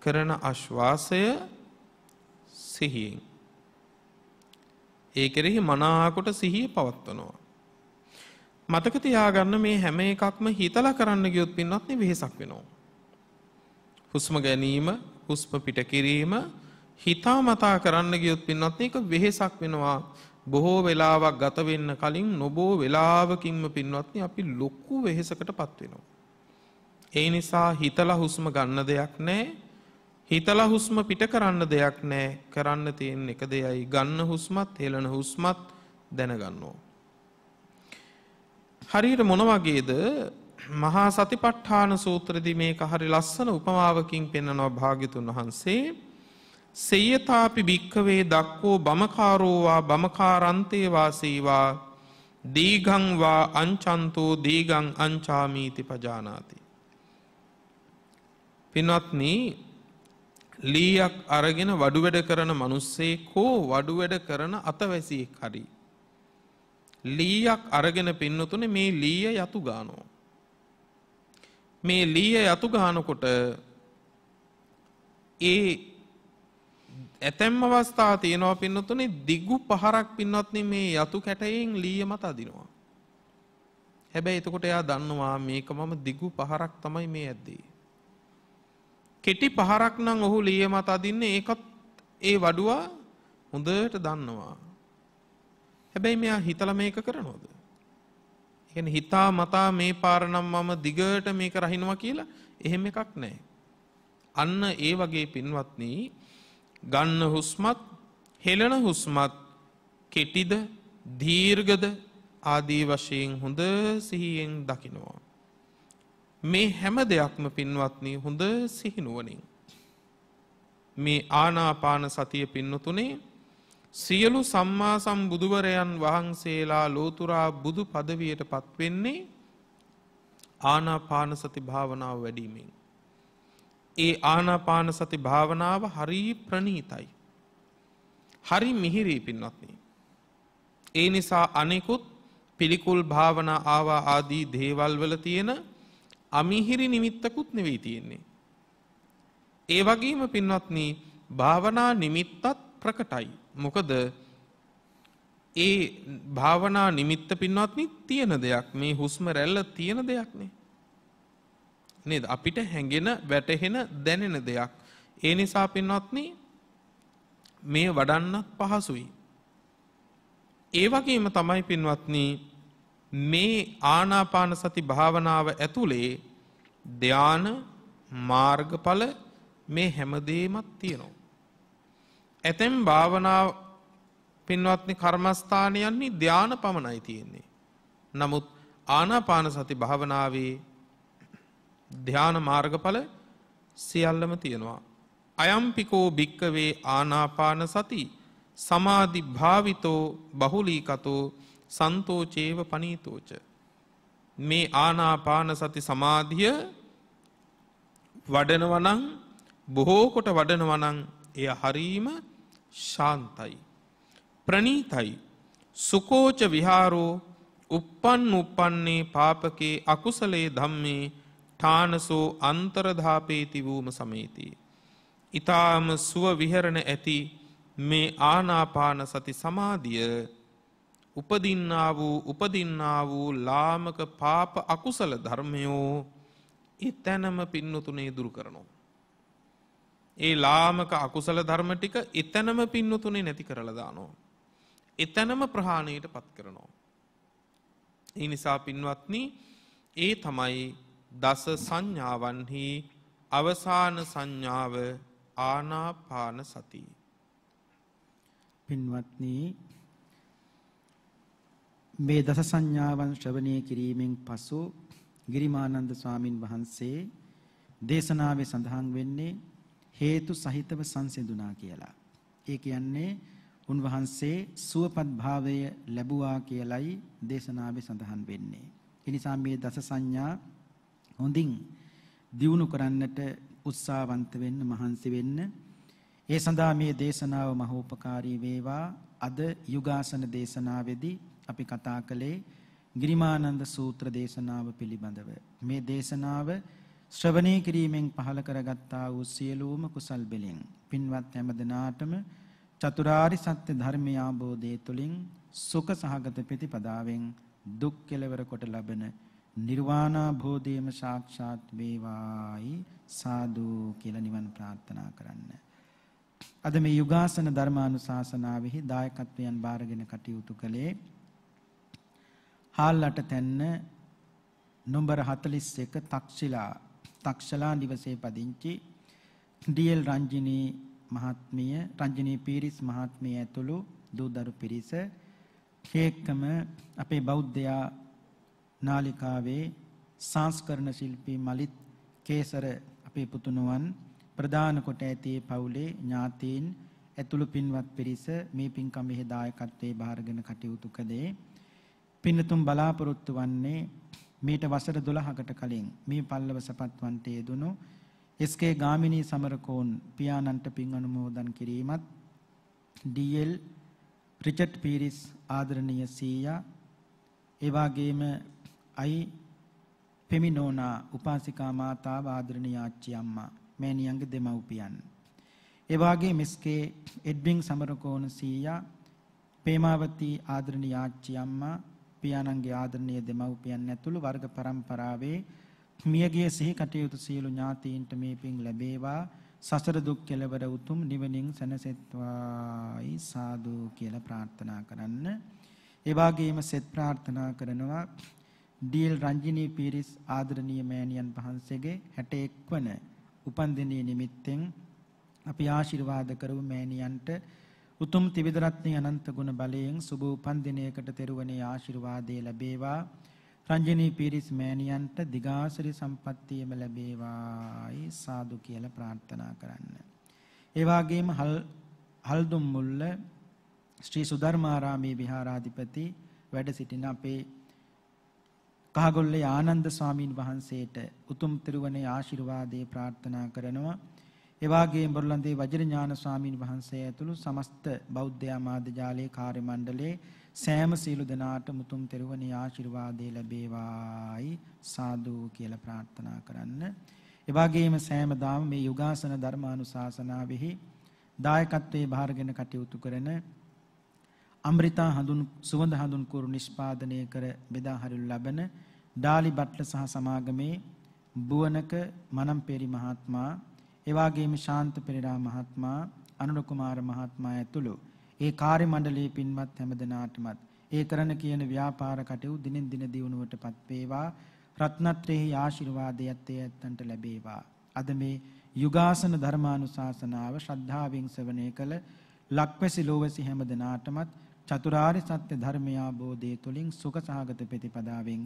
කරන අශ්වාසය සිහියෙන් ඒ කෙරෙහි මනාකොට සිහිය පවත්වනවා මතක තියාගන්න මේ හැම එකක්ම හිතලා කරන්න ගියොත් පින්නත් වෙහසක් වෙනවා හුස්ම ගැනීම හුස්ම පිට කිරීම හිතා මතා කරන්න ගියොත් පින්නත් එක වෙහෙසක් වෙනවා බොහෝ වෙලාවක් ගත වෙන්න කලින් නොබෝ වෙලාවකින්ම පින්වත්නි අපි ලොකු වෙහෙසකට පත් වෙනවා ඒ නිසා හිතලා හුස්ම ගන්න දෙයක් නැහැ. හිතලා හුස්ම පිට කරන්න දෙයක් නැහැ. කරන්න තියෙන එක දෙයයි ගන්න හුස්මත් හෙළන හුස්මත් දැනගන්න හරියට මොන වගේද මහා සතිපට්ඨාන සූත්‍රදී මේක හරි ලස්සන උපමාවකින් පෙන්වනවා භාග්‍යතුන් වහන්සේ. සේයතාපි භික්කවේ දක්වෝ බමකාරෝවා බමකාරන්තේ වාසීවා දීඝං වා අංචන්තෝ දීඝං අංචාමීති පජානාති පින්වත්න ලීයක් අරගෙන වඩු වැඩ කරන මනුස්සෙක් හෝ වඩු වැඩ කරන අතවැසියෙක් හරි. ලීයක් අරගෙන පින්නතුනේ මේ ලීය යතු ගානෝ. මේ ලීය යතු ගානකොට ඒ ඇතැම් අවස්ථා තියෙනවා පින්නතුනේ දිගු පහරක් පින්නත්නේ මේ යතු කැටයෙන් ලීය මත අදිනවා. හැබැයි එතකොට එයා දන්නවා මේක මම දිගු පහරක් තමයි මේ ඇද්දේ. කෙටි පහරක් නම් ඔහු ලිය මත අදින්නේ ඒකත් ඒ වඩුවා හොඳට දන්නවා. හැබැයි මෙයා හිතලා මේක කරනවද? කියන්නේ හිතා මතා මේ පාර නම් මම දිගට මේක රහිනවා කියලා එහෙම එකක් නැහැ. අන්න ඒ වගේ පින්වත්නි ගන්න හුස්මත් හෙළන හුස්මත් කෙටිද දීර්ඝද ආදී වශයෙන් හොඳ සිහියෙන් දකිනවා. මේ හැම දෙයක්ම පින්වත්නී හොඳ සිහිනුවනින්. මේ ආනාපාන සතිය පින්නතුනේ සියලු සම්මා සම්බුදුවරයන් වහන්සේලා ලෝතුරා බුදු පදවයට පත්වෙන්නේ ආනාපාන සති භාවනාව වැඩීමෙන්. ඒ ආනාපාන සති භාවනාව හරි ප්‍රනීතයි. හරි මිහිරී පින්වත්න්නේ. ඒ නිසා අනෙකුත් පිළිකුල් භාවනා ආවා ආදී දේවල්වල තියෙන අමිහිරි නිමිත්තකුත් නෙවෙයි තියෙන්නේ. ඒ වගේම පින්වත්නි භාවනා නිමිත්තත් ප්‍රකටයි. මොකද ඒ භාවනා නිමිත්ත පින්වත්නි තියෙන දෙයක් මේ හුස්ම රැල්ල තියෙන දෙයක් නේ. නේද? අපිට හැඟෙන වැටහෙන දැනෙන දෙයක්. ඒ නිසා පින්වත්නි මේ වඩන්නත් පහසුයි. ඒ වගේම තමයි පින්වත්නි මේ ආනාපාන සති භාවනාව ඇතුළේ ධ්‍යාන මාර්ගඵල මේ හැමදේමත් තියෙනවා. ඇතැම් භාවනාව පින්වත්නි කර්මස්ථානයන්නේ ධ්‍යාන පමණයි තියෙන්නේ. නමුත් ආනාපාන සති භාවනාවේ ධ්‍යාන මාර්ගඵල සියල්ලම තියෙනවා. අයම්පිකෝ භික්කවේ ආනාපාන සති සමාධි භාවිතෝ බහුලීකතෝ සන්තෝචේව පනීතෝච. මේ ආනාපාන සති සමාධිය වඩනවනං බොහෝකොට වඩනවනං එය හරීම ශාන්තයි. ප්‍රනීතයි සුකෝච විහාරෝ උප්පන් උපන්නේ පාපකේ අකුසලේ ධම්මේ ඨානසෝ අන්තරධාපේති වූම සමේති. ඊ타ම සුව විහරණ ඇති මේ ආනාපාන සති සමාධිය උපදින්නා වූ උපදින්නා වූ ලාමක පාප අකුසල ධර්මයෝ එතැනම පින්නතුනේ දුරු කරනවා. ඒ ලාමක අකුසල ධර්ම ටික එතැනම පින්නතුනේ නැති කරලා දානවා. එතැනම ප්‍රහාණයට පත් කරනවා. ඒ නිසා පින්වත්නි ඒ තමයි දස සංඥාවන්හි අවසාන සංඥාව ආනාපාන සති. පින්වත්නී මේ දස සංඥාවන් ශ්‍රවණය කිරීමෙන් පසු ගිරිමානන්ද ස්වාමින් වහන්සේ දේශනාවේ සඳහන් වෙන්නේ හේතු සහිතව සංසිඳුණා කියලා. ඒ කියන්නේ උන්වහන්සේ සුවපත් භාවය ලැබුවා කියලයි දේශනාවේ සඳහන් වෙන්නේ. ඒ නිසා මේ දස සංඥා හොඳින් දියුණු කරන්නට උත්සාහවන්ත වෙන්න මහන්සි වෙන්න ඒ සඳහා මේ දේශනාව මහෝපකාරී වේවා අද යුගාසන දේශනාවේදී අපි කතා කළේ ගිරිමානන්ද සූත්‍ර දේශනාව පිළිබඳව. මේ දේශනාව ශ්‍රවණය කිරීමෙන් පහළ කරගත්තා වූ සියලුම කුසල් බෙලින් පින්වත් හැමදෙනාටම චතුරාරි සත්‍ය ධර්මය ආબોධය තුළින් සුඛ සහගත ප්‍රතිපදාවෙන් දුක් කෙලවර කොට ලබන නිර්වාණ භෝධියම සාක්ෂාත් වේවායි සාදු කියලා නිවන් ප්‍රාර්ථනා කරන්න. අද මේ යුගාසන ධර්මානුශාසනාවෙහි දායකත්වයන් බාරගෙන කටයුතු කළේ හාල්ලට තැන්න නොම්බර 41 තක්ෂිලා තක්ෂලා නිවසේ පදිංචි ඩීඑල් රංජිනී මහත්මිය රංජිනී පීරිස් මහත්මිය ඇතුළු දූදරු පිරිස ඒකම අපේ බෞද්ධයා නාලිකාවේ සංස්කරණ ශිල්පී මලිත් කේසර අපේ පුතුණුවන් ප්‍රධාන කොට ඇති පවුලේ ඥාතීන් ඇතුළු පින්වත් පිරිස මේ පින්කමෙහි දායකත්වයේ බාරගෙන කටයුතු කළේ පින්නතුම් බලාපොරොත්තු වන්නේ මීට වසර 12කට කලින් මේ පල්ලව සපත්වන්තයේ දුණු SK ගාමිණී සමරකෝන් පියාණන්ට පින් අනුමෝදන් කිරීමත් DL රිචඩ් පීරිස් ආදරණීය සීයා ඒ වගේම අයි පෙමිනෝනා උපාසිකා මාතාව ආදරණීය ආච්චි අම්මා මෑණියන්ගේ දෙමව්පියන් ඒ වගේම SK එඩ්වින් සමරකෝන් සීයා පේමාවති ආදරණීය ආච්චි අම්මා පියාණන්ගේ ආදරණීය දෙමව්පියන් ඇතුළු වර්ග પરම්පරාවේ මියගිය සිහි කටයුතු සියලු ඥාතීන්ට මේ පින් ලැබේවා සසර දුක් කෙලවර උතුම් නිවනින් සැනසෙත්වායි සාදු කියලා ප්‍රාර්ථනා කරන්න. ඒ වගේම සෙත් ප්‍රාර්ථනා කරනවා ඩීල් රංජිනී පීරිස් ආදරණීය මෑණියන් වහන්සේගේ 61 වන උපන්දිනයේ නිමිත්තෙන් අපි ආශිර්වාද කරමු මෑණියන්ට උතුම් ත්‍රිවිධරත්නයේ අනන්ත ගුණ බලයෙන් සුබ උපන් දිනයකට තෙරුවනේ ආශිර්වාදේ ලැබේවා. රංජනී පීරිස් මෑණියන්ට දිගාසිරි සම්පත්තියම ලැබේවායි සාදු කියලා ප්‍රාර්ථනා කරන්න. ඒ වගේම හල් හල්දුම් මුල්ල ශ්‍රී සුධර්මාරාමේ විහාරාධිපති වැඩ සිටින අපේ කහගොල්ලේ ආනන්ද ස්වාමින් වහන්සේට උතුම් ත්‍රිවණේ ආශිර්වාදේ ප්‍රාර්ථනා කරනවා. එවාගේම බොරලන්දේ වජිරඥාන ස්වාමීන් වහන්සේ ඇතුළු සමස්ත බෞද්ධ ආමාද ජාලයේ කාර්ය මණ්ඩලයේ සෑම සීලු දෙනාට මුතුම් තෙරුවනේ ආශිර්වාදේ ලැබේවායි සාදු කියලා ප්‍රාර්ථනා කරන්න. එවාගේම සෑමදාම මේ යුගාසන ධර්මානුශාසනාවෙහි දායකත්වයේ භාරගෙන කටයුතු කරන අමෘතා හඳුන් සුවඳ හඳුන් කුරු නිෂ්පාදනය කර බෙදා හරිනු ලබන ඩාලි බට්ල සහ සමාගමේ බුවනක මනම්පේරි මහත්මයා ඒ වගේම ශාන්ත පෙරේරා මහත්මයා අනුර කුමාර මහත්මයා ඇතුළු ඒ කාර්ය මණ්ඩලයේ පින්වත් හැමදෙනාටමත් ඒ කරන කියන ව්‍යාපාර කටයුතු දිනෙන් දින දියුණුවටපත් වේවා රත්නත්‍රයේ ආශිර්වාදයත් ඒ ඇත්තන්ට ලැබේවා අද මේ යුගාසන ධර්මානුශාසනාව ශ්‍රද්ධාවෙන් ශ්‍රවණය කළ ලක්වැසි ලෝවැසි හැමදෙනාටමත් චතුරාර්ය සත්‍ය ධර්මය අවබෝධය තුළින් සුඛ සහගත ප්‍රතිපදාවෙන්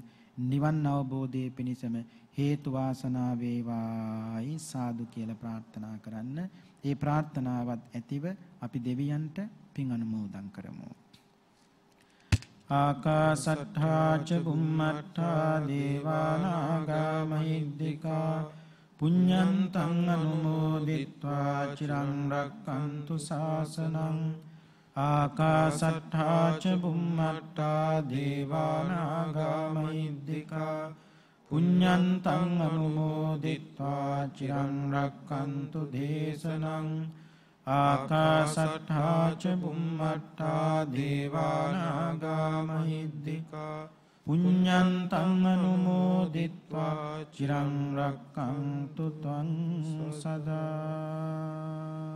නිවන් අවබෝධයේ පිණිසම හේතු වාසනා වේවායි සාදු කියලා ප්‍රාර්ථනා කරන්න. මේ ප්‍රාර්ථනාවත් ඇතිව අපි දෙවියන්ට පින් අනුමෝදන් කරමු. ආකාසට්ඨා ච බුම්මට්ඨා දේවානාගා මහිද්దికා පුඤ්ඤන්තං අනුමෝදිත්වා චිරං රක්칸තු සාසනං ආකාසට්ඨාච බුම්මට්ටා දේවානාගාමහිද්దికා පුඤ්ඤන්තං අනුමෝදිත්වා චිරං රක්칸තු දේශනං ආකාසට්ඨාච බුම්මට්ටා දේවානාගාමහිද්దికා පුඤ්ඤන්තං අනුමෝදිත්වා චිරං රක්칸තු ත්වං සදා